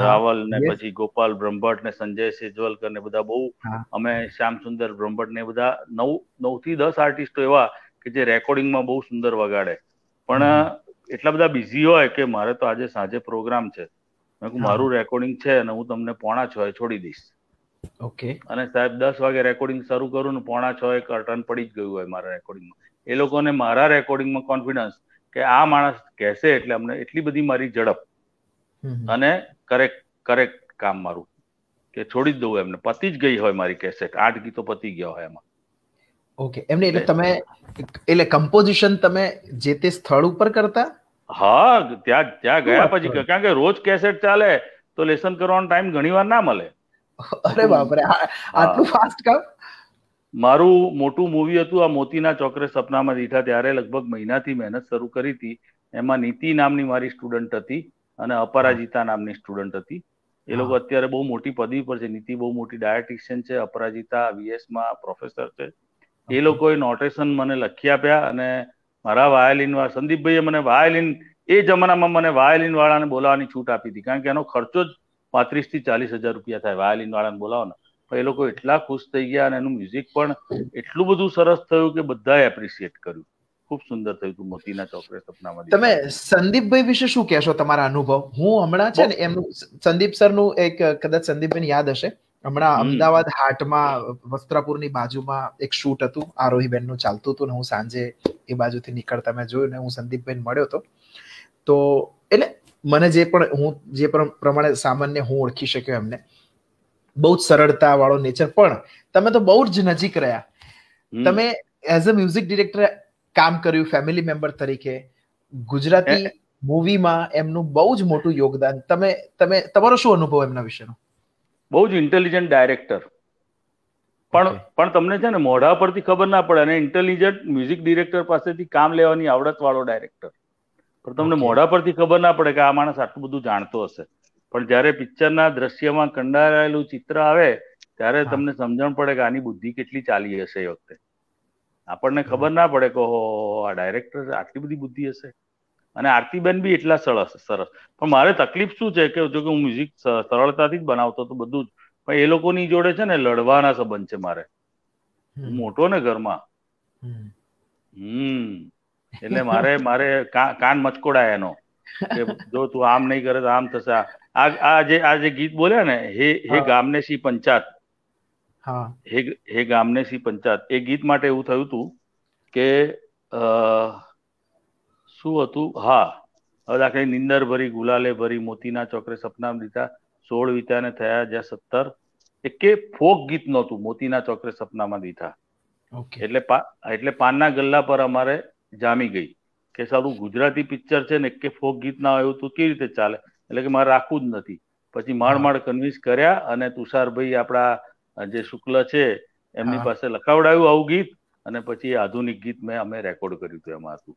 રાવલ ને પછી ગોપાલ બ્રહ્મભટ્ટ ને સંજય સેજવલકર ને બધા બહુ અમે શ્યામ સુંદર બ્રહ્મભટ્ટ ને બધા નવ નવ થી દસ આર્ટિસ્ટો એવા કે જે રેકોર્ડિંગમાં બહુ સુંદર વગાડે પણ એટલા બધા બિઝી હોય કે મારે તો આજે સાંજે પ્રોગ્રામ છે મેં મારું રેકોર્ડિંગ છે અને હું તમને પોણા છ એ છોડી દઈશ ઓકે અને સાહેબ દસ વાગે રેકોર્ડિંગ શરૂ કરું ને પોણા છ એ કર્ટન પડી જ ગયું હોય મારા રેકોર્ડિંગમાં એ લોકોને મારા રેકોર્ડિંગમાં કોન્ફિડન્સ કે આ માણસ કહેશે એટલે અમને એટલી બધી મારી ઝડપ અને કરેક્ટ કરેક્ટ કામ મારું કે છોડી જ દઉં એમને પતી જ ગઈ હોય મારી કેસેટ આઠ ગીતો પતી ગયા હોય એમાં ઓકે એમને એટલે તમે એટલે કમ્પોઝિશન તમે જે તે સ્થળ ઉપર કરતા હા ત્યાં ત્યાં ગયા પછી કારણ કે રોજ કેસેટ ચાલે તો લેસન કરવાનો ટાઈમ ઘણીવાર ના મળે અરે બાપરે આટલું ફાસ્ટ કામ મારું મોટું મૂવી હતું આ મોતીના ચોકરે સપનામાં દીઠા ત્યારે લગભગ મહિનાથી મહેનત શરૂ કરી હતી એમાં નીતિ નામની મારી સ્ટુડન્ટ હતી અને અપરાજિતા નામની સ્ટુડન્ટ હતી એ લોકો અત્યારે બહુ મોટી પદવી પર છે નીતિ બહુ મોટી ડાયટિશિયન છે અપરાજિતા વીએસમાં પ્રોફેસર છે એ લોકોએ નોટેશન મને લખી આપ્યા અને મારા વાયોલિન સંદીપભાઈએ મને વાયોલિન એ જમાનામાં મને વાયોલિન વાળાને બોલાવવાની છૂટ આપી હતી કારણ કે એનો ખર્ચો જ પાંત્રીસ થી ચાલીસ હજાર રૂપિયા થાય વાયોલિન વાળાને બોલાવો પણ એ લોકો એટલા ખુશ થઈ ગયા અને એનું મ્યુઝિક પણ એટલું બધું સરસ થયું કે બધાએ એપ્રિશિએટ કર્યું ખૂબ સુંદર થયું હતું મોતીના ચોકરે સપનામાં તમે સંદીપભાઈ વિશે શું કહેશો તમારા અનુભવ હું હમણાં છે ને એમનું સંદીપ સરનું એક કદાચ સંદીપભાઈ યાદ હશે હમણાં અમદાવાદ હાટમાં વસ્ત્રાપુરની બાજુમાં એક શૂટ હતું આરોહીબેન નું ચાલતું હતું ને હું સાંજે એ બાજુથી નીકળતા મેં જોયું ને હું સંદીપબેન મળ્યો હતો તો એટલે મને જે પણ હું જે પ્રમાણે સામાન્ય હું ઓળખી શક્યો એમને બહુ જ સરળતા વાળો નેચર પણ તમે તો બહુ જ નજીક રહ્યા તમે એઝ અ મ્યુઝિક ડિરેક્ટર કામ કર્યું ફેમિલી મેમ્બર તરીકે ગુજરાતી મૂવીમાં એમનું બહુ જ મોટું યોગદાન તમે તમે તમારો શું અનુભવ એમના વિશેનો બહુ જ ઇન્ટેલિજન્ટ ડાયરેક્ટર પણ પણ તમને છે ને મોઢા પરથી ખબર ના પડે અને ઇન્ટેલિજન્ટ મ્યુઝિક ડિરેક્ટર પાસેથી કામ લેવાની આવડત વાળો ડાયરેક્ટર પણ તમને મોઢા પરથી ખબર ના પડે કે આ માણસ આટલું બધું જાણતો હશે પણ જ્યારે પિક્ચરના દ્રશ્યમાં કંડારાયેલું ચિત્ર આવે ત્યારે તમને સમજણ પડે કે આની બુદ્ધિ કેટલી ચાલી હશે એ વખતે આપણને ખબર ના પડે કે આ ડાયરેક્ટર આટલી બધી બુદ્ધિ હશે અને આરતીબેન બી એટલા સરસ સરસ પણ મારે તકલીફ શું છે કે જો કે હું મ્યુઝિક સરળતાથી જ બનાવતો તો બધું જ પણ એ લોકોની જોડે છે ને લડવાના સંબંધ છે મારે મોટો ને ઘરમાં હમ એટલે મારે મારે કાન મચકોડાય એનો કે જો તું આમ નહીં કરે તો આમ થશે આ આ જે આ જે ગીત બોલ્યા ને હે હે ગામને સી પંચાત હે હે ગામને સી પંચાત એ ગીત માટે એવું થયું હતું કે અ શું હતું હા હવે દાખલા નિંદર ભરી ગુલાલે ભરી મોતીના ચોકરે સપના લીધા સોળ વિતાને થયા જ્યાં સત્તર કે ફોક ગીત નહોતું મોતીના ચોકરે સપનામાં દીધા એટલે એટલે પાનના ગલ્લા પર અમારે જામી ગઈ કે સારું ગુજરાતી પિક્ચર છે ને કે ફોક ગીત ના આવ્યું તો કેવી રીતે ચાલે એટલે કે મારે રાખવું જ નથી પછી માળ માળ કન્વિન્સ કર્યા અને તુષારભાઈ આપણા જે શુક્લ છે એમની પાસે લખાવડાયું આવું ગીત અને પછી આધુનિક ગીત મેં અમે રેકોર્ડ કર્યું હતું એમાં હતું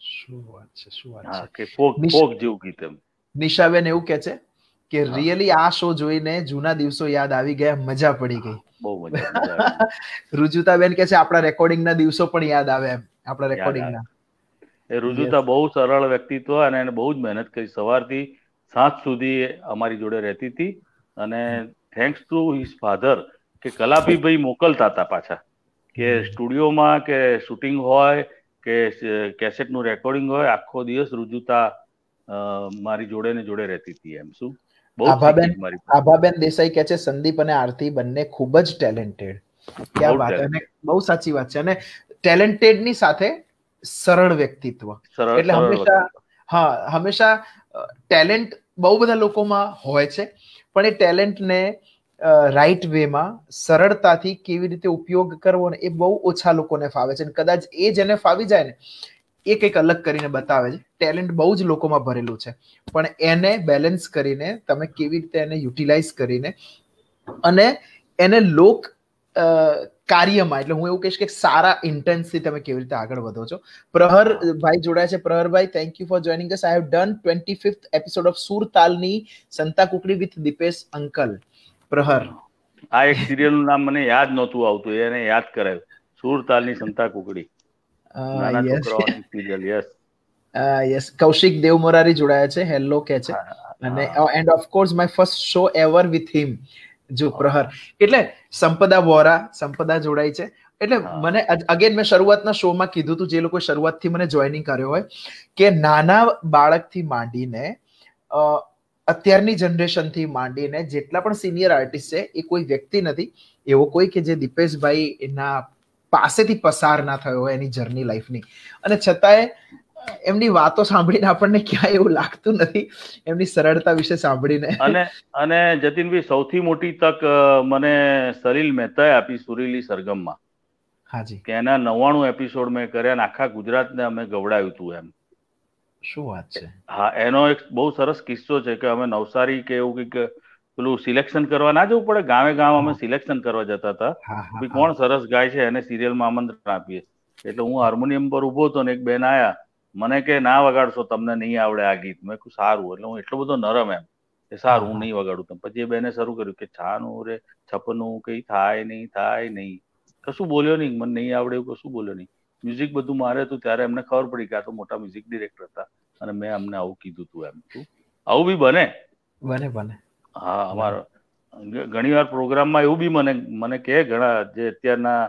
શું વાત છે શું વાત છે કે ફોક જેવું ગીત એમ નિશાબેન એવું કે છે કે રિયલી આ શો જોઈને જૂના દિવસો યાદ આવી ગયા મજા પડી ગઈ બહુ મજા રુજુતાબેન કે છે આપણા રેકોર્ડિંગ ના દિવસો પણ યાદ આવે એમ આપણા રેકોર્ડિંગ ના એ રુજુતા બહુ સરળ વ્યક્તિત્વ અને એને બહુ જ મહેનત કરી સવારથી સાંજ સુધી અમારી જોડે રહેતી હતી અને થેન્ક્સ ટુ હિઝ ફાધર કે કલાપી ભાઈ મોકલતા હતા પાછા કે સ્ટુડિયોમાં કે શૂટિંગ હોય કે કેસેટનું રેકોર્ડિંગ હોય આખો દિવસ રુજુતા મારી જોડે ને જોડે રહેતી હતી એમ શું આભાબેન આભાબેન દેસાઈ કે છે સંદીપ અને આરતી બંને ખૂબ જ ટેલેન્ટેડ ક્યાં વાત અને બહુ સાચી વાત છે અને ટેલેન્ટેડ ની સાથે સરળ વ્યક્તિત્વ એટલે હંમેશા હા હંમેશા ટેલેન્ટ બહુ બધા લોકોમાં હોય છે પણ એ ટેલેન્ટ ને રાઈટ વેમાં સરળતાથી કેવી રીતે ઉપયોગ કરવો ને એ બહુ ઓછા લોકોને ફાવે છે અને કદાચ એ જેને ફાવી જાય ને એ કંઈક અલગ કરીને બતાવે છે ટેલેન્ટ બહુ જ લોકોમાં ભરેલું છે પણ એને બેલેન્સ કરીને તમે કેવી રીતે એને યુટિલાઇઝ કરીને અને એને લોક કાર્યમાં એટલે હું એવું કહીશ કે સારા ઇન્ટેન્સથી તમે કેવી રીતે આગળ વધો છો પ્રહર ભાઈ જોડાયા છે પ્રહરભાઈ thank you for joining us I have done twenty fifth episode of સુરતાલની સંતા કુકડી વિથ દીપેશ અંકલ પ્રહર આ એક નું નામ મને યાદ નહોતું આવતું એને યાદ કરાયું ની સંતા કુકડી યસ કૌશિક દેવ મોરારી જોડાયા છે હેલો કે છે અને end of my first show ever with him જો પ્રહર એટલે સંપદા વોરા સંપદા જોડાઈ છે એટલે મને અગેન મેં શરૂઆતના શોમાં કીધું હતું જે લોકો શરૂઆતથી મને જોઈનિંગ કર્યો હોય કે નાના બાળકથી માંડીને અત્યારની જનરેશનથી માંડીને જેટલા પણ સિનિયર આર્ટિસ્ટ છે એ કોઈ વ્યક્તિ નથી એવો કોઈ કે જે દીપેશભાઈ એના પાસેથી પસાર ના થયો હોય એની જર્ની લાઈફની અને છતાંય એમની વાતો સાંભળીને આપણને ક્યાંય એવું લાગતું નથી એમની સરળતા વિશે સાંભળીને અને અને જતીનભાઈ સૌથી મોટી તક મને સરીલ મહેતાએ આપી સુરીલી સરગમમાં હાજી કે એના નવ્વાણું એપિસોડ મેં કર્યા અને આખા ગુજરાતને અમે ગવડાવ્યું હતું એમ શું વાત છે હા એનો એક બહુ સરસ કિસ્સો છે કે અમે નવસારી કે એવું કંઈક પેલું સિલેક્શન કરવા ના જવું પડે ગામે ગામ અમે સિલેક્શન કરવા જતા હતા કોણ સરસ ગાય છે એને સિરિયલમાં આમંત્રણ આપીએ એટલે હું હાર્મોનિયમ પર ઉભો હતો ને એક બેન આયા મને કે ના વગાડશો તમને નહીં આવડે આ ગીત મેં કહ્યું સારું એટલે હું એટલો બધો નરમ એમ કે સારું હું નહીં વગાડું તમે પછી એ બેને શરૂ કર્યું કે છાનું રે છપનું કઈ થાય નહીં થાય નહીં કશું બોલ્યો નહીં મને નહીં આવડે એવું કશું બોલ્યો નહીં મ્યુઝિક બધું મારે હતું ત્યારે એમને ખબર પડી કે આ તો મોટા મ્યુઝિક ડિરેક્ટર હતા અને મેં અમને આવું કીધું હતું એમ હતું આવું બી બને બને બને હા અમારો ઘણી વાર પ્રોગ્રામમાં એવું બી મને મને કહે ઘણા જે અત્યારના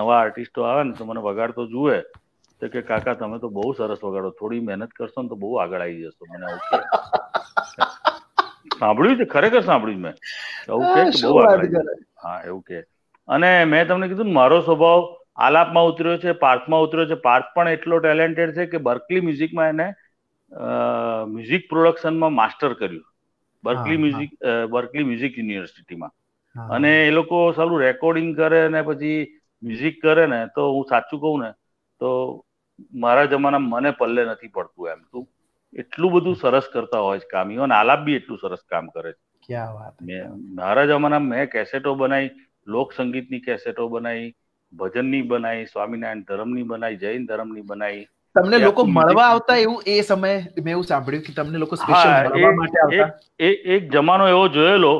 નવા આર્ટિસ્ટો આવે ને તો મને વગાડતો જુએ તો કે કાકા તમે તો બહુ સરસ વગાડો થોડી મહેનત કરશો ને તો બહુ આગળ આવી જશો મને આવું સાંભળ્યું છે ખરેખર સાંભળ્યું મેં એવું કે બહુ હા એવું કે અને મેં તમને કીધું મારો સ્વભાવ આલાપમાં ઉતર્યો છે પાર્થમાં ઉતર્યો છે પાર્થ પણ એટલો ટેલેન્ટેડ છે કે બર્કલી મ્યુઝિકમાં એને મ્યુઝિક પ્રોડક્શનમાં માસ્ટર કર્યું બર્કલી મ્યુઝિક બર્કલી મ્યુઝિક યુનિવર્સિટીમાં અને એ લોકો સારું રેકોર્ડિંગ કરે ને પછી મ્યુઝિક કરે ને તો હું સાચું કહું ને તો મારા જમાના મને પલ્લે નથી પડતું એમ તું એટલું બધું સરસ કરતા હોય છે કામ ઇવન આલાપ બી એટલું સરસ કામ કરે છે ક્યાં વાત મારા જમાના મેં કેસેટો બનાવી લોક સંગીતની કેસેટો બનાવી ભજનની બનાવી સ્વામિનારાયણ ધર્મની બનાવી જૈન ધર્મની બનાવી તમને લોકો મળવા આવતા એવું એ સમયે મેં એવું સાંભળ્યું કે તમને લોકો સ્પેશિયલ મળવા માટે આવતા એક જમાનો એવો જોયેલો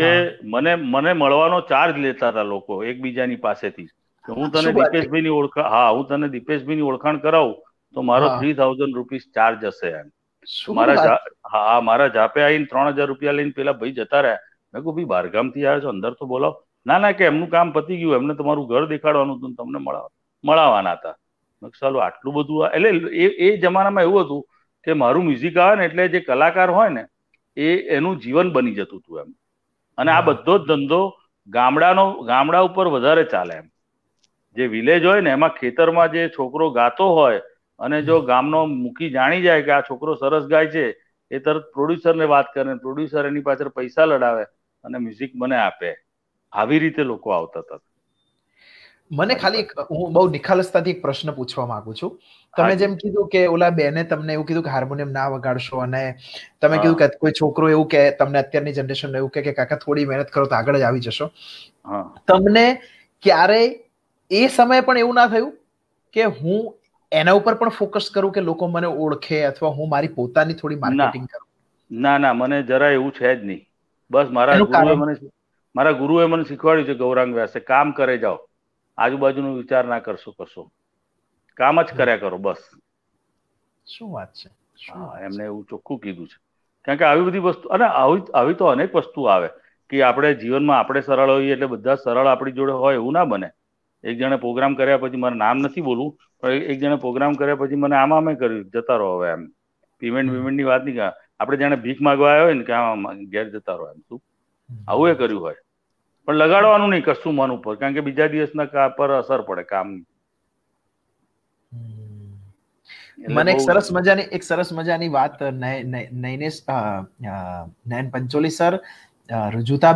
કે મને મને મળવાનો ચાર્જ લેતા હતા લોકો એકબીજાની પાસેથી હું તને દીપેશભાઈ ની ઓળખાણ હા હું તને દીપેશભાઈ ની ઓળખાણ કરાવું તો મારો થ્રી થાઉઝન્ડ રૂપીસ ચાર્જ હશે એમ મારા હા મારા જાપે આવીને ત્રણ હજાર રૂપિયા લઈને પેલા ભાઈ જતા રહ્યા મેં કહું ભાઈ બહારગામ થી આવ્યો છો અંદર તો બોલાવો ના ના કે એમનું કામ પતી ગયું એમને તમારું ઘર દેખાડવાનું હતું તમને મળાવાના હતા ચાલો આટલું બધું એટલે એ એ જમાનામાં એવું હતું કે મારું મ્યુઝિક આવે ને એટલે જે કલાકાર હોય ને એ એનું જીવન બની જતું હતું એમ અને આ બધો જ ધંધો ગામડાનો ગામડા ઉપર વધારે ચાલે એમ જે વિલેજ હોય ને એમાં ખેતરમાં જે છોકરો ગાતો હોય અને જો ગામનો મૂકી જાણી જાય કે આ છોકરો સરસ ગાય છે એ તરત પ્રોડ્યુસરને વાત કરે પ્રોડ્યુસર એની પાછળ પૈસા લડાવે અને મ્યુઝિક મને આપે આવી રીતે લોકો આવતા હતા મને ખાલી હું બહુ નિખાલસતાથી એક પ્રશ્ન પૂછવા માંગુ છું તમે જેમ કીધું કે ઓલા બેને તમને એવું કીધું કે હાર્મોનિયમ ના વગાડશો અને તમે કીધું કે કોઈ છોકરો એવું કે તમને અત્યારની જનરેશન એવું કે કાકા થોડી મહેનત કરો તો આગળ જ આવી જશો તમને ક્યારે એ સમયે પણ એવું ના થયું કે હું એના ઉપર પણ ફોકસ કરું કે લોકો મને ઓળખે અથવા હું મારી પોતાની થોડી માર્કેટિંગ કરું ના ના મને જરા એવું છે જ નહીં બસ મારા ગુરુએ મને મારા ગુરુએ મને શીખવાડ્યું છે ગૌરાંગ વ્યાસે કામ કરે જાઓ આજુબાજુનો વિચાર ના કરશો કશો કામ જ કર્યા કરો બસ શું વાત છે એમને એવું ચોખ્ખું કીધું છે કારણ કે આવી બધી વસ્તુ અને આવી આવી તો અનેક વસ્તુ આવે કે આપણે જીવનમાં આપણે સરળ હોઈએ એટલે બધા સરળ આપણી જોડે હોય એવું ના બને એક જણે પ્રોગ્રામ કર્યા પછી મારું નામ નથી બોલવું પણ એક જણે પ્રોગ્રામ કર્યા પછી મને આમાં અમે કર્યું જતા રહો હવે એમ પેમેન્ટ વેમેન્ટની વાત નહીં આપણે જાણે ભીખ માગવા આવ્યો હોય ને કે આમાં ઘેર જતા રહો એમ શું આવું એ કર્યું હોય પણ લગાડવાનું નહીં કશું મન ઉપર કારણ કે બીજા દિવસના પર અસર પડે કામની મને એક સરસ મજાની એક સરસ મજાની વાત નૈનેશ નયન પંચોલી સર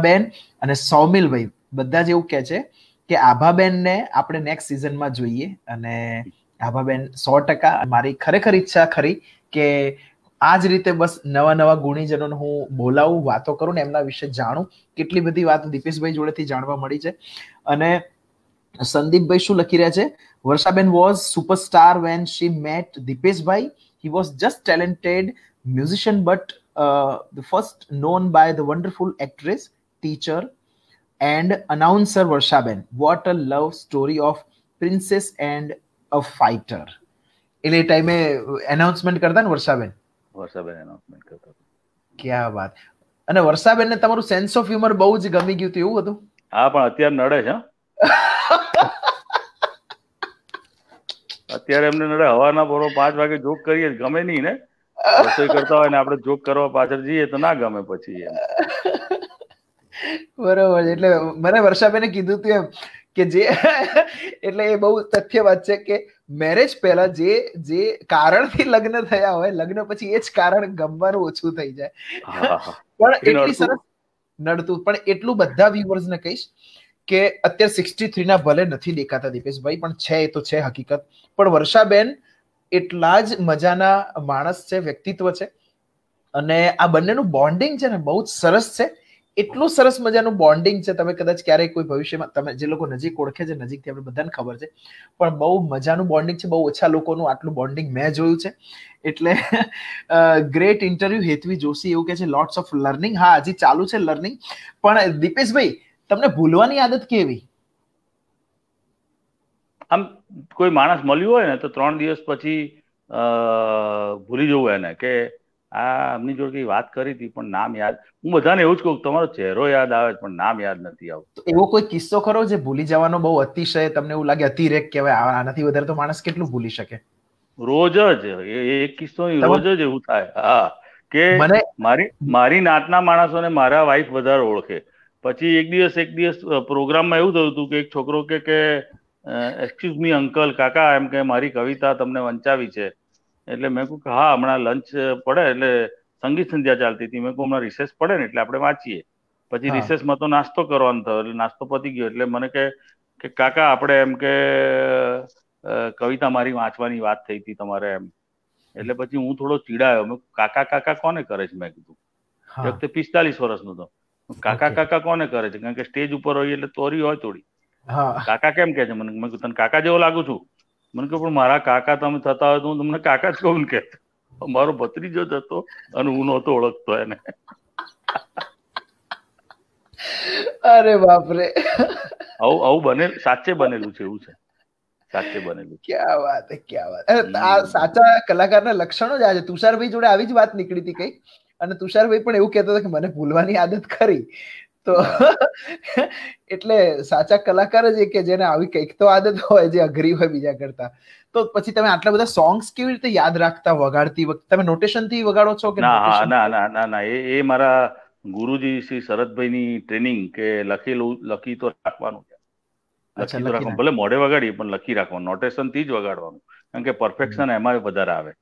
બેન અને સૌમિલભાઈ બધા જ એવું કે છે કે આભા બેન ને આપણે નેક્સ્ટ સિઝનમાં જોઈએ અને આભા બેન સો ટકા મારી ખરેખર ઈચ્છા ખરી કે આ જ રીતે બસ નવા નવા ગુણીજનોને હું બોલાવું વાતો કરું ને એમના વિશે જાણું કેટલી બધી વાત દીપેશભાઈ જોડેથી જાણવા મળી છે અને સંદીપભાઈ શું લખી રહ્યા છે વર્ષાબેન was superstar when she met દીપેશભાઈ he was just talented musician but the first known by the wonderful actress teacher and announcer વર્ષાબેન what a love story of princess and a fighter એટલે એ ટાઈમે એનાઉન્સમેન્ટ કરતા ને વર્ષાબેન વર્ષાબેન announcement કરતા ક્યા વાત અને વર્ષાબેન ને તમારું સેન્સ ઓફ હ્યુમર બહુ જ ગમી ગયું એવું હતું હા પણ અત્યારે નડે છે અત્યારે એમને નડે હવાના પોરો પાંચ વાગે જોક કરીએ ગમે નહીં ને રસોઈ કરતા હોય ને આપણે જોક કરવા પાછળ જઈએ તો ના ગમે પછી બરોબર એટલે મને વર્ષાબેને કીધું તું એમ કે જે એટલે એ બહુ તથ્ય વાત છે કે મેરેજ પહેલા જે જે કારણથી લગ્ન થયા હોય લગ્ન પછી એ જ કારણ ગમવાનું ઓછું થઈ જાય પણ એટલી સરસ નડતું પણ એટલું બધા વ્યુઅર્સ ને કહીશ કે અત્યારે સિક્સટી થ્રી ના ભલે નથી દેખાતા દીપેશભાઈ પણ છે એ તો છે હકીકત પણ વર્ષાબેન એટલા જ મજાના માણસ છે વ્યક્તિત્વ છે અને આ બંનેનું બોન્ડિંગ છે ને બહુ જ સરસ છે એટલું સરસ મજાનું બોન્ડિંગ છે તમે કદાચ ક્યારેય કોઈ ભવિષ્યમાં તમે જે લોકો નજીક ઓળખે છે નજીકથી આપણે બધાને ખબર છે પણ બહુ મજાનું બોન્ડિંગ છે બહુ ઓછા લોકોનું આટલું બોન્ડિંગ મેં જોયું છે એટલે ગ્રેટ ઇન્ટરવ્યુ હેતવી જોશી એવું કે છે લોટ્સ ઓફ લર્નિંગ હા હજી ચાલુ છે લર્નિંગ પણ દીપેશભાઈ તમને ભૂલવાની આદત કેવી આમ કોઈ માણસ મળ્યું હોય ને તો ત્રણ દિવસ પછી ભૂલી જવું એને કે આ એમની જોડે કઈ વાત કરી હતી પણ નામ યાદ હું બધાને એવું જ કહું તમારો ચહેરો યાદ આવે પણ નામ યાદ નથી આવતું એવો કોઈ કિસ્સો ખરો જે ભૂલી જવાનો બહુ અતિશય તમને એવું લાગે અતિરેક કહેવાય આનાથી વધારે તો માણસ કેટલું ભૂલી શકે રોજ જ એક કિસ્સો રોજ જ એવું થાય હા કે મારી મારી નાતના માણસોને મારા વાઈફ વધારે ઓળખે પછી એક દિવસ એક દિવસ પ્રોગ્રામમાં એવું થયું હતું કે એક છોકરો કે કે એક્સક્યુઝ મી અંકલ કાકા એમ કે મારી કવિતા તમને વંચાવી છે એટલે મેં કહ્યું કે હા હમણાં લંચ પડે એટલે સંગીત સંધ્યા ચાલતી હતી મેં કહું હમણાં રિસેસ પડે ને એટલે આપણે વાંચીએ પછી રિસેસમાં તો નાસ્તો કરવાનો થયો એટલે નાસ્તો પતી ગયો એટલે મને કે કે કાકા આપણે એમ કે કવિતા મારી વાંચવાની વાત થઈ હતી તમારે એમ એટલે પછી હું થોડો ચીડાયો મેં કાકા કાકા કોને કરે છે મેં કીધું એ વખતે પિસ્તાલીસ વર્ષનો તો કાકા કાકા કોને કરે છે કારણ કે સ્ટેજ ઉપર હોય એટલે તોરી હોય થોડી કાકા કેમ કે છે મને મેં તને કાકા જેવો લાગુ છું મને કહ્યું પણ મારા કાકા તમે થતા હોય તો હું તમને કાકા જ કહું કે મારો ભત્રીજો જ હતો અને હું નહોતો ઓળખતો એને અરે બાપરે આવું આવું બને સાચે બનેલું છે એવું છે સાચે બનેલું ક્યાં વાત ક્યાં વાત આ સાચા કલાકારના લક્ષણો જ આજે તુષારભાઈ જોડે આવી જ વાત નીકળી હતી કઈ અને તુષારભાઈ પણ એવું કહેતો હતો કે મને ભૂલવાની આદત ખરી તો એટલે સાચા કલાકાર જ એ કે જેને આવી કંઈક તો આદત હોય જે અઘરી હોય બીજા કરતા તો પછી તમે આટલા બધા સોંગ્સ કેવી રીતે યાદ રાખતા વગાડતી વખતે તમે નોટેશન થી વગાડો છો કે ના ના ના ના ના એ મારા ગુરુજી શ્રી ની ટ્રેનિંગ કે લખેલું લખી તો રાખવાનું લખી તો રાખવાનું ભલે મોડે વગાડીએ પણ લખી રાખવાનું નોટેશન થી જ વગાડવાનું કારણ કે પરફેક્શન એમાં વધારે આવે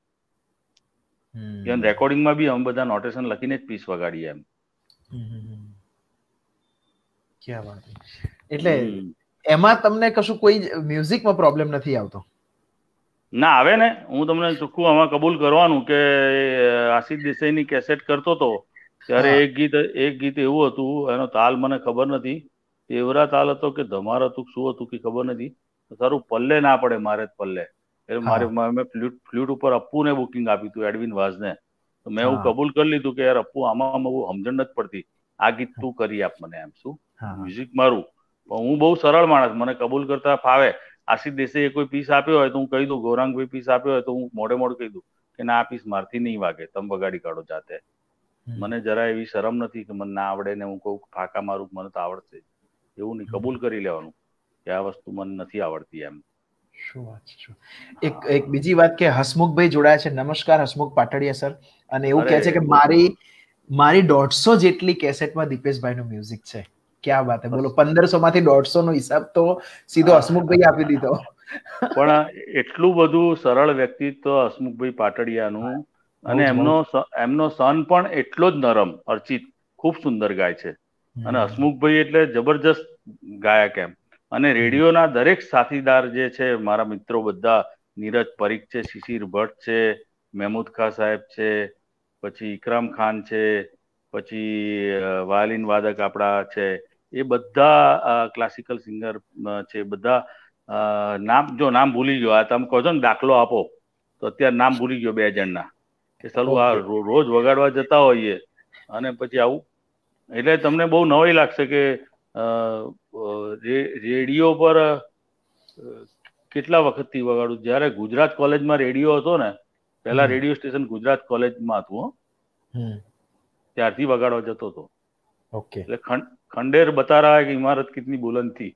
ઇવન રેકોર્ડિંગમાં બી અમે બધા નોટેશન લખીને જ પીસ વગાડીએ એમ એટલે એમાં તમને કશું કોઈ મ્યુઝિકમાં પ્રોબ્લેમ નથી આવતો ના આવે ને હું તમને ચોખ્ખું આમાં કબૂલ કરવાનું કે આશિષ દેસાઈની કેસેટ કરતો હતો ત્યારે એક ગીત એક ગીત એવું હતું એનો તાલ મને ખબર નથી એવરા તાલ હતો કે ધમાર હતું શું હતું કે ખબર નથી સારું પલ્લે ના પડે મારે જ પલ્લે એટલે મારે મેં ફ્લ્યુટ ફ્લ્યુટ ઉપર અપ્પુને બુકિંગ આપ્યું હતું એડવિન વાઝને મેં એવું કબૂલ કરી લીધું કે યાર અપ્પુ આમાં બહુ સમજણ નથી પડતી આ ગીત તું કરી આપ મને એમ શું મ્યુઝિક મારું પણ હું બહુ સરળ માણસ મને કબૂલ કરતા ફાવે આશિષ દેસાઈએ કોઈ પીસ આપ્યો હોય તો હું કહી દઉં ગૌરાંગભાઈ પીસ આપ્યો હોય તો હું મોડે મોડ કહી દઉં કે ના આ પીસ મારથી નહીં વાગે તમે બગાડી કાઢો જાતે મને જરા એવી શરમ નથી કે મને ના આવડે ને હું કહું ફાકા મારું મને તો આવડશે એવું નહીં કબૂલ કરી લેવાનું કે આ વસ્તુ મને નથી આવડતી એમ શું વાત છે એક એક બીજી વાત કે હસમુખભાઈ જોડાયા છે નમસ્કાર હસમુખ પાટડિયા સર અને એવું કહે છે કે મારી મારી દોઢસો જેટલી કેસેટમાં દીપેશભાઈનું મ્યુઝિક છે ક્યાં વાત બોલો પંદરસો માંથી દોઢસો નો હિસાબ તો સીધો હસમુખભાઈ આપી દીધો પણ એટલું બધું સરળ વ્યક્તિત્વ હસમુખભાઈ પાટડિયાનું અને એમનો એમનો સન પણ એટલો જ નરમ અર્ચિત ખૂબ સુંદર ગાય છે અને હસમુખભાઈ એટલે જબરજસ્ત ગાયક એમ અને રેડિયોના દરેક સાથીદાર જે છે મારા મિત્રો બધા નીરજ પરીખ છે શિશિર ભટ્ટ છે મહેમૂદ ખા સાહેબ છે પછી ઇકરામ ખાન છે પછી વાયલિન વાદક આપણા છે એ બધા ક્લાસિકલ સિંગર છે બધા નામ જો નામ ભૂલી ગયો આ તમે કહો છો ને દાખલો આપો તો અત્યારે નામ ભૂલી ગયો બે જણના કે સાલું આ રોજ વગાડવા જતા હોઈએ અને પછી આવું એટલે તમને બહુ નવાઈ લાગશે કે રેડિયો પર કેટલા વખતથી વગાડું જ્યારે ગુજરાત કોલેજમાં રેડિયો હતો ને પહેલા રેડિયો સ્ટેશન ગુજરાત કોલેજમાં હતું ત્યારથી વગાડવા જતો હતો ઓકે એટલે ખંડેર બતા રહા કે ઇમારત કિતની બુલંદ થી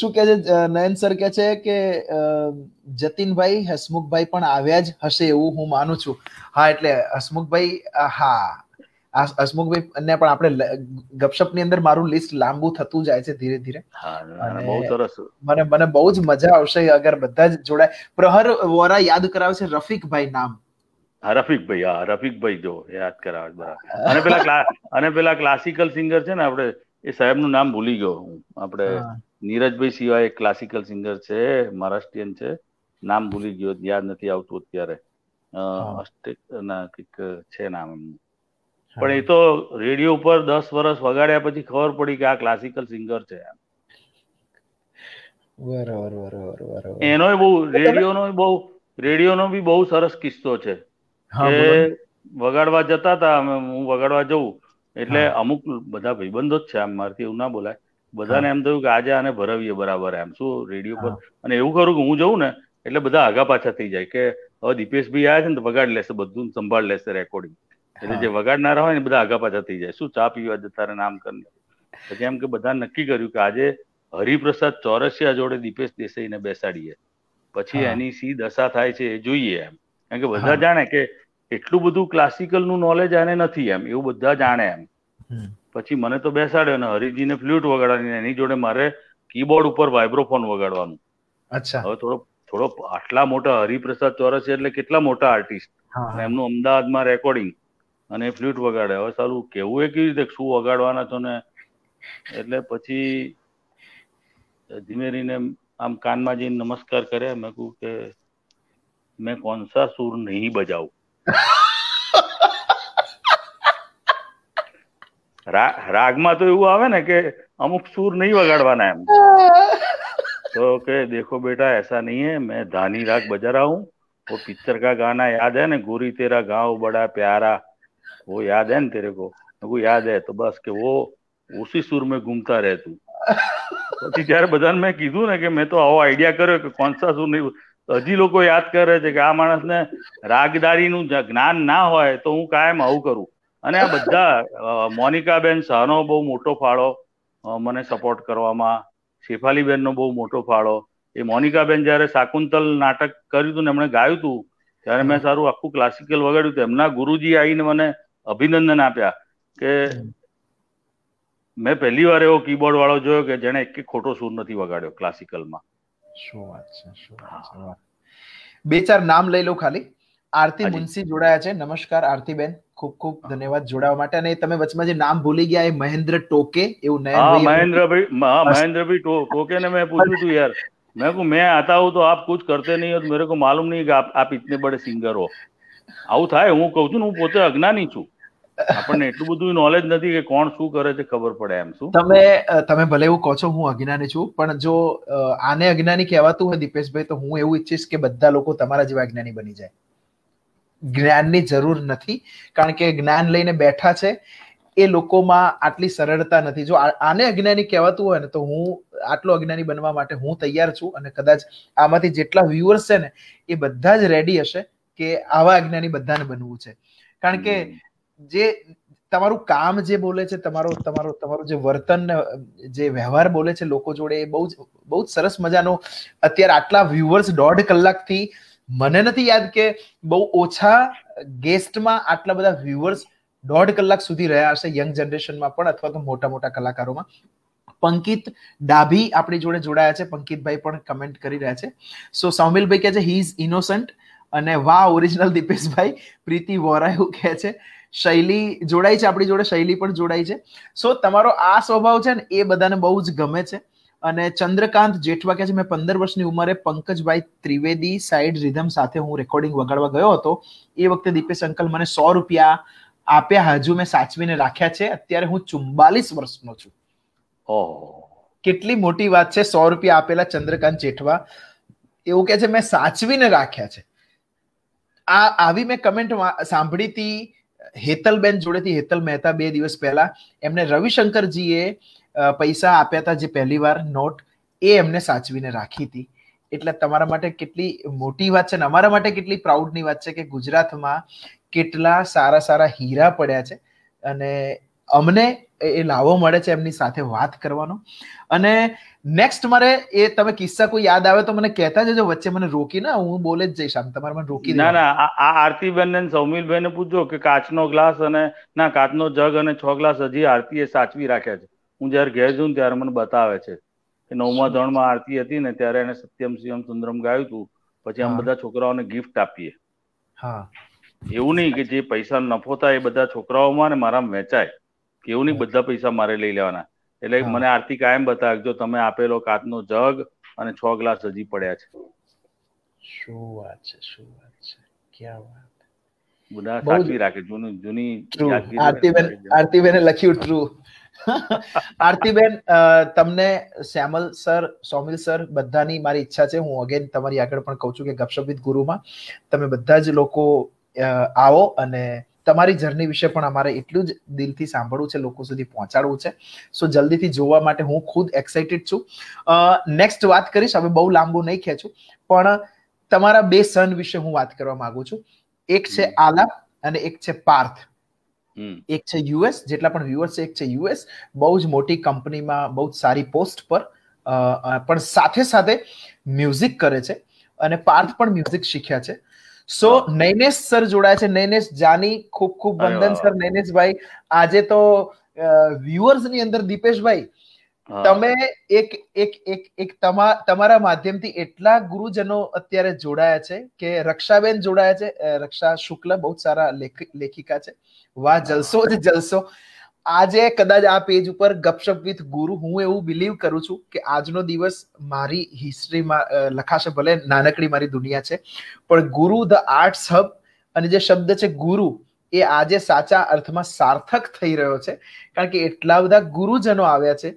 શું કે છે નયન સર કે છે કે જતીનભાઈ હસમુખભાઈ પણ આવ્યા જ હશે એવું હું માનું છું હા એટલે હસમુખભાઈ હા આ હસમુખભાઈ અને પણ આપણે ગપશપ ની અંદર મારું લિસ્ટ લાંબુ થતું જાય છે ધીરે ધીરે બહુ સરસ મને મને બહુ જ મજા આવશે અગર બધા જ જોડાય પ્રહર વોરા યાદ કરાવે છે રફીકભાઈ નામ રફીકભાઈ હા રફીકભાઈ જો યાદ કરાવે બરાબર અને પેલા અને પેલા ક્લાસિકલ સિંગર છે ને આપણે એ નું નામ ભૂલી ગયો હું આપણે નીરજભાઈ સિવાય એક ક્લાસિકલ સિંગર છે મહારાષ્ટ્રીયન છે નામ ભૂલી ગયો યાદ નથી આવતું અત્યારે અસ્ટેક ના કંઈક છે નામ એમનું પણ એ તો રેડિયો ઉપર દસ વર્ષ વગાડ્યા પછી ખબર પડી કે આ ક્લાસિકલ સિંગર છે બરાબર બરાબર બરાબર એનોય બહુ રેડિયોનો બહુ રેડિયોનો બી બહુ સરસ કિસ્સો છે કે વગાડવા જતા હતા અમે હું વગાડવા જવું એટલે અમુક બધા ભાઈબંધો જ છે આમ મારથી એવું ના બોલાય બધાને એમ થયું કે આજે આને ભરાવીએ બરાબર એમ શું રેડિયો પર અને એવું કરું કે હું જઉં ને એટલે બધા આગા પાછા થઈ જાય કે હવે દીપેશ ભાઈ આવ્યા છે ને તો વગાડ લેશે બધું સંભાળ લેશે રેકોર્ડિંગ એટલે જે વગાડનારા હોય ને બધા આગા પાછા થઈ જાય શું ચા પીવા જતા રહે નામ કરીને પછી એમ કે બધા નક્કી કર્યું કે આજે હરિપ્રસાદ ચોરસિયા જોડે દીપેશ દેસાઈને બેસાડીએ પછી એની સી દશા થાય છે એ જોઈએ એમ કારણ કે બધા જાણે કે એટલું બધું ક્લાસિકલ નું નોલેજ આને નથી એમ એવું બધા જાણે એમ પછી મને તો બેસાડ્યો ને હરિજીને ફ્લ્યુટ વગાડવાની એની જોડે મારે કીબોર્ડ ઉપર વાઇબ્રોફોન વગાડવાનું અચ્છા હવે થોડો થોડો આટલા મોટા હરિપ્રસાદ ચોરસિયા એટલે કેટલા મોટા આર્ટિસ્ટ એમનું અમદાવાદમાં રેકોર્ડિંગ અને ફ્લ્યુટ વગાડે હવે સારું કેવું એ કેવી રીતે શું વગાડવાના છો ને એટલે પછી ધીમે આમ કાનમાં જઈને નમસ્કાર કર્યા મેં કહું કે મેં કોનસા સૂર નહીં બજાવું રાગમાં તો એવું આવે ને કે અમુક સુર નહીં વગાડવાના એમ તો કે દેખો બેટા એસા નહીં હે મેં ધાની રાગ બજા રહા હું वो पिक्चर का गाना याद है ना गोरी तेरा गांव बड़ा प्यारा वो याद है ना तेरे को को याद है તો બસ કે વો ઉસી સુર મેં ઘૂમતા રહે તું પછી જયારે બધાને મેં કીધું ને કે મેં તો આવો આઈડિયા કર્યો કે કોનસા સુર નહીં હજી લોકો યાદ કરે છે કે આ માણસને રાગદારીનું જ્ઞાન ના હોય તો હું કાયમ આવું કરું અને આ બધા મોનિકાબેન શાહનો બહુ મોટો ફાળો મને સપોર્ટ કરવામાં શેફાલીબેનનો બહુ મોટો ફાળો એ મોનિકાબેન જ્યારે શાકુંતલ નાટક કર્યું હતું ને એમણે ગાયું હતું ત્યારે મેં સારું આખું ક્લાસિકલ વગાડ્યું હતું એમના ગુરુજી આવીને મને અભિનંદન આપ્યા કે મેં પહેલી વાર એવો કીબોર્ડ વાળો જોયો કે જેણે એક ખોટો સૂર નથી વગાડ્યો ક્લાસિકલમાં શું વાત છે બે ચાર નામ લઈ લો ખાલી આરતી મુનસી જોડાયા છે નમસ્કાર આરતીબેન ખૂબ ખૂબ ધન્યવાદ જોડાવા માટે અને તમે વચમાં જે નામ ભૂલી ગયા એ મહેન્દ્ર ટોકે એવું નયન મહેન્દ્રભાઈ મહેન્દ્રભાઈ ટોકે ને મેં પૂછ્યું હતું યાર મેં કહું મેં આતા હું તો આપ કુછ કરતે નહીં હો મેરે કો માલુમ નહીં કે આપ આપ ઇતને બડે સિંગર હો આવું થાય હું કહું છું હું પોતે અજ્ઞાની છું આપણને એટલું બધું નોલેજ નથી કે કોણ શું કરે છે ખબર પડે એમ શું તમે તમે ભલે એવું કહો છો હું અજ્ઞાની છું પણ જો આને અજ્ઞાની કહેવાતું હોય દીપેશભાઈ તો હું એવું ઈચ્છીશ કે બધા લોકો તમારા જેવા અજ્ઞાની બની જાય જ્ઞાનની જરૂર નથી કારણ કે જ્ઞાન લઈને બેઠા છે એ લોકોમાં આટલી સરળતા નથી જો આને અજ્ઞાની કહેવાતું હોય ને તો હું આટલો અજ્ઞાની બનવા માટે હું તૈયાર છું અને કદાચ આમાંથી જેટલા વ્યુઅર્સ છે ને એ બધા જ રેડી હશે કે આવા અજ્ઞાની બધાને બનવું છે કારણ કે જે તમારું કામ જે બોલે છે તમારો તમારો તમારું જે વર્તન જે વ્યવહાર બોલે છે લોકો જોડે એ બહુ જ બહુ જ સરસ મજાનો અત્યારે આટલા વ્યુઅર્સ દોઢ કલાકથી મને નથી યાદ કે બહુ ઓછા ગેસ્ટમાં આટલા બધા વ્યુઅર્સ દોઢ કલાક સુધી રહ્યા હશે યંગ જનરેશનમાં પણ અથવા તો મોટા મોટા કલાકારોમાં પંકિત ડાભી આપણી જોડે જોડાયા છે પંકિતભાઈ પણ કમેન્ટ કરી રહ્યા છે સો સૌમિલભાઈ કહે છે હી ઇઝ ઇનોસન્ટ અને વાહ ઓરિજિનલ દીપેશભાઈ પ્રીતિ વોરા એવું કહે છે શૈલી જોડાય છે આપણી જોડે શૈલી પણ જોડાય છે સો તમારો આ સ્વભાવ છે ને એ બધાને બહુ જ ગમે છે અને ચંદ્રકાંત જેઠવા કહે છે મેં પંદર વર્ષની ઉંમરે પંકજભાઈ ત્રિવેદી સાઈડ રિધમ સાથે હું રેકોર્ડિંગ વગાડવા ગયો હતો એ વખતે દીપેશ અંકલ મને સો રૂપિયા આપ્યા હજુ મેં સાચવીને રાખ્યા છે અત્યારે હું ચુમ્બાલીસ વર્ષનો છું ઓહ કેટલી મોટી વાત છે સો રૂપિયા આપેલા ચંદ્રકાંત જેઠવા એવું કહે છે મેં સાચવીને રાખ્યા છે આ આવી મેં કમેન્ટ સાંભળી હતી હેતલબેન જોડેથી હેતલ મહેતા બે દિવસ પહેલા એમને રવિશંકરજીએ પૈસા આપ્યા હતા જે પહેલી વાર નોટ એ એમને સાચવીને રાખી હતી એટલે તમારા માટે કેટલી મોટી વાત છે અને અમારા માટે કેટલી પ્રાઉડની વાત છે કે ગુજરાતમાં કેટલા સારા સારા હીરા પડ્યા છે અને અમને એ લાવો મળે છે એમની સાથે વાત કરવાનો અને નેક્સ્ટ મારે એ તમે કિસ્સા કોઈ યાદ આવે તો મને કહેતા જજો વચ્ચે મને રોકી ના હું બોલે જ જઈશ આમ તમારે મને રોકી ના ના આ આરતીબેન ને સૌમિલબેન ને પૂછજો કે કાચનો ગ્લાસ અને ના કાચનો જગ અને છ ગ્લાસ હજી આરતી એ સાચવી રાખ્યા છે હું જયારે ઘેર જઉં ત્યારે મને બતાવે છે કે નવમા ધોરણમાં આરતી હતી ને ત્યારે એને સત્યમ શિવમ સુંદરમ ગાયું હતું પછી આમ બધા છોકરાઓને ગિફ્ટ આપીએ હા એવું નહીં કે જે પૈસા નફો થાય એ બધા છોકરાઓમાં ને મારા વેચાય કે એવું નહીં બધા પૈસા મારે લઈ લેવાના એટલે મને આરતી કાયમ બતાવજો તમે આપેલો કાચનો જગ અને છ ગ્લાસ હજી પડ્યા છે શું વાત છે શું વાત છે ક્યાં વાત બધા સાચવી રાખે જૂની જૂની આરતીબેન આરતીબેને લખ્યું ટ્રુ આરતીબેન તમને શ્યામલ સર સોમિલ સર બધાની મારી ઈચ્છા છે હું અગેન તમારી આગળ પણ કહું છું કે ગપશપ ગુરુમાં તમે બધા જ લોકો આવો અને તમારી જર્ની વિશે પણ અમારે એટલું જ દિલથી સાંભળવું છે લોકો સુધી પહોંચાડવું છે સો જલ્દીથી જોવા માટે હું ખુદ એક્સાઇટેડ છું નેક્સ્ટ વાત કરીશ હવે બહુ લાંબુ નહીં ખેંચું પણ તમારા બે સન વિશે હું વાત કરવા માંગુ છું એક છે આલા અને એક છે પાર્થ એક છે યુએસ જેટલા પણ વ્યુઅર્સ છે એક છે યુએસ બહુ જ મોટી કંપનીમાં બહુ જ સારી પોસ્ટ પર પણ સાથે સાથે મ્યુઝિક કરે છે અને પાર્થ પણ મ્યુઝિક શીખ્યા છે સો નૈનેશ સર જોડાયા છે નૈનેશ જાની ખૂબ ખૂબ વંદન સર નૈનેશભાઈ આજે તો વ્યુઅર્સ ની અંદર દીપેશભાઈ તમે એક એક એક એક તમારા માધ્યમથી એટલા ગુરુજનો અત્યારે જોડાયા છે કે રક્ષાબેન જોડાયા છે રક્ષા શુક્લ બહુ સારા લેખિકા છે વાહ જલસો જ જલસો આજે કદાચ આ પેજ ઉપર ગપશપ વિથ ગુરુ હું એવું બિલીવ કરું છું કે આજનો દિવસ મારી હિસ્ટ્રીમાં લખાશે ભલે નાનકડી મારી દુનિયા છે પણ ગુરુ ધ આર્ટ્સ હબ અને જે શબ્દ છે ગુરુ એ આજે સાચા અર્થમાં સાર્થક થઈ રહ્યો છે કારણ કે એટલા બધા ગુરુજનો આવ્યા છે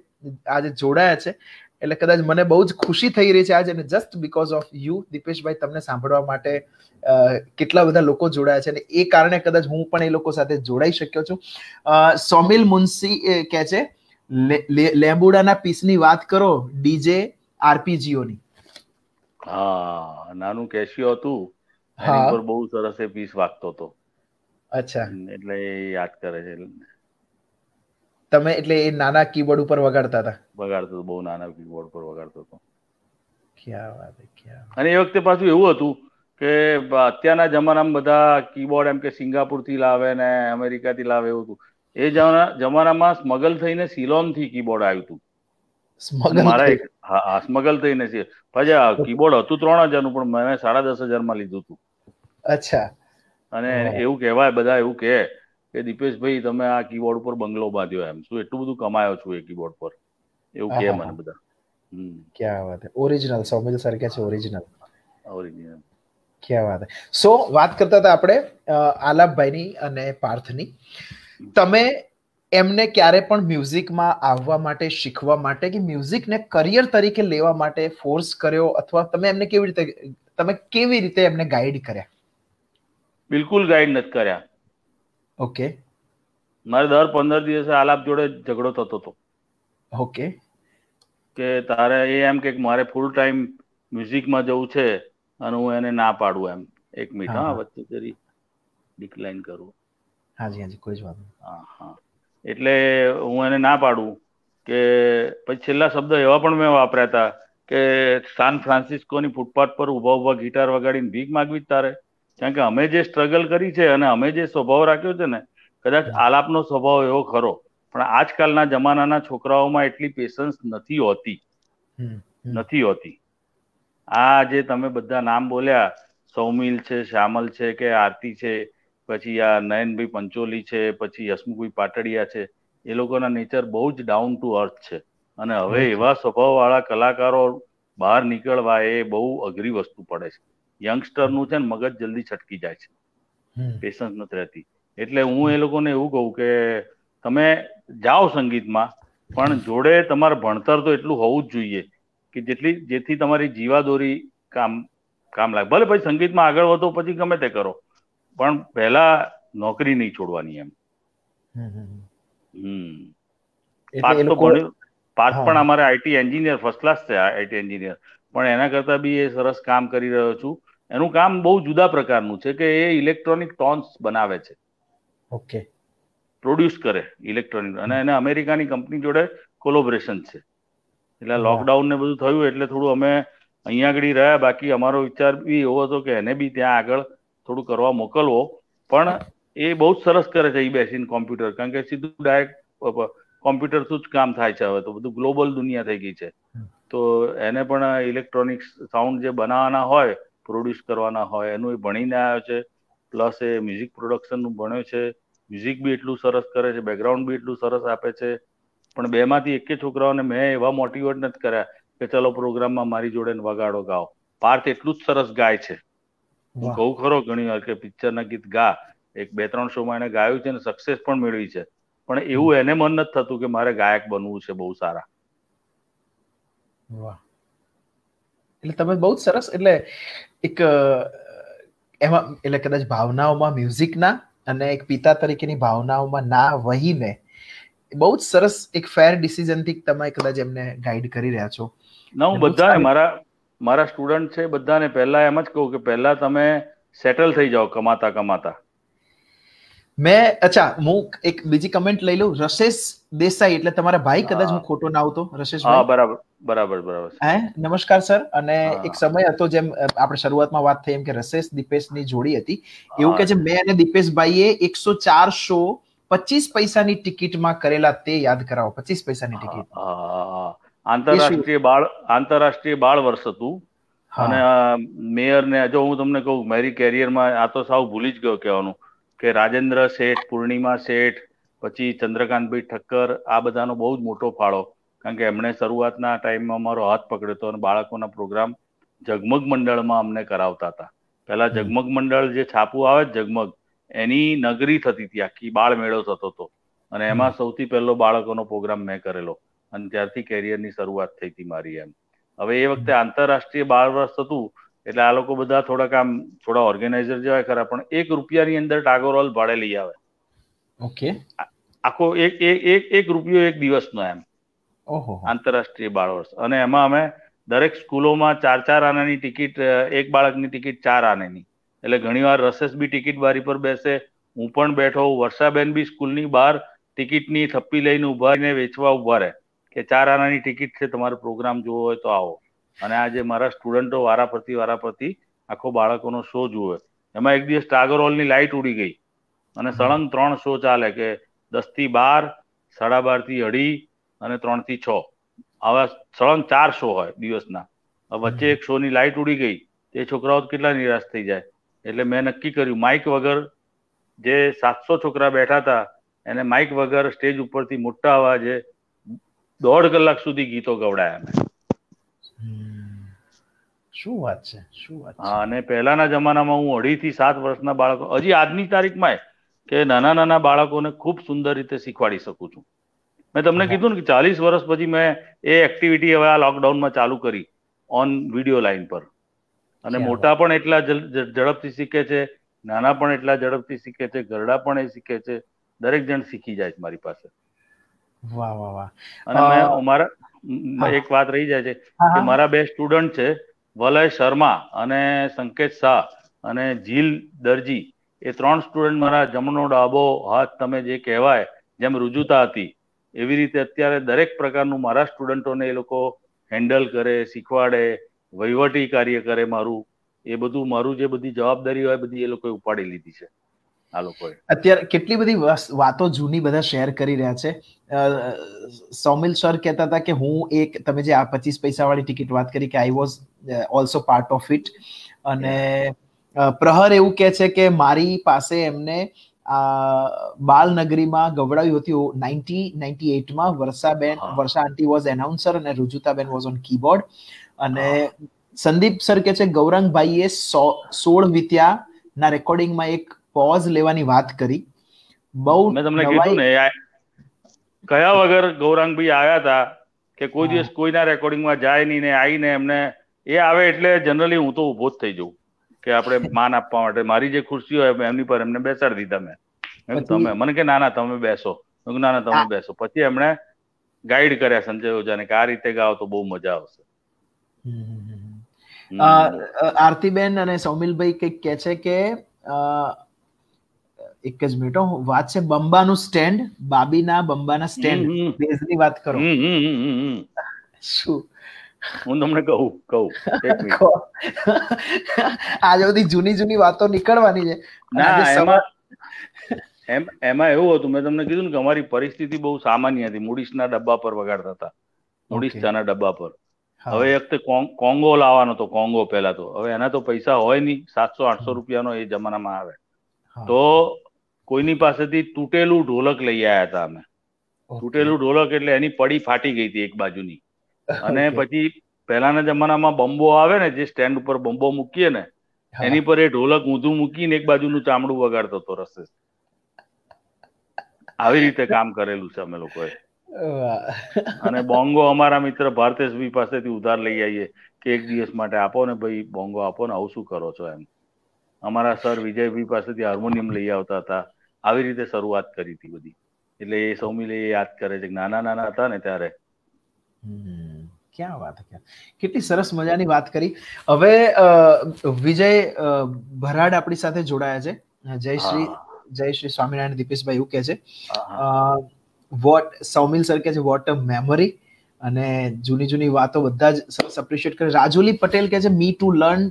આજે જોડાયા છે એટલે કદાચ મને બહુ જ ખુશી થઈ રહી છે આજે અને જસ્ટ બિકોઝ ઓફ યુ દીપેશભાઈ તમને સાંભળવા માટે કેટલા બધા લોકો જોડાયા છે અને એ કારણે કદાચ હું પણ એ લોકો સાથે જોડાઈ શક્યો છું સોમિલ મુનસી કે છે લેબુડાના પીસની વાત કરો ડીજે આરપીજીઓની હા નાનું કેશિયો હતું એની પર બહુ સરસ એ પીસ વાગતો હતો અચ્છા એટલે યાદ કરે છે તમે એટલે એ નાના કીબોર્ડ ઉપર વગાડતા હતા વગાડતો બહુ નાના કીબોર્ડ પર વગાડતો હતો ક્યાં વાત ક્યાં અને એ વખતે પાછું એવું હતું કે અત્યારના જમાનામાં બધા કીબોર્ડ એમ કે સિંગાપુરથી લાવે ને અમેરિકાથી લાવે એવું હતું એ જમાનામાં સ્મગલ થઈને સિલોનથી કીબોર્ડ આવ્યું હતું મારા હા સ્મગલ થઈને છે પછી કીબોર્ડ હતું ત્રણ હજારનું પણ મેં સાડા દસ હજારમાં લીધું હતું અચ્છા અને એવું કહેવાય બધા એવું કહે કે દીપેશભાઈ તમે આ કીબોર્ડ ઉપર બંગલો બાંધ્યો એમ શું એટલું બધું કમાયો છું એ કીબોર્ડ પર એવું કહે મને બધા ક્યાં વાત ઓરિજિનલ સૌમ્ય સર કે છે ઓરિજિનલ ઓરિજિનલ ક્યાં વાત સો વાત કરતા હતા આપણે આલાપભાઈની અને પાર્થની તમે એમને ક્યારે પણ મ્યુઝિકમાં આવવા માટે શીખવા માટે કે મ્યુઝિકને કરિયર તરીકે લેવા માટે ફોર્સ કર્યો અથવા તમે એમને કેવી રીતે તમે કેવી રીતે એમને ગાઈડ કર્યા બિલકુલ ગાઈડ નથી કર્યા ઓકે મારે દર પંદર દિવસે આલાપ જોડે ઝઘડો થતો હતો ઓકે કે તારે એ એમ કે મારે ફૂલ ટાઈમ મ્યુઝિકમાં જવું છે અને હું એને ના પાડું એમ એક મિનિટ હા વચ્ચે જરી ડિક્લાઇન કરું હાજી હાજી કોઈ જ વાત હા હા એટલે હું એને ના પાડું કે પછી છેલ્લા શબ્દ એવા પણ મેં વાપર્યા હતા કે સાન ફ્રાન્સિસ્કોની ફૂટપાથ પર ઉભા ઉભા ગિટાર વગાડીને ભીખ માગવી જ તારે કારણ કે અમે જે સ્ટ્રગલ કરી છે અને અમે જે સ્વભાવ રાખ્યો છે ને કદાચ આલાપનો સ્વભાવ એવો ખરો પણ આજકાલના જમાનાના છોકરાઓમાં એટલી પેશન્સ નથી હોતી નથી હોતી આ જે તમે બધા નામ બોલ્યા સૌમિલ છે શ્યામલ છે કે આરતી છે પછી આ નયનભાઈ પંચોલી છે પછી યશમુખભાઈ પાટડિયા છે એ લોકોના નેચર બહુ જ ડાઉન ટુ અર્થ છે અને હવે એવા સ્વભાવ વાળા કલાકારો બહાર નીકળવા એ બહુ અઘરી વસ્તુ પડે છે યંગસ્ટરનું છે ને મગજ જલ્દી છટકી જાય છે પેશન્સ નથી રહેતી એટલે હું એ લોકોને એવું કહું કે તમે જાઓ સંગીતમાં પણ જોડે તમારે ભણતર તો એટલું હોવું જ જોઈએ કે જેટલી જેથી તમારી જીવાદોરી કામ કામ લાગે ભલે પછી સંગીતમાં આગળ વધો પછી ગમે તે કરો પણ પહેલા નોકરી નહીં છોડવાની એમ પાર્થ તો ભણ્યો પણ અમારે આઈટી એન્જિનિયર ફર્સ્ટ ક્લાસ છે આઈટી એન્જિનિયર પણ એના કરતા બી એ સરસ કામ કરી રહ્યો છું એનું કામ બહુ જુદા પ્રકારનું છે કે એ ઇલેક્ટ્રોનિક ટોન્સ બનાવે છે ઓકે પ્રોડ્યુસ કરે ઇલેક્ટ્રોનિક અને એને અમેરિકાની કંપની જોડે કોલોબરેશન છે એટલે લોકડાઉન ને બધું થયું એટલે થોડું અમે અહીંયા આગળ રહ્યા બાકી અમારો વિચાર બી એવો હતો કે એને બી ત્યાં આગળ થોડું કરવા મોકલવો પણ એ બહુ જ સરસ કરે છે એ બેસીને કોમ્પ્યુટર કારણ કે સીધું ડાયરેક્ટ કોમ્પ્યુટર શું જ કામ થાય છે હવે તો બધું ગ્લોબલ દુનિયા થઈ ગઈ છે તો એને પણ ઇલેક્ટ્રોનિક્સ સાઉન્ડ જે બનાવવાના હોય પ્રોડ્યુસ કરવાના હોય એનું એ ભણીને આવ્યો છે પ્લસ એ મ્યુઝિક પ્રોડક્શનનું ભણ્યો છે મ્યુઝિક બી એટલું સરસ કરે છે બેકગ્રાઉન્ડ બી એટલું સરસ આપે છે પણ બે બેમાંથી એકે છોકરાઓને મેં એવા મોટિવેટ નથી કર્યા કે ચલો પ્રોગ્રામમાં મારી જોડે વગાડો ગાઓ પાર્થ એટલું જ સરસ ગાય છે હું કહું ખરો ઘણી વાર કે ના ગીત ગા એક બે ત્રણ શોમાં એને ગાયું છે અને સક્સેસ પણ મેળવી છે પણ એવું એને મન નથી થતું કે મારે ગાયક બનવું છે બહુ સારા એટલે તમે બહુ સરસ એટલે એક એમાં એટલે કદાચ ભાવનાઓમાં મ્યુઝિકના અને એક પિતા તરીકેની ભાવનાઓમાં ના વહીને બહુ જ સરસ એક ફેર ડિસિઝન થી તમે કદાચ એમને ગાઈડ કરી રહ્યા છો ના હું બધા મારા મારા સ્ટુડન્ટ છે બધાને પહેલા એમ જ કહું કે પહેલા તમે સેટલ થઈ જાઓ કમાતા કમાતા મેં અચ્છા હું એક બીજી કમેન્ટ લઈ લઉં રશેશ દેસાઈ એટલે તમારા ભાઈ કદાચ હું ખોટો ના આવતો રશેશ હા બરાબર બરાબર બરાબર હે નમસ્કાર સર અને એક સમય હતો જેમ આપણે શરૂઆતમાં વાત થઈ એમ કે રશેશ દીપેશ ની જોડી હતી એવું કે છે મેં અને દીપેશભાઈએ એકસો ચાર શો પચીસ પૈસાની ટિકિટમાં કરેલા તે યાદ કરાવો પચીસ પૈસાની ટિકિટ આંતરરાષ્ટ્રીય બાળ આંતરરાષ્ટ્રીય બાળ વર્ષ હતું અને મેયરને જો હું તમને કહું મારી કેરિયરમાં આ તો સાવ ભૂલી જ ગયો કહેવાનું કે રાજેન્દ્ર શેઠ પૂર્ણિમા શેઠ પછી ચંદ્રકાંતભાઈ ઠક્કર આ બધાનો બહુ જ મોટો ફાળો કારણ કે એમણે શરૂઆતના ટાઈમમાં મારો હાથ પકડ્યો હતો અને બાળકોના પ્રોગ્રામ જગમગ મંડળમાં અમને કરાવતા હતા પહેલા જગમગ મંડળ જે છાપું આવે જગમગ એની નગરી થતી હતી આખી બાળ મેળો થતો હતો અને એમાં સૌથી પહેલો બાળકોનો પ્રોગ્રામ મેં કરેલો અને ત્યારથી કેરિયરની શરૂઆત થઈ હતી મારી એમ હવે એ વખતે આંતરરાષ્ટ્રીય બાળ વર્ષ હતું એટલે આ લોકો બધા થોડાક આમ થોડા ઓર્ગેનાઇઝર જેવા ખરા પણ એક રૂપિયાની અંદર ટાગોરોલ ભાડે લઈ આવે ઓકે આખો એક એક એક રૂપિયો એક દિવસનો એમ આંતરરાષ્ટ્રીય બાળ વર્ષ અને એમાં અમે દરેક સ્કૂલોમાં ચાર ચાર આનાની ટિકિટ એક બાળકની ટિકિટ ચાર આનાની એટલે ઘણીવાર રસેસ બી ટિકિટ બારી પર બેસે હું પણ બેઠો વર્ષાબેન બી સ્કૂલની બહાર ટિકિટની થપ્પી લઈને ઉભા રહીને વેચવા ઉભા રહે કે ચાર આનાની ટિકિટ છે તમારો પ્રોગ્રામ જોવો હોય તો આવો અને આજે મારા સ્ટુડન્ટો વારાફરતી વારાફરતી આખો બાળકોનો શો જુએ એમાં એક દિવસ ટાગર હોલની લાઇટ ઉડી ગઈ અને સળંગ ત્રણ શો ચાલે કે દસ થી બાર સાડા બાર થી અઢી અને ત્રણ થી છ આવા સળંગ ચાર શો હોય દિવસના વચ્ચે એક શોની લાઇટ ઉડી ગઈ તે છોકરાઓ કેટલા નિરાશ થઈ જાય એટલે મેં નક્કી કર્યું માઇક વગર જે સાતસો છોકરા બેઠા હતા એને માઇક વગર સ્ટેજ ઉપરથી મોટા અવાજે દોઢ કલાક સુધી ગીતો ગવડાયા મેં શું વાત છે શું વાત હા અને પહેલાના જમાનામાં હું અઢી થી સાત વર્ષના બાળકો હજી આજની તારીખમાં કે નાના નાના બાળકોને ખૂબ સુંદર રીતે શીખવાડી શકું છું મેં તમને કીધું ને કે ચાલીસ વર્ષ પછી મેં એ એક્ટિવિટી હવે આ લોકડાઉનમાં ચાલુ કરી ઓન વિડીયો લાઈન પર અને મોટા પણ એટલા ઝડપથી શીખે છે નાના પણ એટલા ઝડપથી શીખે છે ઘરડા પણ એ શીખે છે દરેક જણ શીખી જાય છે મારી પાસે વાહ વાહ વાહ અને મેં અમારા એક વાત રહી જાય છે કે મારા બે સ્ટુડન્ટ છે વલય શર્મા અને સંકેત શાહ અને જીલ દરજી એ ત્રણ સ્ટુડન્ટ મારા જમણો ડાબો હાથ તમે જે કહેવાય જેમ રુજુતા હતી એવી રીતે અત્યારે દરેક પ્રકારનું મારા સ્ટુડન્ટોને એ લોકો હેન્ડલ કરે શીખવાડે વહીવટી કાર્ય કરે મારું એ બધું મારું જે બધી જવાબદારી હોય બધી એ લોકોએ ઉપાડી લીધી છે આ લોકોએ અત્યારે કેટલી બધી વાતો જૂની બધા શેર કરી રહ્યા છે સૌમિલ સર કહેતા હતા કે હું એક તમે જે આ પચીસ પૈસા વાળી ટિકિટ વાત કરી કે I was also part of it અને પ્રહર એવું કહે છે કે મારી પાસે એમને બાલનગરીમાં ગવડાવ્યું હતું નાઇન્ટી નાઇન્ટી એટમાં વર્ષાબેન વર્ષા આંટી વોઝ એનાઉન્સર અને રુજુતાબેન વોઝ ઓન કીબોર્ડ અને સંદીપ સર કે છે ગૌરંગભાઈએ સોળ વિત્યા ના રેકોર્ડિંગમાં એક પોઝ લેવાની વાત કરી બહુ મેં તમને કીધું ને કયા વગર ગૌરાંગભાઈ આવ્યા હતા કે કોઈ દિવસ કોઈના રેકોર્ડિંગમાં જાય નહીં ને આવીને એમને એ આવે એટલે જનરલી હું તો ઉભો જ થઈ જઉં કે આપણે માન આપવા માટે મારી જે ખુરશી હોય એમની પર એમને બેસાડી દીધા મેં તમે મને કે ના ના તમે બેસો ના ના તમે બેસો પછી એમણે ગાઈડ કર્યા સંજય ઓઝાને કે આ રીતે ગાઓ તો બહુ મજા આવશે આરતીબેન અને સૌમિલભાઈ કંઈક કે છે કે એક જ મિનિટો વાત છે બંબાનું સ્ટેન્ડ બાબીના બંબાના સ્ટેન્ડ દેશની વાત કરો શું હું તમને કહું કહું આજે બધી જૂની જૂની વાતો નીકળવાની છે ના એમાં એમ એમાં એવું હતું મેં તમને કીધું ને કે અમારી પરિસ્થિતિ બહુ સામાન્ય હતી મૂડીસના ડબ્બા પર વગાડતા હતા મૂડીસ ના ડબ્બા પર હવે એક તો કોંગો લાવવાનો તો કોંગો પહેલા તો હવે એના તો પૈસા હોય નહીં સાતસો આઠસો રૂપિયાનો એ જમાનામાં આવે તો કોઈની પાસેથી તૂટેલું ઢોલક લઈ આવ્યા હતા અમે તૂટેલું ઢોલક એટલે એની પડી ફાટી ગઈ હતી એક બાજુની અને પછી પહેલાના જમાનામાં બમ્બો આવે ને જે સ્ટેન્ડ ઉપર બમ્બો મૂકીએ ને એની પર એ ઢોલક ઊંધું મૂકીને એક બાજુનું ચામડું વગાડતો હતો રસ્તે આવી રીતે કામ કરેલું છે અમે લોકોએ અને બોંગો અમારા મિત્ર ભારતેશભાઈ પાસેથી ઉધાર લઈ આવીએ કે એક દિવસ માટે આપો ને ભાઈ બોંગો આપો ને આવું શું કરો છો એમ અમારા સર વિજયભાઈ પાસેથી હાર્મોનિયમ લઈ આવતા હતા આવી રીતે શરૂઆત કરી હતી બધી એટલે એ સૌમિલે યાદ કરે છે નાના નાના હતા ને ત્યારે ક્યાં વાત ક્યાં કેટલી સરસ મજાની વાત કરી હવે વિજય ભરાડ આપણી સાથે જોડાયા છે જય શ્રી જય શ્રી સ્વામિનારાયણ દીપેશભાઈ એવું કે છે વોટ સૌમિલ સર કે છે વોટ અ મેમરી અને જૂની જૂની વાતો બધા જ સરસ એપ્રિશિએટ કરે રાજુલી પટેલ કે છે me to learn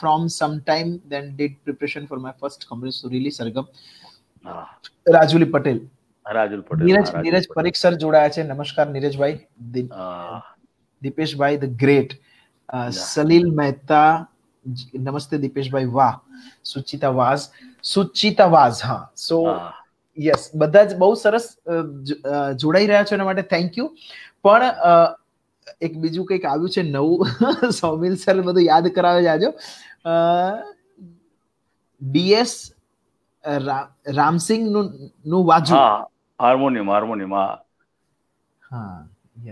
from some time then did preparation for my first computer Surili Sargam Rajuli Patel Rajul Patel Niraj Niraj Parikh sir જોડાયા છે નમસ્કાર નીરજભાઈ દીપેશભાઈ ધ ગ્રેટ સલીલ મહેતા નમસ્તે દીપેશભાઈ વાહ સુચિતા વાઝ સુચિતા વાઝ હા સો યસ બધા જ બહુ સરસ જોડાઈ રહ્યા છો એના માટે થેન્ક યુ પણ એક બીજું કંઈક આવ્યું છે નવું સૌમિલ સર બધું યાદ કરાવે જાજો ડીએસ રામસિંગ નું નું વાજુ હા હાર્મોનિયમ હાર્મોનિયમ હા હા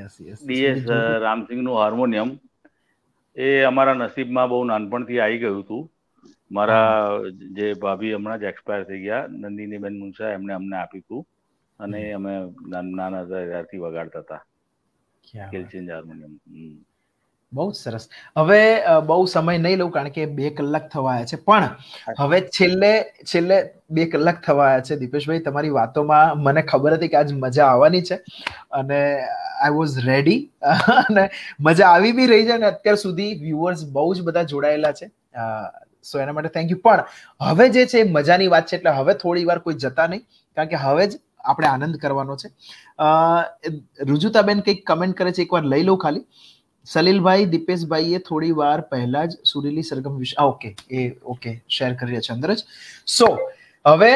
યસ યસ ડીએસ રામસિંગ નું હાર્મોનિયમ એ અમારા નસીબમાં બહુ નાનપણથી આવી ગયું હતું મારા જે ભાભી હમણાં જ એક્સપાયર થઈ ગયા નંદિનીબેન મુનસા એમને અમને આપ્યું હતું અને અમે નાના હતા ત્યારથી વગાડતા હતા કેલ્સિન હાર્મોનિયમ બહુ સરસ હવે બહુ સમય નહીં લઉં કારણ કે બે કલાક થવા છે પણ હવે છેલ્લે છેલ્લે બે કલાક થવા છે દીપેશભાઈ તમારી વાતોમાં મને ખબર હતી કે આજ મજા આવવાની છે અને આઈ વોઝ રેડી અને મજા આવી બી રહી છે અને અત્યાર સુધી વ્યુઅર્સ બહુ જ બધા જોડાયેલા છે સો એના માટે થેન્ક યુ પણ હવે જે છે મજાની વાત છે એટલે હવે થોડી વાર કોઈ જતા નહીં કારણ કે હવે જ આપણે આનંદ કરવાનો છે રુજુતાબેન કંઈક કમેન્ટ કરે છે એકવાર લઈ લઉં ખાલી સલીલભાઈ દીપેશભાઈએ થોડી વાર પહેલા જ સુરીલી સરગમ વિશે ઓકે એ ઓકે શેર કરી રહ્યા છે અંદર જ સો હવે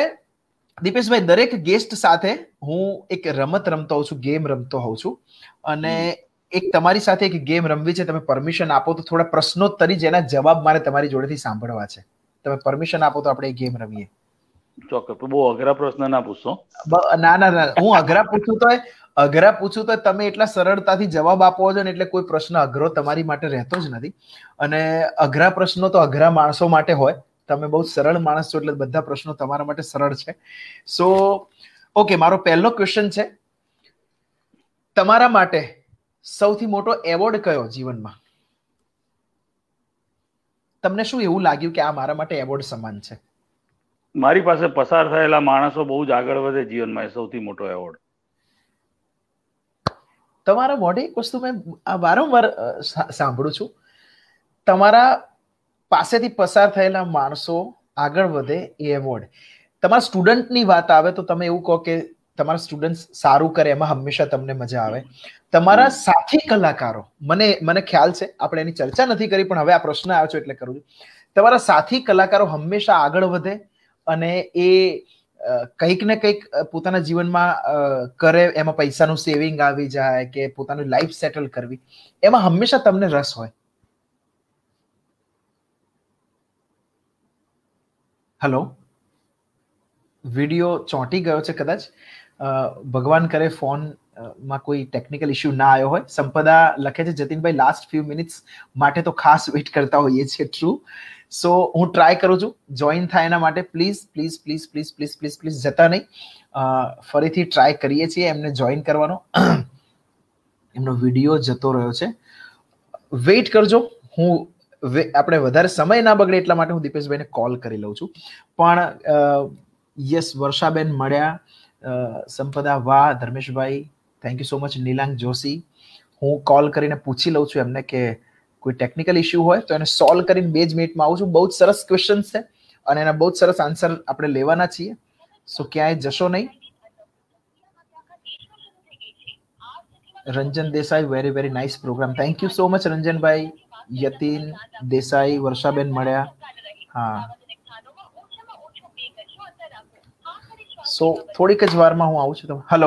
દીપેશભાઈ દરેક ગેસ્ટ સાથે હું એક રમત રમતો હોઉં છું ગેમ રમતો હોઉં છું અને એક તમારી સાથે એક ગેમ રમવી છે તમે પરમિશન આપો તો થોડા પ્રશ્નોત્તરી જેના જવાબ મારે તમારી જોડેથી સાંભળવા છે તમે પરમિશન આપો તો આપણે ગેમ રમીએ ચોક્કસ બહુ અઘરા પ્રશ્ન ના પૂછશો ના ના ના હું અઘરા પૂછું તો અઘરા પૂછું તો તમે એટલા સરળતાથી જવાબ આપો છો ને એટલે કોઈ પ્રશ્ન અઘરો તમારી માટે રહેતો જ નથી અને અઘરા પ્રશ્નો તો અઘરા માણસો માટે હોય તમે બહુ સરળ માણસ છો એટલે બધા પ્રશ્નો તમારા માટે સરળ છે સો ઓકે મારો પહેલો ક્વેશ્ચન છે તમારા માટે સૌથી મોટો એવોર્ડ કયો જીવનમાં તમને શું એવું લાગ્યું કે આ મારા માટે એવોર્ડ સમાન છે મારી પાસે પસાર થયેલા માણસો બહુ જ આગળ વધે જીવનમાં એ સૌથી મોટો એવોર્ડ તમારા મોઢે એક વસ્તુ મેં વારંવાર સાંભળું છું તમારા પાસેથી પસાર થયેલા માણસો આગળ વધે એ એવોર્ડ તમારા સ્ટુડન્ટની વાત આવે તો તમે એવું કહો કે તમારા સ્ટુડન્ટ સારું કરે એમાં હંમેશા તમને મજા આવે તમારા સાથી કલાકારો મને મને ખ્યાલ છે આપણે એની ચર્ચા નથી કરી પણ હવે આ પ્રશ્ન આવ્યો છે એટલે કરું છું તમારા સાથી કલાકારો હંમેશા આગળ વધે અને એ કંઈક ને કંઈક પોતાના જીવનમાં કરે એમાં પૈસાનું સેવિંગ આવી જાય કે પોતાનું લાઈફ સેટલ કરવી એમાં હંમેશા તમને રસ હોય હલો વિડીયો ચોંટી ગયો છે કદાચ ભગવાન કરે ફોન માં કોઈ ટેકનિકલ ઇશ્યુ ના આવ્યો હોય સંપદા લખે છે જતીનભાઈ લાસ્ટ ફ્યુ મિનિટ્સ માટે તો ખાસ વેઇટ કરતા હોઈએ છીએ ટ્રુ સો હું ટ્રાય કરું છું જોઈન થાય એના માટે please please please please please please please જતા નહીં ફરીથી ટ્રાય કરીએ છીએ એમને જોઈન કરવાનો એમનો વિડીયો જતો રહ્યો છે વેઇટ કરજો હું આપણે વધારે સમય ના બગડે એટલા માટે હું દીપેશભાઈને કોલ કરી લઉં છું પણ યસ વર્ષાબેન મળ્યા સંપદા વાહ ધર્મેશભાઈ thank you so much Nilang Joshi હું કોલ કરીને પૂછી લઉં છું એમને કે કોઈ ટેકનિકલ ઇશ્યુ હોય તો એને સોલ્વ કરીને બે જ મિનિટમાં આવું છું બહુ જ સરસ ક્વેશ્ચન છે અને એના બહુ જ સરસ આન્સર આપણે લેવાના છીએ સો ક્યાંય જશો નહીં Ranjan Desai very very nice program thank you so much રંજનભાઈ યતિન દેસાઈ વર્ષાબેન મળ્યા હા સો થોડીક જ વારમાં હું આવું છું તમે હલો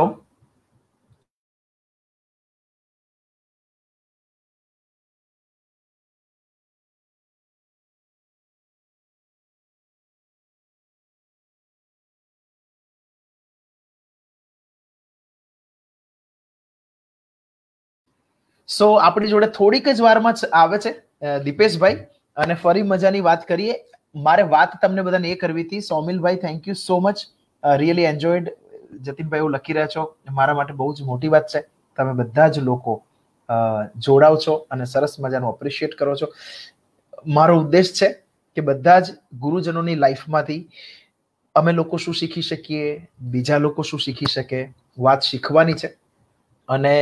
સો આપણી જોડે થોડીક જ વારમાં જ આવે છે દીપેશભાઈ અને ફરી મજાની વાત કરીએ મારે વાત તમને બધાને એ કરવી હતી સોમિલભાઈ thank you so much really enjoyed જતીનભાઈ એવું લખી રહ્યા છો મારા માટે બહુ જ મોટી વાત છે તમે બધા જ લોકો જોડાવ છો અને સરસ મજાનું અપ્રિશિએટ કરો છો મારો ઉદ્દેશ છે કે બધા જ ગુરુજનોની લાઈફમાંથી અમે લોકો શું શીખી શકીએ બીજા લોકો શું શીખી શકે વાત શીખવાની છે અને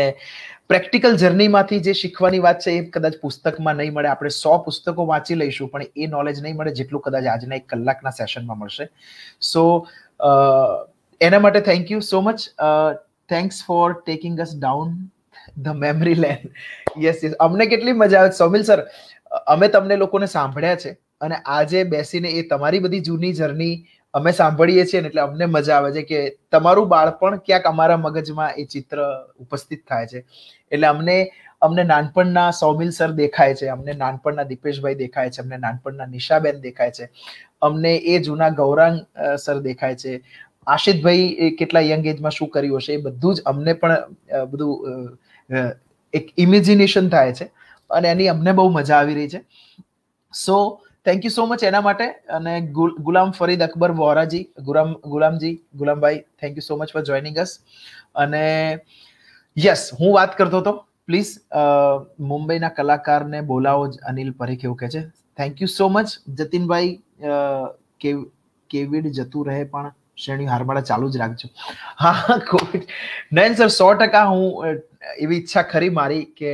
પ્રેક્ટિકલ જર્નીમાંથી જે શીખવાની વાત છે એ કદાચ પુસ્તકમાં નહીં મળે આપણે સો પુસ્તકો વાંચી લઈશું પણ એ નોલેજ નહીં મળે જેટલું કદાચ આજના એક કલાકના સેશનમાં મળશે સો Uh, એના માટે thank you so much thanks for taking us down the memory lane yes yes અમને કેટલી મજા આવે સૌમિલ સર અમે તમને લોકોને સાંભળ્યા છે અને આજે બેસીને એ તમારી બધી જૂની જર્ની અમે સાંભળીએ છીએ એટલે અમને મજા આવે છે કે તમારું બાળપણ ક્યાંક અમારા મગજમાં એ ચિત્ર ઉપસ્થિત થાય છે એટલે અમને અમને નાનપણના સૌમિલ સર દેખાય છે અમને નાનપણના દીપેશભાઈ દેખાય છે અમને નાનપણના નિશાબેન દેખાય છે અમને એ જૂના ગૌરાંગ સર દેખાય છે આશિતભાઈ કેટલા યંગ એજમાં શું કર્યું હશે એ બધું જ અમને પણ બધું એક ઇમેજિનેશન થાય છે અને એની અમને બહુ મજા આવી રહી છે so thank you so much એના માટે અને ગુલામ ફરીદ અકબર વોરાજી ગુલામ ગુલામજી ગુલામભાઈ thank you so much for joining us અને યસ હું વાત કરતો હતો પ્લીઝ uh, મુંબઈના કલાકારને બોલાવો જ અનિલ પરેખ એવું કહે છે થેન્ક યુ સો મચ જતીનભાઈ uh, કેવિડ જતું રહે પણ શ્રેણી હારમાળા ચાલુ જ રાખજો હા કોવિડ નયન સર સો ટકા હું એવી ઈચ્છા ખરી મારી કે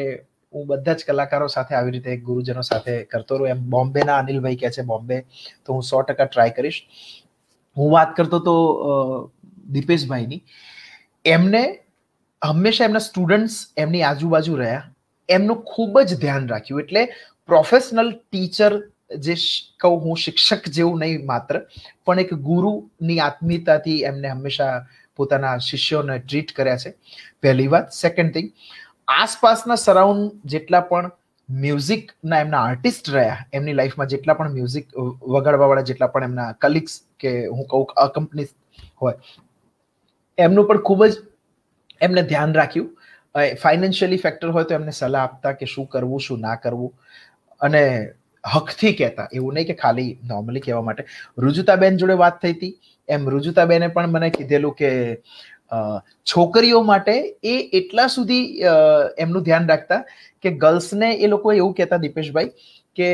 હું બધા જ કલાકારો સાથે આવી રીતે ગુરુજનો સાથે કરતો રહું એમ બોમ્બેના અનિલભાઈ કહે છે બોમ્બે તો હું સો ટકા ટ્રાય કરીશ હું વાત કરતો તો દીપેશભાઈની એમને હંમેશા એમના સ્ટુડન્ટ્સ એમની આજુબાજુ રહ્યા એમનું ખૂબ જ ધ્યાન રાખ્યું એટલે પ્રોફેશનલ ટીચર જે કહું હું શિક્ષક જેવું નહીં માત્ર પણ એક ગુરુની આત્મીયતાથી એમને હંમેશા પોતાના શિષ્યોને ટ્રીટ કર્યા છે પહેલી વાત સેકન્ડ થિંગ આસપાસના સરાઉન્ડ જેટલા પણ મ્યુઝિકના એમના આર્ટિસ્ટ રહ્યા એમની લાઈફમાં જેટલા પણ મ્યુઝિક વગાડવાવાળા જેટલા પણ એમના કલિગ્સ કે હું કહું અકંપની હોય એમનું પણ ખૂબ જ એમને ધ્યાન રાખ્યું ફાઇનાન્શિયલી ફેક્ટર હોય તો એમને સલાહ આપતા કે શું કરવું શું ના કરવું અને હકથી કહેતા એવું નહીં કે ખાલી નોર્મલી કહેવા માટે રુજુતાબેન જોડે વાત થઈ હતી એમ રુજુતાબેને પણ મને કીધેલું કે છોકરીઓ માટે એ એટલા સુધી એમનું ધ્યાન રાખતા કે ગર્લ્સને એ લોકો એવું કહેતા દીપેશભાઈ કે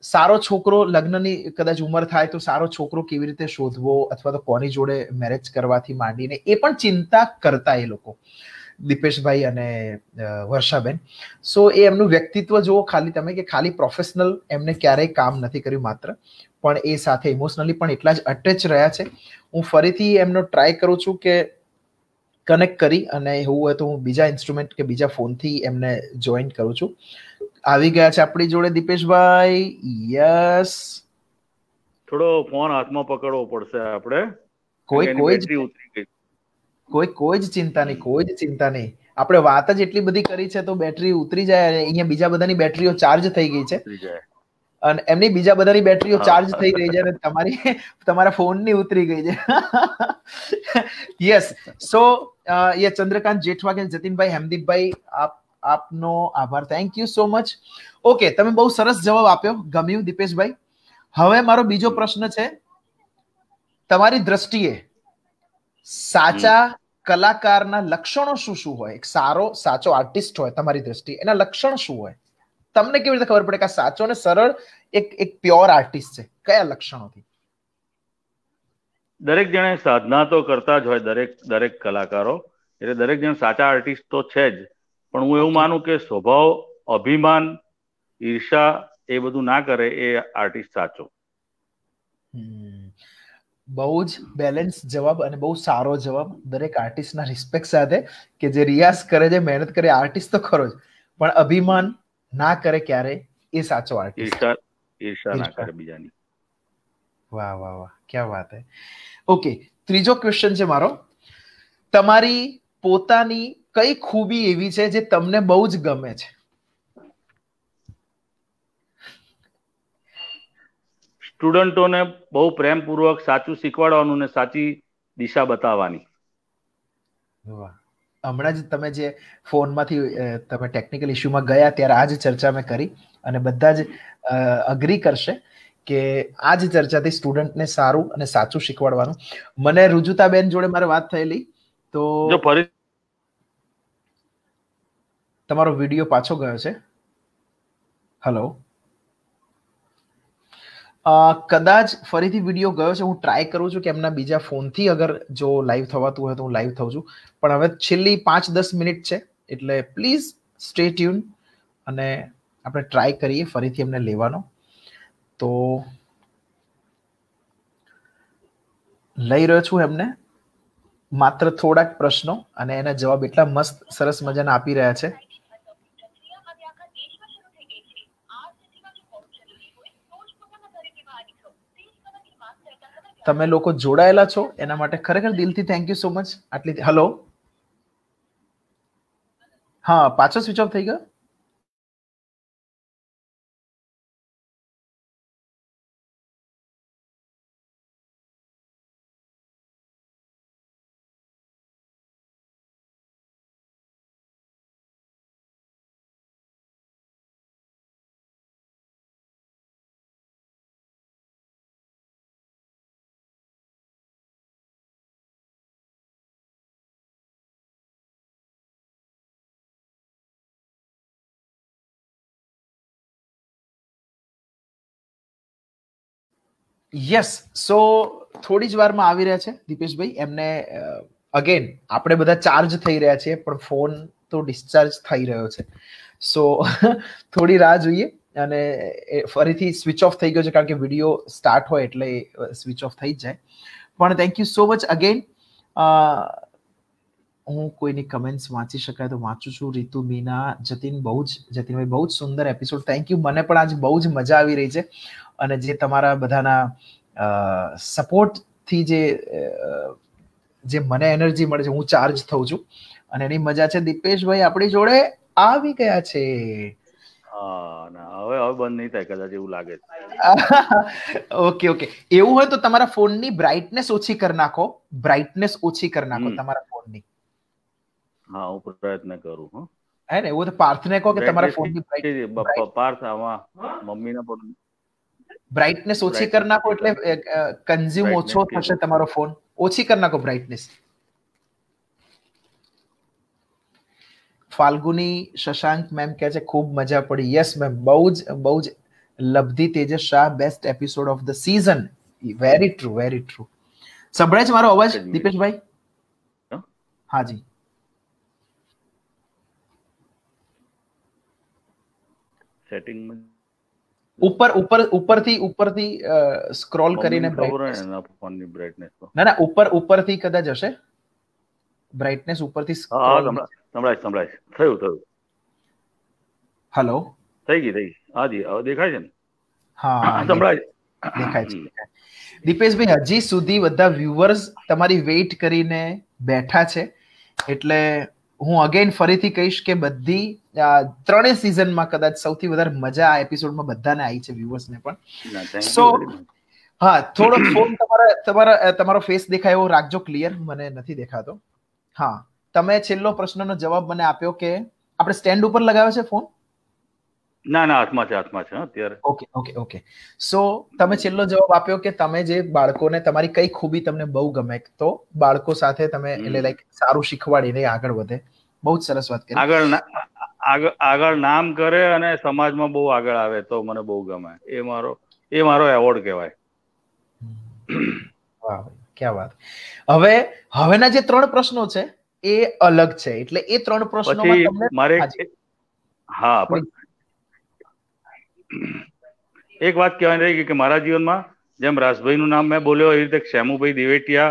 સારો છોકરો લગ્નની કદાચ ઉંમર થાય તો સારો છોકરો કેવી રીતે શોધવો અથવા તો કોની જોડે મેરેજ કરવાથી માંડીને એ પણ ચિંતા કરતા એ લોકો દીપેશભાઈ અને વર્ષાબેન સો એ એમનું વ્યક્તિત્વ જુઓ ખાલી તમે કે ખાલી પ્રોફેશનલ એમને ક્યારેય કામ નથી કર્યું માત્ર પણ એ સાથે ઇમોશનલી પણ એટલા જ અટેચ રહ્યા છે હું ફરીથી એમનો ટ્રાય કરું છું કે કનેક્ટ કરી અને એવું હોય તો હું બીજા ઇન્સ્ટ્રુમેન્ટ કે બીજા ફોનથી એમને જોઈન કરું છું આવી ગયા છે આપણી જોડે દીપેશભાઈ યસ થોડો ફોન હાથમાં પકડવો પડશે આપણે કોઈ કોઈ જ કોઈ કોઈ જ ચિંતા નહીં કોઈ જ ચિંતા નહીં આપણે વાત જ એટલી બધી કરી છે તો બેટરી ઉતરી જાય અહીંયા બીજા બધાની બેટરીઓ ચાર્જ થઈ ગઈ છે અને એમની બીજા બધાની બેટરીઓ ચાર્જ થઈ ગઈ છે અને તમારી તમારા ફોનની ઉતરી ગઈ છે યસ સો યે ચંદ્રકાંત જેઠવા કે જતીનભાઈ હેમદીપભાઈ આપ આપનો આભાર thank you so much okay તમે બહુ સરસ જવાબ આપ્યો ગમ્યું દીપેશભાઈ હવે મારો બીજો પ્રશ્ન છે તમારી દ્રષ્ટિએ સાચા કલાકારના લક્ષણો શું શું હોય એક સારો સાચો આર્ટિસ્ટ હોય તમારી દ્રષ્ટિએ એના લક્ષણ શું હોય તમને કેવી રીતે ખબર પડે કે સાચો ને સરળ એક એક પ્યોર આર્ટિસ્ટ છે કયા લક્ષણોથી દરેક જણે સાધના તો કરતા જ હોય દરેક દરેક કલાકારો એટલે દરેક જણ સાચા આર્ટિસ્ટ તો છે જ પણ હું એવું માનું કે સ્વભાવ અભિમાન ઈર્ષા એ બધું ના કરે એ આર્ટિસ્ટ સાચો બહુ જ બેલેન્સ જવાબ અને બહુ સારો જવાબ દરેક આર્ટિસ્ટના રિસ્પેક્ટ સાથે કે જે રિયાઝ કરે છે મહેનત કરે આર્ટિસ્ટ તો ખરો જ પણ અભિમાન ના કરે ક્યારે એ સાચો આર્ટિસ્ટ ઈર્ષા ના કરે બીજાની વાહ વાહ વાહ ક્યાં વાત હે ઓકે ત્રીજો ક્વેશ્ચન છે મારો તમારી પોતાની કઈ ખૂબી એવી છે જે તમને બહુ જ ગમે છે સ્ટુડન્ટોને બહુ પ્રેમપૂર્વક સાચું શીખવાડવાનું ને સાચી દિશા બતાવવાની હમણાં જ તમે જે ફોનમાંથી તમે ટેકનિકલ ઇશ્યુમાં ગયા ત્યારે આ જ ચર્ચા મેં કરી અને બધા જ અગ્રી કરશે કે આ જ ચર્ચાથી સ્ટુડન્ટને સારું અને સાચું શીખવાડવાનું મને રુજુતાબેન જોડે મારે વાત થયેલી તો ફરી તમારો વિડીયો પાછો ગયો છે હલો કદાચ ફરીથી વિડીયો ગયો છે હું ટ્રાય કરું છું કે એમના બીજા ફોનથી અગર જો લાઈવ થવાતું હોય તો હું લાઈવ થઉં છું પણ હવે છેલ્લી પાંચ દસ મિનિટ છે એટલે પ્લીઝ સ્ટે ટ્યુન અને આપણે ટ્રાય કરીએ ફરીથી એમને લેવાનો તો લઈ રહ્યો છું એમને માત્ર થોડાક પ્રશ્નો અને એના જવાબ એટલા મસ્ત સરસ મજાના આપી રહ્યા છે તમે લોકો જોડાયેલા છો એના માટે ખરેખર દિલથી થેન્ક યુ સો મચ આટલી હલો હા પાછો સ્વિચ ઓફ થઈ ગયો યસ સો થોડી જ વારમાં આવી રહ્યા છે દીપેશભાઈ એમને અગેન આપણે બધા ચાર્જ થઈ રહ્યા છીએ પણ ફોન તો ડિસ્ચાર્જ થઈ રહ્યો છે સો થોડી રાહ જોઈએ અને ફરીથી સ્વિચ ઓફ થઈ ગયો છે કારણ કે વિડીયો સ્ટાર્ટ હોય એટલે સ્વિચ ઓફ થઈ જ જાય પણ thank you so much again હું કોઈની કમેન્ટ્સ વાંચી શકાય તો વાંચું છું રીતુ મીના જતીન બહુ જ જતીનભાઈ બહુ જ સુંદર એપિસોડ થેન્ક યુ મને પણ આજ બહુ જ મજા આવી રહી છે અને જે તમારા બધાના સપોર્ટથી જે જે મને એનર્જી મળે છે હું ચાર્જ થઉં છું અને એની મજા છે દીપેશભાઈ આપણી જોડે આવી ગયા છે હવે હવે બંધ નહીં થાય કદાચ એવું લાગે ઓકે ઓકે એવું હોય તો તમારા ફોનની બ્રાઇટનેસ ઓછી કરી નાખો બ્રાઇટનેસ ઓછી કરી નાખો તમારા ફોનની હા હું પ્રયત્ન કરું હા હે ને એવું તો પાર્થને કહો કે તમારા ફોનની બ્રાઇટનેસ પાર્થ આમાં મમ્મીના ફોન બ્રાઇટનેસ ઓછી કરી નાખો એટલે કન્ઝ્યુમ ઓછો થશે તમારો ફોન ઓછી કરી નાખો બ્રાઇટનેસ ફાલ્ગુની શશાંક મેમ કહે છે ખૂબ મજા પડી યસ મેમ બહુ જ બહુ જ Labdhi Tejas Shah best episode of the season very true very true સંભળાય છે મારો અવાજ દીપેશભાઈ હાજી સેટિંગમાં ઉપર ઉપર ઉપરથી ઉપરથી સ્ક્રોલ કરીને ફોનની ના ના ઉપર ઉપરથી કદાચ હશે બ્રાઇટનેસ ઉપરથી સંભળાય સંભળાય થયું થયું હેલો થઈ ગઈ થઈ હા જી હવે દેખાય છે ને હા સંભળાય દેખાય છે દીપેશભાઈ હજી સુધી બધા વ્યુઅર્સ તમારી વેઇટ કરીને બેઠા છે એટલે હું અગેન ફરીથી કહીશ કે બધી ત્રણેય સિઝનમાં કદાચ સૌથી વધારે મજા આ એપિસોડમાં બધાને આવી છે વ્યુઅર્સને પણ સો હા થોડો ફોન તમારા તમારા તમારો ફેસ દેખાય એવો રાખજો ક્લિયર મને નથી દેખાતો હા તમે છેલ્લો પ્રશ્નનો જવાબ મને આપ્યો કે આપણે સ્ટેન્ડ ઉપર લગાવ્યો છે ફોન ના ના હાથમાં છે હાથમાં છે અત્યારે ઓકે ઓકે ઓકે સો તમે છેલ્લો જવાબ આપ્યો કે તમે જે બાળકોને તમારી કઈ ખૂબી તમને બહુ ગમે તો બાળકો સાથે તમે એટલે લાઈક સારું શીખવાડીને આગળ વધે બહુ સરસ વાત કરી આગળ આગળ નામ કરે અને સમાજમાં બહુ આગળ આવે તો મને બહુ ગમે એ મારો એ મારો એવોર્ડ કહેવાય વાહ ક્યાં વાત હવે હવેના જે ત્રણ પ્રશ્નો છે એ અલગ છે એટલે એ ત્રણ પ્રશ્નો તમને મારે હા પણ એક વાત કહેવાની રહી કે મારા જીવનમાં જેમ રાજભાઈનું નામ મેં બોલ્યો એ રીતે શ્યામુભાઈ દિવેટિયા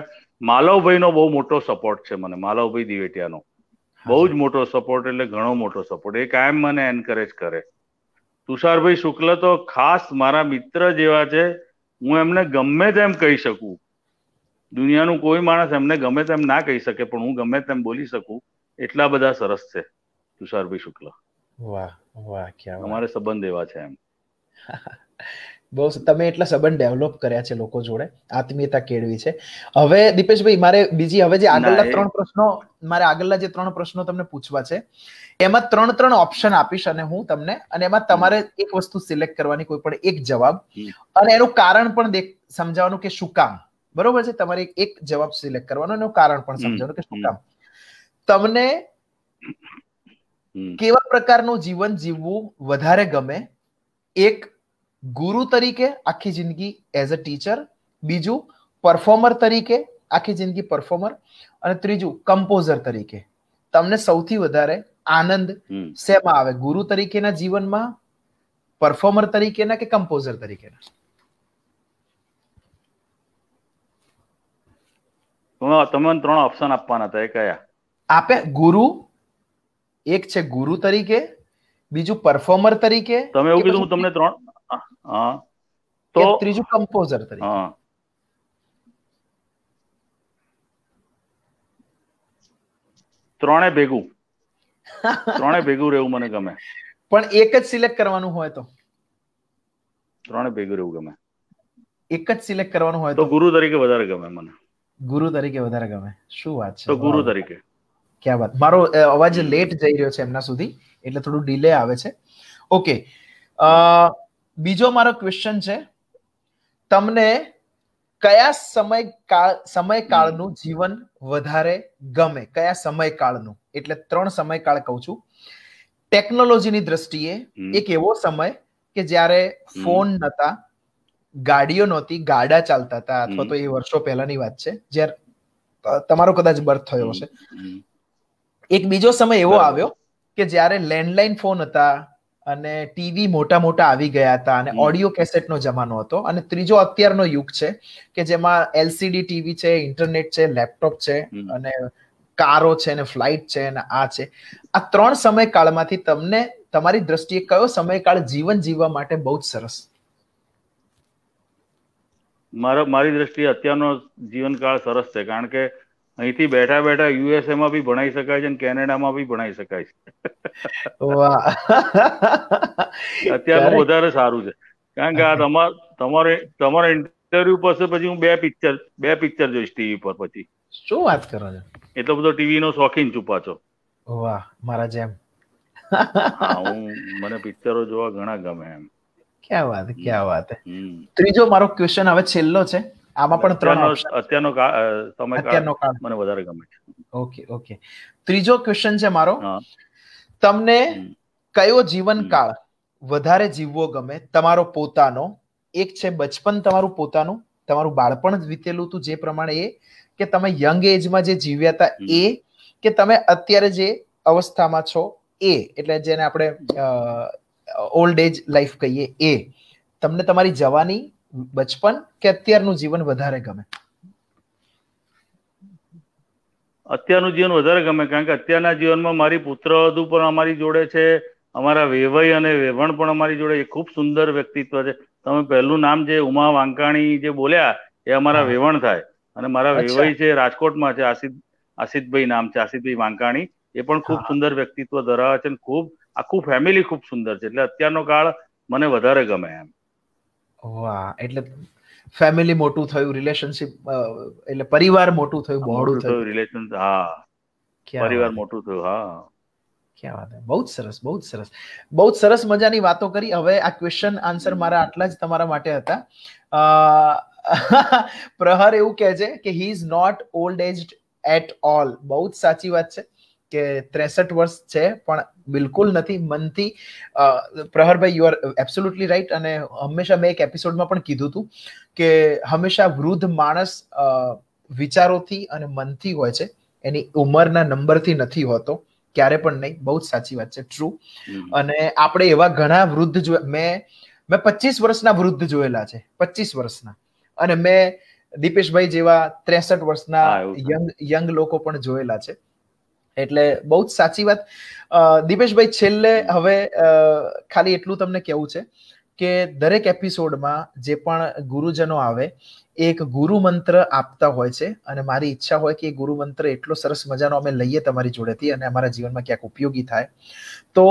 માલવભાઈનો બહુ મોટો સપોર્ટ છે મને માલવભાઈ દિવેટિયાનો બહુ જ મોટો સપોર્ટ એટલે ઘણો મોટો સપોર્ટ એ કાયમ મને એન્કરેજ કરે તુષારભાઈ શુક્લ તો ખાસ મારા મિત્ર જેવા છે હું એમને ગમે તેમ કહી શકું દુનિયાનું કોઈ માણસ એમને ગમે તેમ ના કહી શકે પણ હું ગમે તેમ બોલી શકું એટલા બધા સરસ છે તુષારભાઈ શુક્લ વાહ વાહ અમારે સંબંધ એવા છે એમ બહુ તમે એટલા સંબંધ ડેવલપ કર્યા છે લોકો જોડે આત્મીયતા કેળવી છે હવે દીપેશભાઈ મારે બીજી હવે જે આગળના ત્રણ પ્રશ્નો મારે આગળના જે ત્રણ પ્રશ્નો તમને પૂછવા છે એમાં ત્રણ ત્રણ ઓપ્શન આપીશ અને હું તમને અને એમાં તમારે એક વસ્તુ સિલેક્ટ કરવાની કોઈ પણ એક જવાબ અને એનું કારણ પણ સમજાવવાનું કે શું કામ બરોબર છે તમારે એક જવાબ સિલેક્ટ કરવાનો એનું કારણ પણ સમજાવવાનું કે શું કામ તમને કેવા પ્રકારનું જીવન જીવવું વધારે ગમે એક ગુરુ તરીકે આખી જિંદગી એઝ અ ટીચર બીજું પરફોર્મર તરીકે આખી જિંદગી પરફોર્મર અને ત્રીજું કમ્પોઝર તરીકે તમને સૌથી વધારે આનંદ શેમાં આવે ગુરુ તરીકેના જીવનમાં પરફોર્મર તરીકેના કે કમ્પોઝર તરીકેના તમે ત્રણ ઓપ્શન આપવાના હતા એ કયા આપે ગુરુ એક છે ગુરુ તરીકે બીજું પરફોર્મર તરીકે તમે એવું કીધું હું તમને ત્રણ હા તો ત્રીજું કમ્પોઝર તરીકે હા ત્રણે ભેગું ત્રણે ભેગું રહેવું મને ગમે પણ એક જ સિલેક્ટ કરવાનું હોય તો ત્રણે ભેગું રહેવું ગમે એક જ સિલેક્ટ કરવાનું હોય તો ગુરુ તરીકે વધારે ગમે મને ગુરુ તરીકે વધારે ગમે શું વાત છે તો ગુરુ તરીકે ક્યાં વાત મારો અવાજ લેટ જઈ રહ્યો છે એમના સુધી એટલે થોડું ડિલે આવે છે ઓકે અ બીજો મારો ક્વેશ્ચન છે તમને કયા સમય સમયકાળનું જીવન વધારે ગમે કયા સમયકાળનું એટલે ત્રણ સમયકાળ કહું છું ટેકનોલોજીની દ્રષ્ટિએ એક એવો સમય કે જ્યારે ફોન નતા ગાડીઓ નહોતી ગાડા ચાલતા હતા અથવા તો એ વર્ષો પહેલાની વાત છે જ્યારે તમારો કદાચ બર્થ થયો હશે એક બીજો સમય એવો આવ્યો કે જ્યારે લેન્ડલાઇન ફોન હતા અને ટીવી મોટા મોટા આવી ગયા હતા અને ઓડિયો કેસેટનો જમાનો હતો અને ત્રીજો અત્યારનો યુગ છે કે જેમાં એલસીડી ટીવી છે ઇન્ટરનેટ છે લેપટોપ છે અને કારો છે ને ફ્લાઇટ છે અને આ છે આ ત્રણ સમયકાળમાંથી તમને તમારી દ્રષ્ટિએ કયો સમયકાળ જીવન જીવવા માટે બહુ જ સરસ મારા મારી દ્રષ્ટિએ અત્યારનો જીવનકાળ સરસ છે કારણ કે અહીંથી બેઠા બેઠા યુએસએ માં બી ભણાઈ શકાય છે અને કેનેડામાં બી ભણાઈ શકાય છે અત્યારનું વધારે સારું છે કારણ કે આ તમારે તમારે ઇન્ટરવ્યુ પાસે પછી હું બે પિક્ચર બે પિક્ચર જોઈશ ટીવી પર પછી શું વાત કરો છો એટલો બધો ટીવી નો શોખીન છુપા છો વાહ મારા જેમ હું મને પિક્ચરો જોવા ઘણા ગમે એમ ક્યાં વાત ક્યાં વાત ત્રીજો મારો ક્વેશ્ચન હવે છેલ્લો છે આમાં પણ ત્રણ અત્યારનો સમયકાળ મને વધારે ગમે છે ઓકે ઓકે ત્રીજો ક્વેશ્ચન છે મારો તમને કયો જીવનકાળ વધારે જીવવો ગમે તમારો પોતાનો એક છે બચપન તમારું પોતાનું તમારું બાળપણ જ વીતેલું હતું જે પ્રમાણે એ કે તમે યંગ એજમાં જે જીવ્યા હતા એ કે તમે અત્યારે જે અવસ્થામાં છો એ એટલે જેને આપણે ઓલ્ડ એજ લાઈફ કહીએ એ તમને તમારી જવાની બચપન કે અત્યારનું જીવન વધારે ગમે અત્યારનું જીવન વધારે ગમે કારણ કે અત્યારના જીવનમાં મારી પુત્ર વધુ પણ અમારી જોડે છે અમારા વેવાઈ અને વેવણ પણ અમારી જોડે એ ખૂબ સુંદર વ્યક્તિત્વ છે તમે પહેલું નામ જે ઉમા વાંકાણી જે બોલ્યા એ અમારા વેવણ થાય અને મારા વેવાઈ છે રાજકોટમાં છે આસિદ આસિદભાઈ નામ છે આસિદભાઈ વાંકાણી એ પણ ખૂબ સુંદર વ્યક્તિત્વ ધરાવે છે અને ખૂબ આખું ફેમિલી ખૂબ સુંદર છે એટલે અત્યારનો કાળ મને વધારે ગમે એમ વાહ એટલે ફેમિલી મોટું થયું રિલેશનશિપ એટલે પરિવાર મોટું થયું બહોળું થયું રિલેશન હા પરિવાર મોટું થયું હા ક્યાં વાત બહુ જ સરસ બહુ જ સરસ બહુ જ સરસ મજાની વાતો કરી હવે આ ક્વેશ્ચન આન્સર મારા આટલા જ તમારા માટે હતા પ્રહર એવું કહે છે કે he is not old aged at all બહુ જ સાચી વાત છે કે ત્રેસઠ વર્ષ છે પણ બિલકુલ નથી મનથી પ્રહરભાઈ યુ આર એબ્સોલ્યુટલી રાઈટ અને હંમેશા મેં એક એપિસોડમાં પણ કીધું હતું કે હંમેશા વૃદ્ધ માણસ વિચારોથી અને મનથી હોય છે એની ઉંમરના નંબરથી નથી હોતો ક્યારે પણ નહીં બહુ જ સાચી વાત છે ટ્રુ અને આપણે એવા ઘણા વૃદ્ધ જો મેં મેં પચીસ વર્ષના વૃદ્ધ જોયેલા છે પચીસ વર્ષના અને મેં દીપેશભાઈ જેવા ત્રેસઠ વર્ષના યંગ યંગ લોકો પણ જોયેલા છે એટલે બહુ જ સાચી વાત દિપેશભાઈ છેલ્લે હવે ખાલી એટલું તમને કેવું છે કે દરેક એપિસોડમાં જે પણ ગુરુજનો આવે એક ગુરુ મંત્ર આપતા હોય છે અને મારી ઈચ્છા હોય કે એ ગુરુ મંત્ર એટલો સરસ મજાનો અમે લઈએ તમારી જોડેથી અને અમારા જીવનમાં ક્યાંક ઉપયોગી થાય તો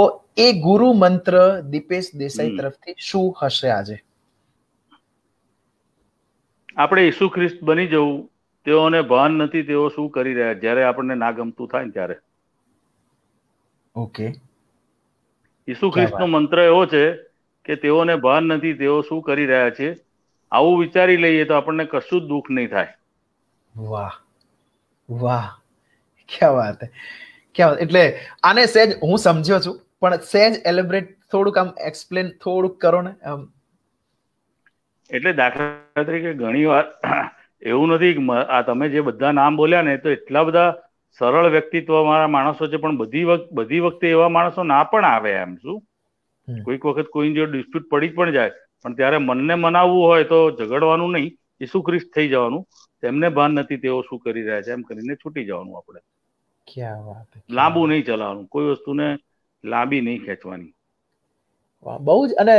એ ગુરુ મંત્ર દિપેશ દેસાઈ તરફથી શું હશે આજે આપણે ઈસુ ખ્રિસ્ત બની જવું તેઓને ભાન નથી તેઓ શું કરી રહ્યા જ્યારે આપણને ના ગમતું થાય ને ત્યારે ઓકે ઈસુ ખ્રિસ્તનો મંત્ર એવો છે કે તેઓને ભાન નથી તેઓ શું કરી રહ્યા છે આવું વિચારી લઈએ તો આપણને કશું જ દુઃખ નહીં થાય વાહ વાહ ક્યાં વાત ક્યાં વાત એટલે આને સહેજ હું સમજ્યો છું પણ સહેજ એલેબ્રેટ થોડુંક આમ એક્સપ્લેન થોડુંક કરો ને એટલે દાખલા તરીકે ઘણી વાર એવું નથી આ તમે જે બધા નામ બોલ્યા ને તો એટલા બધા સરળ વ્યક્તિત્વ મારા માણસો છે પણ બધી વખત બધી વખતે એવા માણસો ના પણ આવે એમ શું કોઈક વખત કોઈ જો ડિસ્પ્યુટ પડી પણ જાય પણ ત્યારે મનને મનાવવું હોય તો ઝઘડવાનું નહીં ઈસુ ખ્રિસ્ત થઈ જવાનું તેમને ભાન નથી તેઓ શું કરી રહ્યા છે એમ કરીને છૂટી જવાનું આપણે લાંબુ નહીં ચલાવવાનું કોઈ વસ્તુને લાંબી નહીં ખેંચવાની બહુ જ અને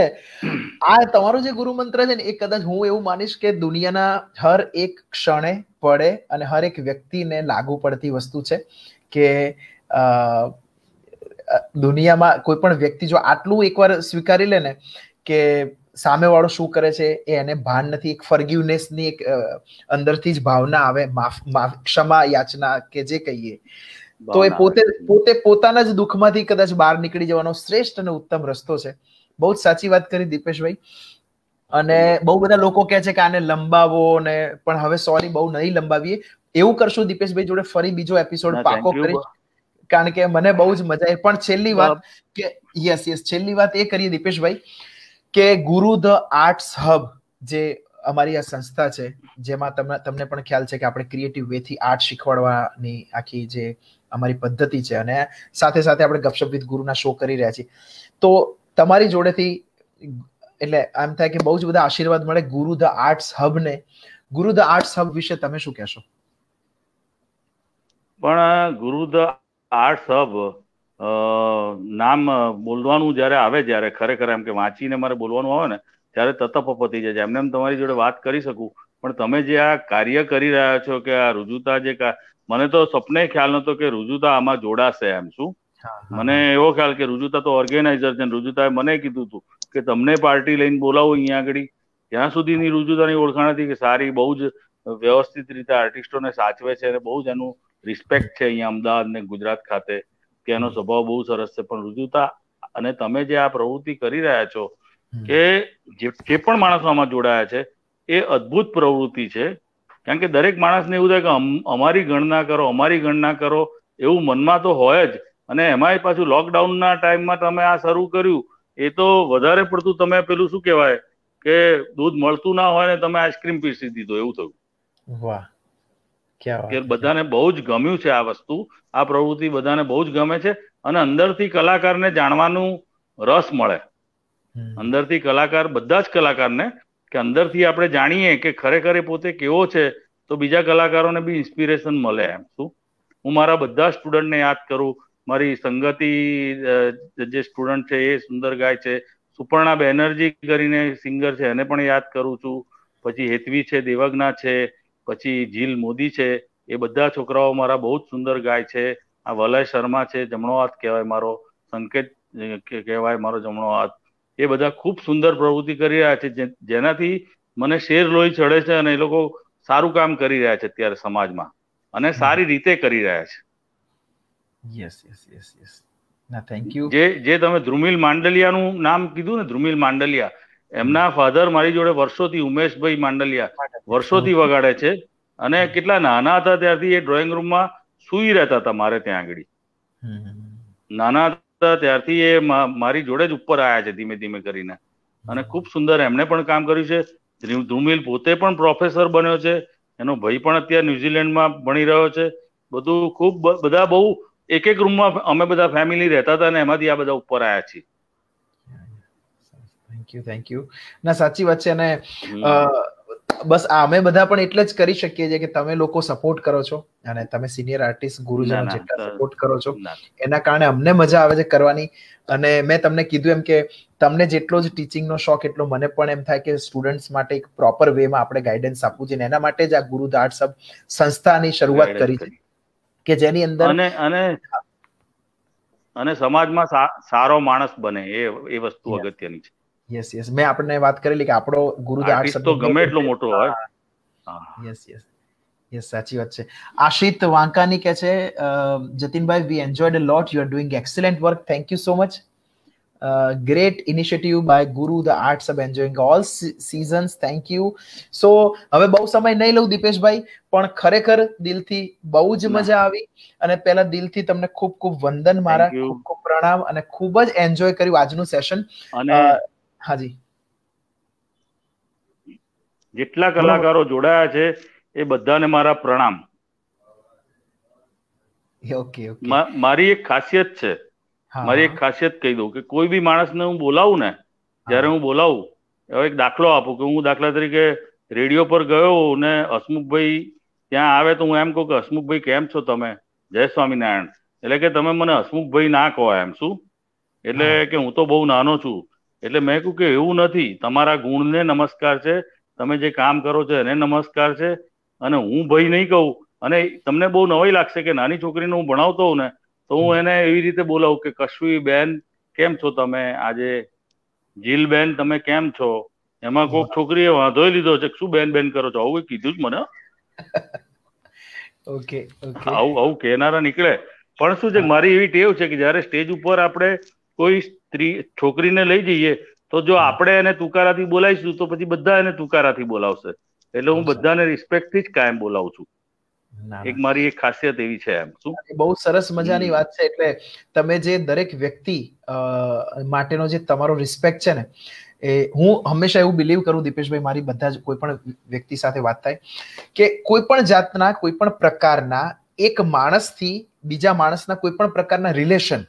આ તમારો જે ગુરુ મંત્ર છે ને એ કદાચ હું એવું માનીશ કે દુનિયાના હર એક ક્ષણે પડે અને હર એક વ્યક્તિને લાગુ પડતી વસ્તુ છે કે દુનિયામાં કોઈ પણ વ્યક્તિ જો આટલું એકવાર સ્વીકારી લે ને કે સામેવાળો શું કરે છે એ એને ભાન નથી એક ફર્ગ્યુનેસની એક અંદરથી જ ભાવના આવે માફ ક્ષમા યાચના કે જે કહીએ તો એ પોતે પોતે પોતાના જ દુઃખમાંથી કદાચ બહાર નીકળી જવાનો શ્રેષ્ઠ અને ઉત્તમ રસ્તો છે બહુ જ સાચી વાત કરી દીપેશભાઈ અને બહુ બધા લોકો કહે છે કે આને લંબાવો ને પણ હવે સોરી બહુ નહીં લંબાવીએ એવું કરશું દીપેશભાઈ જોડે ફરી બીજો એપિસોડ પાકો કરી કારણ કે મને બહુ જ મજા આવી પણ છેલ્લી વાત કે યસ યસ છેલ્લી વાત એ કરીએ દીપેશભાઈ કે ગુરુ ધ આર્ટ્સ હબ જે અમારી આ સંસ્થા છે જેમાં તમને તમને પણ ખ્યાલ છે કે આપણે ક્રિએટિવ વે થી આર્ટ શીખવાડવાની આખી જે અમારી પદ્ધતિ છે અને સાથે સાથે આપણે ગપશપ વિથ ગુરુના શો કરી રહ્યા છીએ તો તમારી જોડેથી એટલે એમ થાય કે બહુ જ બધા આશીર્વાદ મળે ગુરુ ધ આર્ટ્સ હબ ને ગુરુ ધ આર્ટ્સ હબ વિશે તમે શું કહેશો પણ ગુરુ ધ આર્ટ્સ હબ નામ બોલવાનું જ્યારે આવે જ્યારે ખરેખર એમ કે વાંચીને મારે બોલવાનું આવે ને ત્યારે તતપપ થઈ જાય છે એમને એમ તમારી જોડે વાત કરી શકું પણ તમે જે આ કાર્ય કરી રહ્યા છો કે આ રુજુતા જે મને તો સપને ખ્યાલ નતો કે રુજુતા આમાં જોડાશે એમ શું મને એવો ખ્યાલ કે રુજુતા તો ઓર્ગેનાઇઝર છે રુજુતાએ મને કીધું હતું કે તમને પાર્ટી લઈને બોલાવો અહીંયા આગળ ત્યાં સુધીની રુજુતાની ઓળખાણ હતી કે સારી બહુ જ વ્યવસ્થિત રીતે આર્ટિસ્ટોને સાચવે છે અને બહુ જ એનું રિસ્પેક્ટ છે અહીંયા અમદાવાદ ને ગુજરાત ખાતે કે એનો સ્વભાવ બહુ સરસ છે પણ રુજુતા અને તમે જે આ પ્રવૃત્તિ કરી રહ્યા છો કે જે પણ માણસો આમાં જોડાયા છે એ અદભુત પ્રવૃત્તિ છે કારણ કે દરેક માણસને એવું થાય કે અમારી ગણના કરો અમારી ગણના કરો એવું મનમાં તો હોય જ અને એમાંય પાછું લોકડાઉનના ટાઈમમાં તમે આ શરૂ કર્યું એ તો વધારે પડતું તમે પેલું શું કહેવાય કે દૂધ મળતું ના હોય ને તમે આઈસ્ક્રીમ પીસી દીધો એવું થયું કે બધાને બહુ જ ગમ્યું છે આ વસ્તુ આ પ્રવૃત્તિ બધાને બહુ જ ગમે છે અને અંદરથી કલાકારને જાણવાનું રસ મળે અંદરથી કલાકાર બધા જ કલાકારને કે અંદરથી આપણે જાણીએ કે ખરેખર પોતે કેવો છે તો બીજા કલાકારોને બી ઇન્સ્પિરેશન મળે એમ શું હું મારા બધા સ્ટુડન્ટને યાદ કરું મારી સંગતિ જે સ્ટુડન્ટ છે એ સુંદર ગાય છે સુપર્ણા બેનર્જી કરીને સિંગર છે એને પણ યાદ કરું છું પછી હેતવી છે દેવગના છે પછી જીલ મોદી છે એ બધા છોકરાઓ મારા બહુ જ સુંદર ગાય છે આ વલય શર્મા છે જમણો હાથ કહેવાય મારો સંકેત કહેવાય મારો જમણો હાથ એ બધા ખૂબ સુંદર પ્રવૃત્તિ કરી રહ્યા છે જેનાથી મને શેર લોહી ચડે છે અને એ લોકો સારું કામ કરી રહ્યા છે અત્યારે સમાજમાં અને સારી રીતે કરી રહ્યા છે યસ યસ યસ યસ ના થેન્ક યુ જે જે તમે ધ્રુમિલ માંડલિયાનું નામ કીધું ને ધ્રુમિલ માંડલિયા એમના ફાધર મારી જોડે વર્ષોથી ઉમેશભાઈ માંડલિયા વર્ષોથી વગાડે છે અને કેટલા નાના હતા ત્યારથી એ ડ્રોઈંગ રૂમમાં સૂઈ રહેતા હતા મારે ત્યાં આગળ નાના હતા ત્યારથી એ મારી જોડે જ ઉપર આવ્યા છે ધીમે ધીમે કરીને અને ખૂબ સુંદર એમને પણ કામ કર્યું છે ધ્રુમિલ પોતે પણ પ્રોફેસર બન્યો છે એનો ભાઈ પણ અત્યારે ન્યુઝીલેન્ડમાં ભણી રહ્યો છે બધું ખૂબ બધા બહુ એક એક રૂમમાં અમે બધા ફેમિલી રહેતા હતા અને એમાંથી આ બધા ઉપર આવ્યા છીએ થેન્ક યુ થેન્ક યુ ના સાચી વાત છે અને બસ અમે બધા પણ એટલે જ કરી શકીએ છીએ કે તમે લોકો સપોર્ટ કરો છો અને તમે સિનિયર આર્ટિસ્ટ ગુરુજનો જેટલા સપોર્ટ કરો છો એના કારણે અમને મજા આવે છે કરવાની અને મેં તમને કીધું એમ કે તમને જેટલો જ ટીચિંગ નો શોખ એટલો મને પણ એમ થાય કે સ્ટુડન્ટ્સ માટે એક પ્રોપર વેમાં આપણે ગાઈડન્સ આપવું જોઈએ એના માટે જ આ ગુરુ આર્ટ સબ સંસ્થાની શરૂઆત કરી છે કે જેની અંદર અને અને અને સમાજમાં સારો માણસ બને એ એ વસ્તુ અગત્યની છે યસ યસ મેં આપણને વાત કરેલી કે આપણો ગુરુ તો ગમે એટલો મોટો હોય યસ યસ યસ સાચી વાત છે આશિત વાંકાની કે છે જતિનભાઈ we enjoyed a lot you are doing excellent work thank you so much uh, great initiative by Guru. The arts of enjoying all se seasons. Thank હવે બહુ સમય નહીં લઉં દીપેશભાઈ પણ ખરેખર દિલથી બહુ જ મજા આવી અને પહેલા દિલથી તમને ખૂબ ખૂબ વંદન મારા ખૂબ ખૂબ પ્રણામ અને ખૂબ જ એન્જોય કર્યું આજનું સેશન અને હાજી જેટલા કલાકારો જોડાયા છે એ બધાને મારા પ્રણામ ઓકે ઓકે મારી એક ખાસિયત છે મારી એક ખાસિયત કહી દઉં કે કોઈ બી માણસને હું બોલાવું ને જ્યારે હું બોલાવું એવો એક દાખલો આપું કે હું દાખલા તરીકે રેડિયો પર ગયો ને હસમુખભાઈ ત્યાં આવે તો હું એમ કહું કે હસમુખભાઈ કેમ છો તમે જય સ્વામિનારાયણ એટલે કે તમે મને હસમુખભાઈ ના કહો એમ શું એટલે કે હું તો બહુ નાનો છું એટલે મેં કહું કે એવું નથી તમારા ગુણને નમસ્કાર છે તમે જે કામ કરો છો એને નમસ્કાર છે અને હું ભાઈ નહીં કહું અને તમને બહુ નવાઈ લાગશે કે નાની છોકરીને હું ભણાવતો હોઉં ને તો હું એને એવી રીતે બોલાવું કે કશ્વી બેન કેમ છો તમે આજે જીલ બેન તમે કેમ છો એમાં કોઈક છોકરીએ વાંધો લીધો છે શું બેન બેન કરો છો આવું કીધું જ મને ઓકે આવું આવું કહેનારા નીકળે પણ શું છે મારી એવી ટેવ છે કે જ્યારે સ્ટેજ ઉપર આપણે કોઈ સ્ત્રી છોકરીને લઈ જઈએ તો જો આપણે એને તુકારાથી બોલાવીશું તો પછી બધા એને તુકારાથી બોલાવશે એટલે હું બધાને રિસ્પેક્ટથી જ કાયમ બોલાવું છું એક મારી એક ખાસિયત એવી છે એમ શું બહુ સરસ મજાની વાત છે એટલે તમે જે દરેક વ્યક્તિ માટેનો જે તમારો રિસ્પેક્ટ છે ને એ હું હંમેશા એવું બિલીવ કરું દીપેશભાઈ મારી બધા જ કોઈ પણ વ્યક્તિ સાથે વાત થાય કે કોઈ પણ જાતના કોઈ પણ પ્રકારના એક માણસથી બીજા માણસના કોઈ પણ પ્રકારના રિલેશન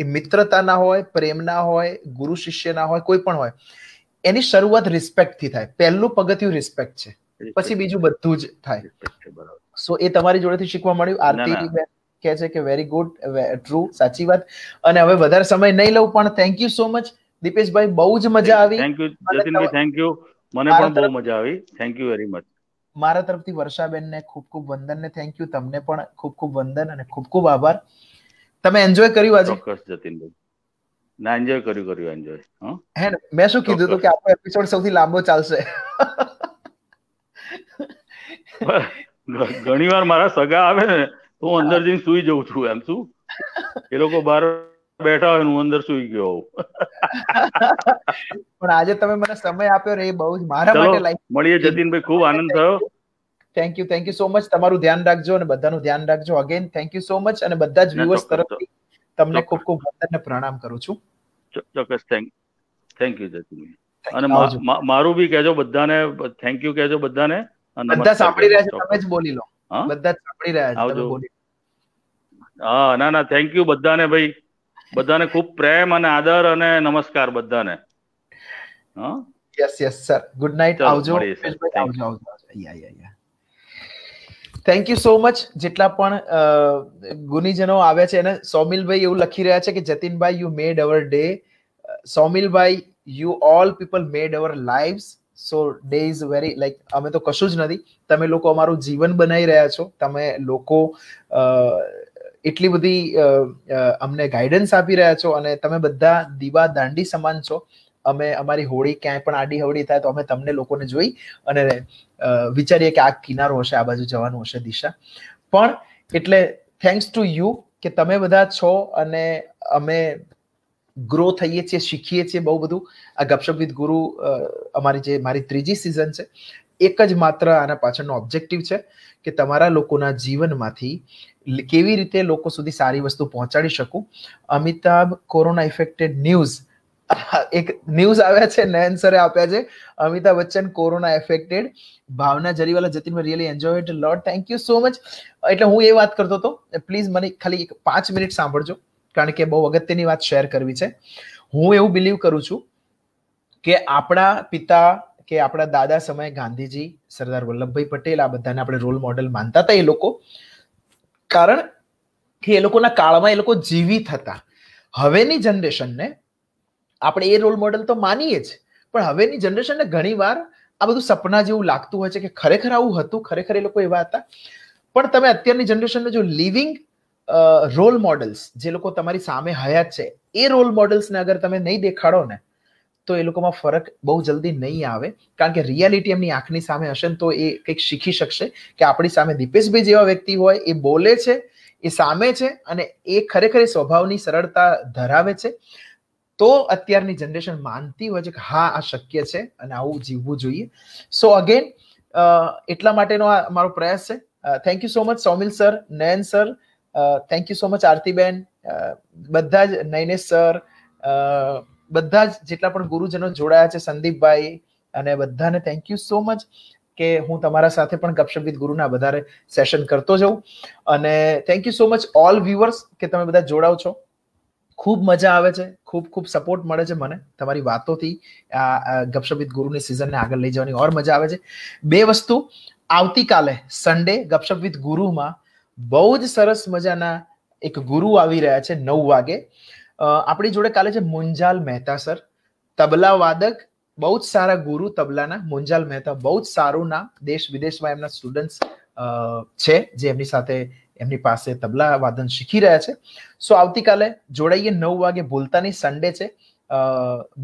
એ મિત્રતાના હોય પ્રેમના હોય ગુરુ શિષ્યના હોય કોઈ પણ હોય એની શરૂઆત રિસ્પેક્ટથી થાય પહેલું પગથિયું રિસ્પેક્ટ છે પછી બીજું બધું જ થાય બરાબર સો એ તમારી જોડેથી શીખવા મળ્યું આરતી કહે છે કે વેરી ગુડ ટ્રુ સાચી વાત અને હવે વધારે સમય નહીં લઉં પણ થેન્ક યુ સો મચ દીપેશભાઈ બહુ જ મજા આવી થેન્ક યુ જતિનભાઈ થેન્ક યુ મને પણ બહુ મજા આવી થેન્ક યુ વેરી મચ મારા તરફથી વર્ષાબેનને ખૂબ ખૂબ વંદન ને થેન્ક યુ તમને પણ ખૂબ ખૂબ વંદન અને ખૂબ ખૂબ આભાર તમે એન્જોય કર્યું આજે ચોક્કસ જતિનભાઈ ના એન્જોય કર્યું કર્યું એન્જોય હે ને મેં શું કીધું હતું કે આપણો એપિસોડ સૌથી લાંબો ચાલશે ઘણી વાર મારા સગા આવે ને તો હું અંદર જઈને સુઈ જઉં છું એમ શું એ લોકો બહાર બેઠા હોય હું અંદર સુઈ ગયો પણ આજે તમે મને સમય આપ્યો રે બહુ જ મારા માટે લાઈફ મળીએ જતીનભાઈ ખૂબ આનંદ થયો thank you thank you so much તમારું ધ્યાન રાખજો અને બધાનું ધ્યાન રાખજો again thank you so much અને બધા જ વ્યુઅર્સ તરફથી તમને ખૂબ ખૂબ વંદન ને પ્રણામ કરું છું ચોક્કસ થેન્ક થેન્ક યુ જતીનભાઈ અને મારું બી કહેજો બધાને થેન્ક યુ કહેજો બધાને બધા સાંભળી રહ્યા છે તમે જ બોલી લો બધા સાંભળી રહ્યા છે હા ના ના થેન્ક યુ બધાને ભાઈ બધાને ખૂબ પ્રેમ અને આદર અને નમસ્કાર બધાને yes yes sir good night આવજો થેન્ક યુ સો મચ જેટલા પણ ગુનીજનો આવ્યા છે અને સૌમિલભાઈ એવું લખી રહ્યા છે કે જતીનભાઈ યુ મેડ અવર ડે સૌમિલભાઈ you all people made our live so day is very like અમે તો કશું જ નથી તમે લોકો અમારું જીવન બનાવી રહ્યા છો તમે લોકો એટલી બધી અમને ગાઈડન્સ આપી રહ્યા છો અને તમે બધા દીવા દાંડી સમાન છો અમે અમારી હોળી ક્યાંય પણ આડી હવડી થાય તો અમે તમને લોકોને જોઈ અને વિચારીએ કે આ કિનારો હશે આ બાજુ જવાનું હશે દિશા પણ એટલે થેન્ક્સ ટુ યુ કે તમે બધા છો અને અમે ગ્રો થઈએ છીએ શીખીએ છીએ બહુ બધું આ ગપશપ વિથ ગુરુ અમારી જે મારી ત્રીજી સિઝન છે એક જ માત્ર આના પાછળનો ઓબ્જેક્ટિવ છે કે તમારા લોકોના જીવનમાંથી કેવી રીતે લોકો સુધી સારી વસ્તુ પહોંચાડી શકું અમિતાભ કોરોના ઇફેક્ટેડ ન્યૂઝ એક ન્યૂઝ આવ્યા છે નયન સરે આપ્યા છે Amitabh Bachchan corona affected Bhavna Jariwala Jatin really enjoy it lot thank you so much એટલે હું એ વાત કરતો હતો પ્લીઝ મને ખાલી એક પાંચ મિનિટ સાંભળજો કારણ કે બહુ અગત્યની વાત શેર કરવી છે હું એવું બિલીવ કરું છું કે આપણા પિતા કે આપણા દાદા સમયે ગાંધીજી સરદાર વલ્લભભાઈ પટેલ આ બધાને આપણે રોલ મોડલ માનતા હતા એ લોકો કારણ કે એ લોકોના કાળમાં એ લોકો જીવિત હતા હવેની જનરેશનને આપણે એ રોલ મોડલ તો માનીએ જ પણ હવેની જનરેશનને ઘણીવાર આ બધું સપના જેવું લાગતું હોય છે કે ખરેખર આવું હતું ખરેખર એ લોકો એવા હતા પણ તમે અત્યારની જનરેશનને જો લિવિંગ રોલ મોડલ્સ જે લોકો તમારી સામે હયાત છે એ રોલ મોડલ્સને અગર તમે નહીં દેખાડો ને તો એ લોકોમાં ફરક બહુ જલ્દી નહીં આવે કારણ કે રિયાલિટી એમની આંખની સામે હશે ને તો એ કંઈક શીખી શકશે કે આપણી સામે દીપેશભાઈ જેવા વ્યક્તિ હોય એ બોલે છે એ સામે છે અને એ ખરેખર એ સ્વભાવની સરળતા ધરાવે છે તો અત્યારની જનરેશન માનતી હોય છે કે હા આ શક્ય છે અને આવું જીવવું જોઈએ સો અગેન એટલા માટેનો આ મારો પ્રયાસ છે thank you so much Saumil sir Nayan sir thank you so much આરતીબેન બધા જ નૈનેશ સર બધા જ જેટલા પણ ગુરુજનો જોડાયા છે સંદીપભાઈ અને બધાને થેન્ક યુ સો મચ કે હું તમારા સાથે પણ ગપશપ વિથ ગુરુના વધારે સેશન કરતો જઉં અને thank you so much all viewers કે તમે બધા જોડાવ છો ખૂબ મજા આવે છે ખૂબ ખૂબ સપોર્ટ મળે છે મને તમારી વાતોથી આ ગપશપ વિથ ગુરુની સિઝનને આગળ લઈ જવાની ઓર મજા આવે છે બે વસ્તુ આવતીકાલે સન્ડે ગપશપ વિથ ગુરુમાં બહુ જ સરસ મજાના એક ગુરુ આવી રહ્યા છે નવ વાગે આપણી જોડે કાલે છે મુંજાલ મહેતા સર તબલા વાદક બહુ જ સારા ગુરુ તબલાના મુંજાલ મહેતા બહુ જ સારું નામ દેશ વિદેશમાં એમના સ્ટુડન્ટ્સ છે જે એમની સાથે એમની પાસે તબલા વાદન શીખી રહ્યા છે સો આવતીકાલે જોડાઈએ નવ વાગે ભૂલતાની સન્ડે છે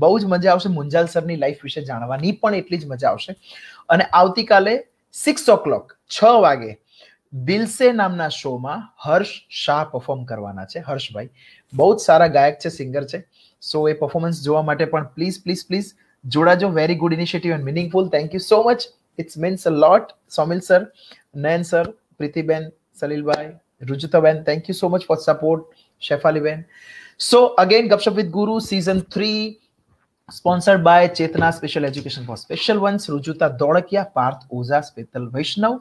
બહુ જ મજા આવશે મુંજાલ સરની લાઈફ વિશે જાણવાની પણ એટલી જ મજા આવશે અને આવતીકાલે સિક્સ ઓ ક્લોક છ વાગે બિલસે નામના શોમાં હર્ષ શાહ પરફોર્મ કરવાના છે હર્ષભાઈ બહુ જ સારા ગાયક છે સિંગર છે સો એ પરફોર્મન્સ જોવા માટે પણ પ્લીઝ પ્લીઝ પ્લીઝ જોડાજો very good initiative and meaningful thank you so much it's means a lot Somil sir Nayan sir પ્રીતિબેન સલીલભાઈ રુજુતાબેન thank you so much for support શેફાલીબેન so again Gapshap with Guru season three sponsored by Chetna special education for special ones Rujuta Daudkiya Parth Ojha स्पेतल वैष्णव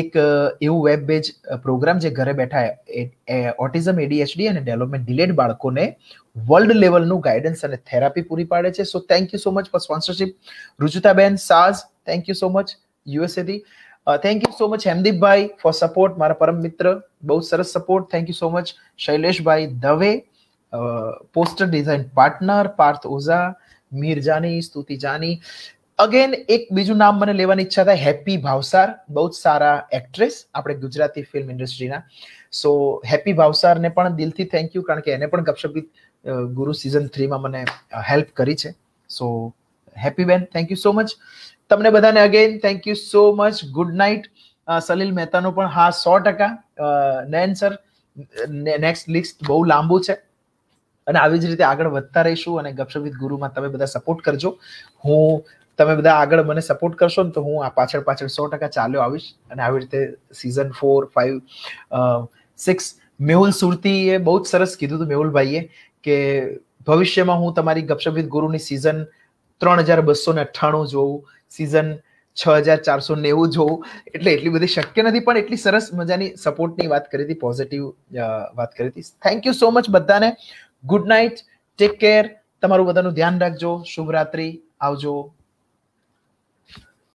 એક એવું web base program જે ઘરે બેઠા ઓટિઝમ એડીએચડી અને ડેવલપમેન્ટ ડિલેડ બાળકોને વર્લ્ડ લેવલનું ગાઈડન્સ અને થેરાપી પૂરી પાડે છે so thank you so much for sponsorship રુજુતાબેન સાઝ થેન્ક યુ સો મચ યુએસએથી થેન્ક યુ સો મચ હેમદીપભાઈ ફોર સપોર્ટ મારા પરમ મિત્ર બહુ સરસ support thank you so much શૈલેષભાઈ Dave poster design partner Parth Oza Mir Jani Stuti Jani again એક બીજું નામ મને લેવાની ઈચ્છા થાય હેપી ભાવસાર બહુ જ સારા એક્ટ્રેસ આપણે ગુજરાતી ફિલ્મ ઇન્ડસ્ટ્રીના સો હેપી ભાવસારને પણ દિલથી થેન્ક યુ કારણ કે એને પણ ગપશપિત ગુરુ સિઝન થ્રીમાં મને હેલ્પ કરી છે so Happy ben thank you so much તમને બધાને again thank you so much good night Salil મહેતાનો પણ હા સો ટકા નયન સર નેક્સ્ટ લિસ્ટ બહુ લાંબુ છે અને આવી જ રીતે આગળ વધતા રહીશું અને ગપશપિત ગુરુમાં તમે બધા સપોર્ટ કરજો હું તમે બધા આગળ મને સપોર્ટ કરશો ને તો હું આ પાછળ પાછળ સો ટકા ચાલ્યો આવીશ અને આવી રીતે season four five six Mehul સુરતીએ બહુ જ સરસ કીધું હતું મેહુલભાઈએ કે ભવિષ્યમાં હું તમારી ગપશપિત ગુરુની સિઝન ત્રણ હજાર બસો ને અઠ્ઠાણું જોઉં સિઝન છ હજાર ચારસો નેવું જોઉં એટલે એટલી બધી શક્ય નથી પણ એટલી સરસ મજાની સપોર્ટની વાત કરી હતી પોઝિટિવ વાત કરી હતી થેન્ક યુ સો મચ બધાને ગુડ નાઇટ ટેક કેર તમારું બધાનું ધ્યાન રાખજો શુભ રાત્રિ આવજો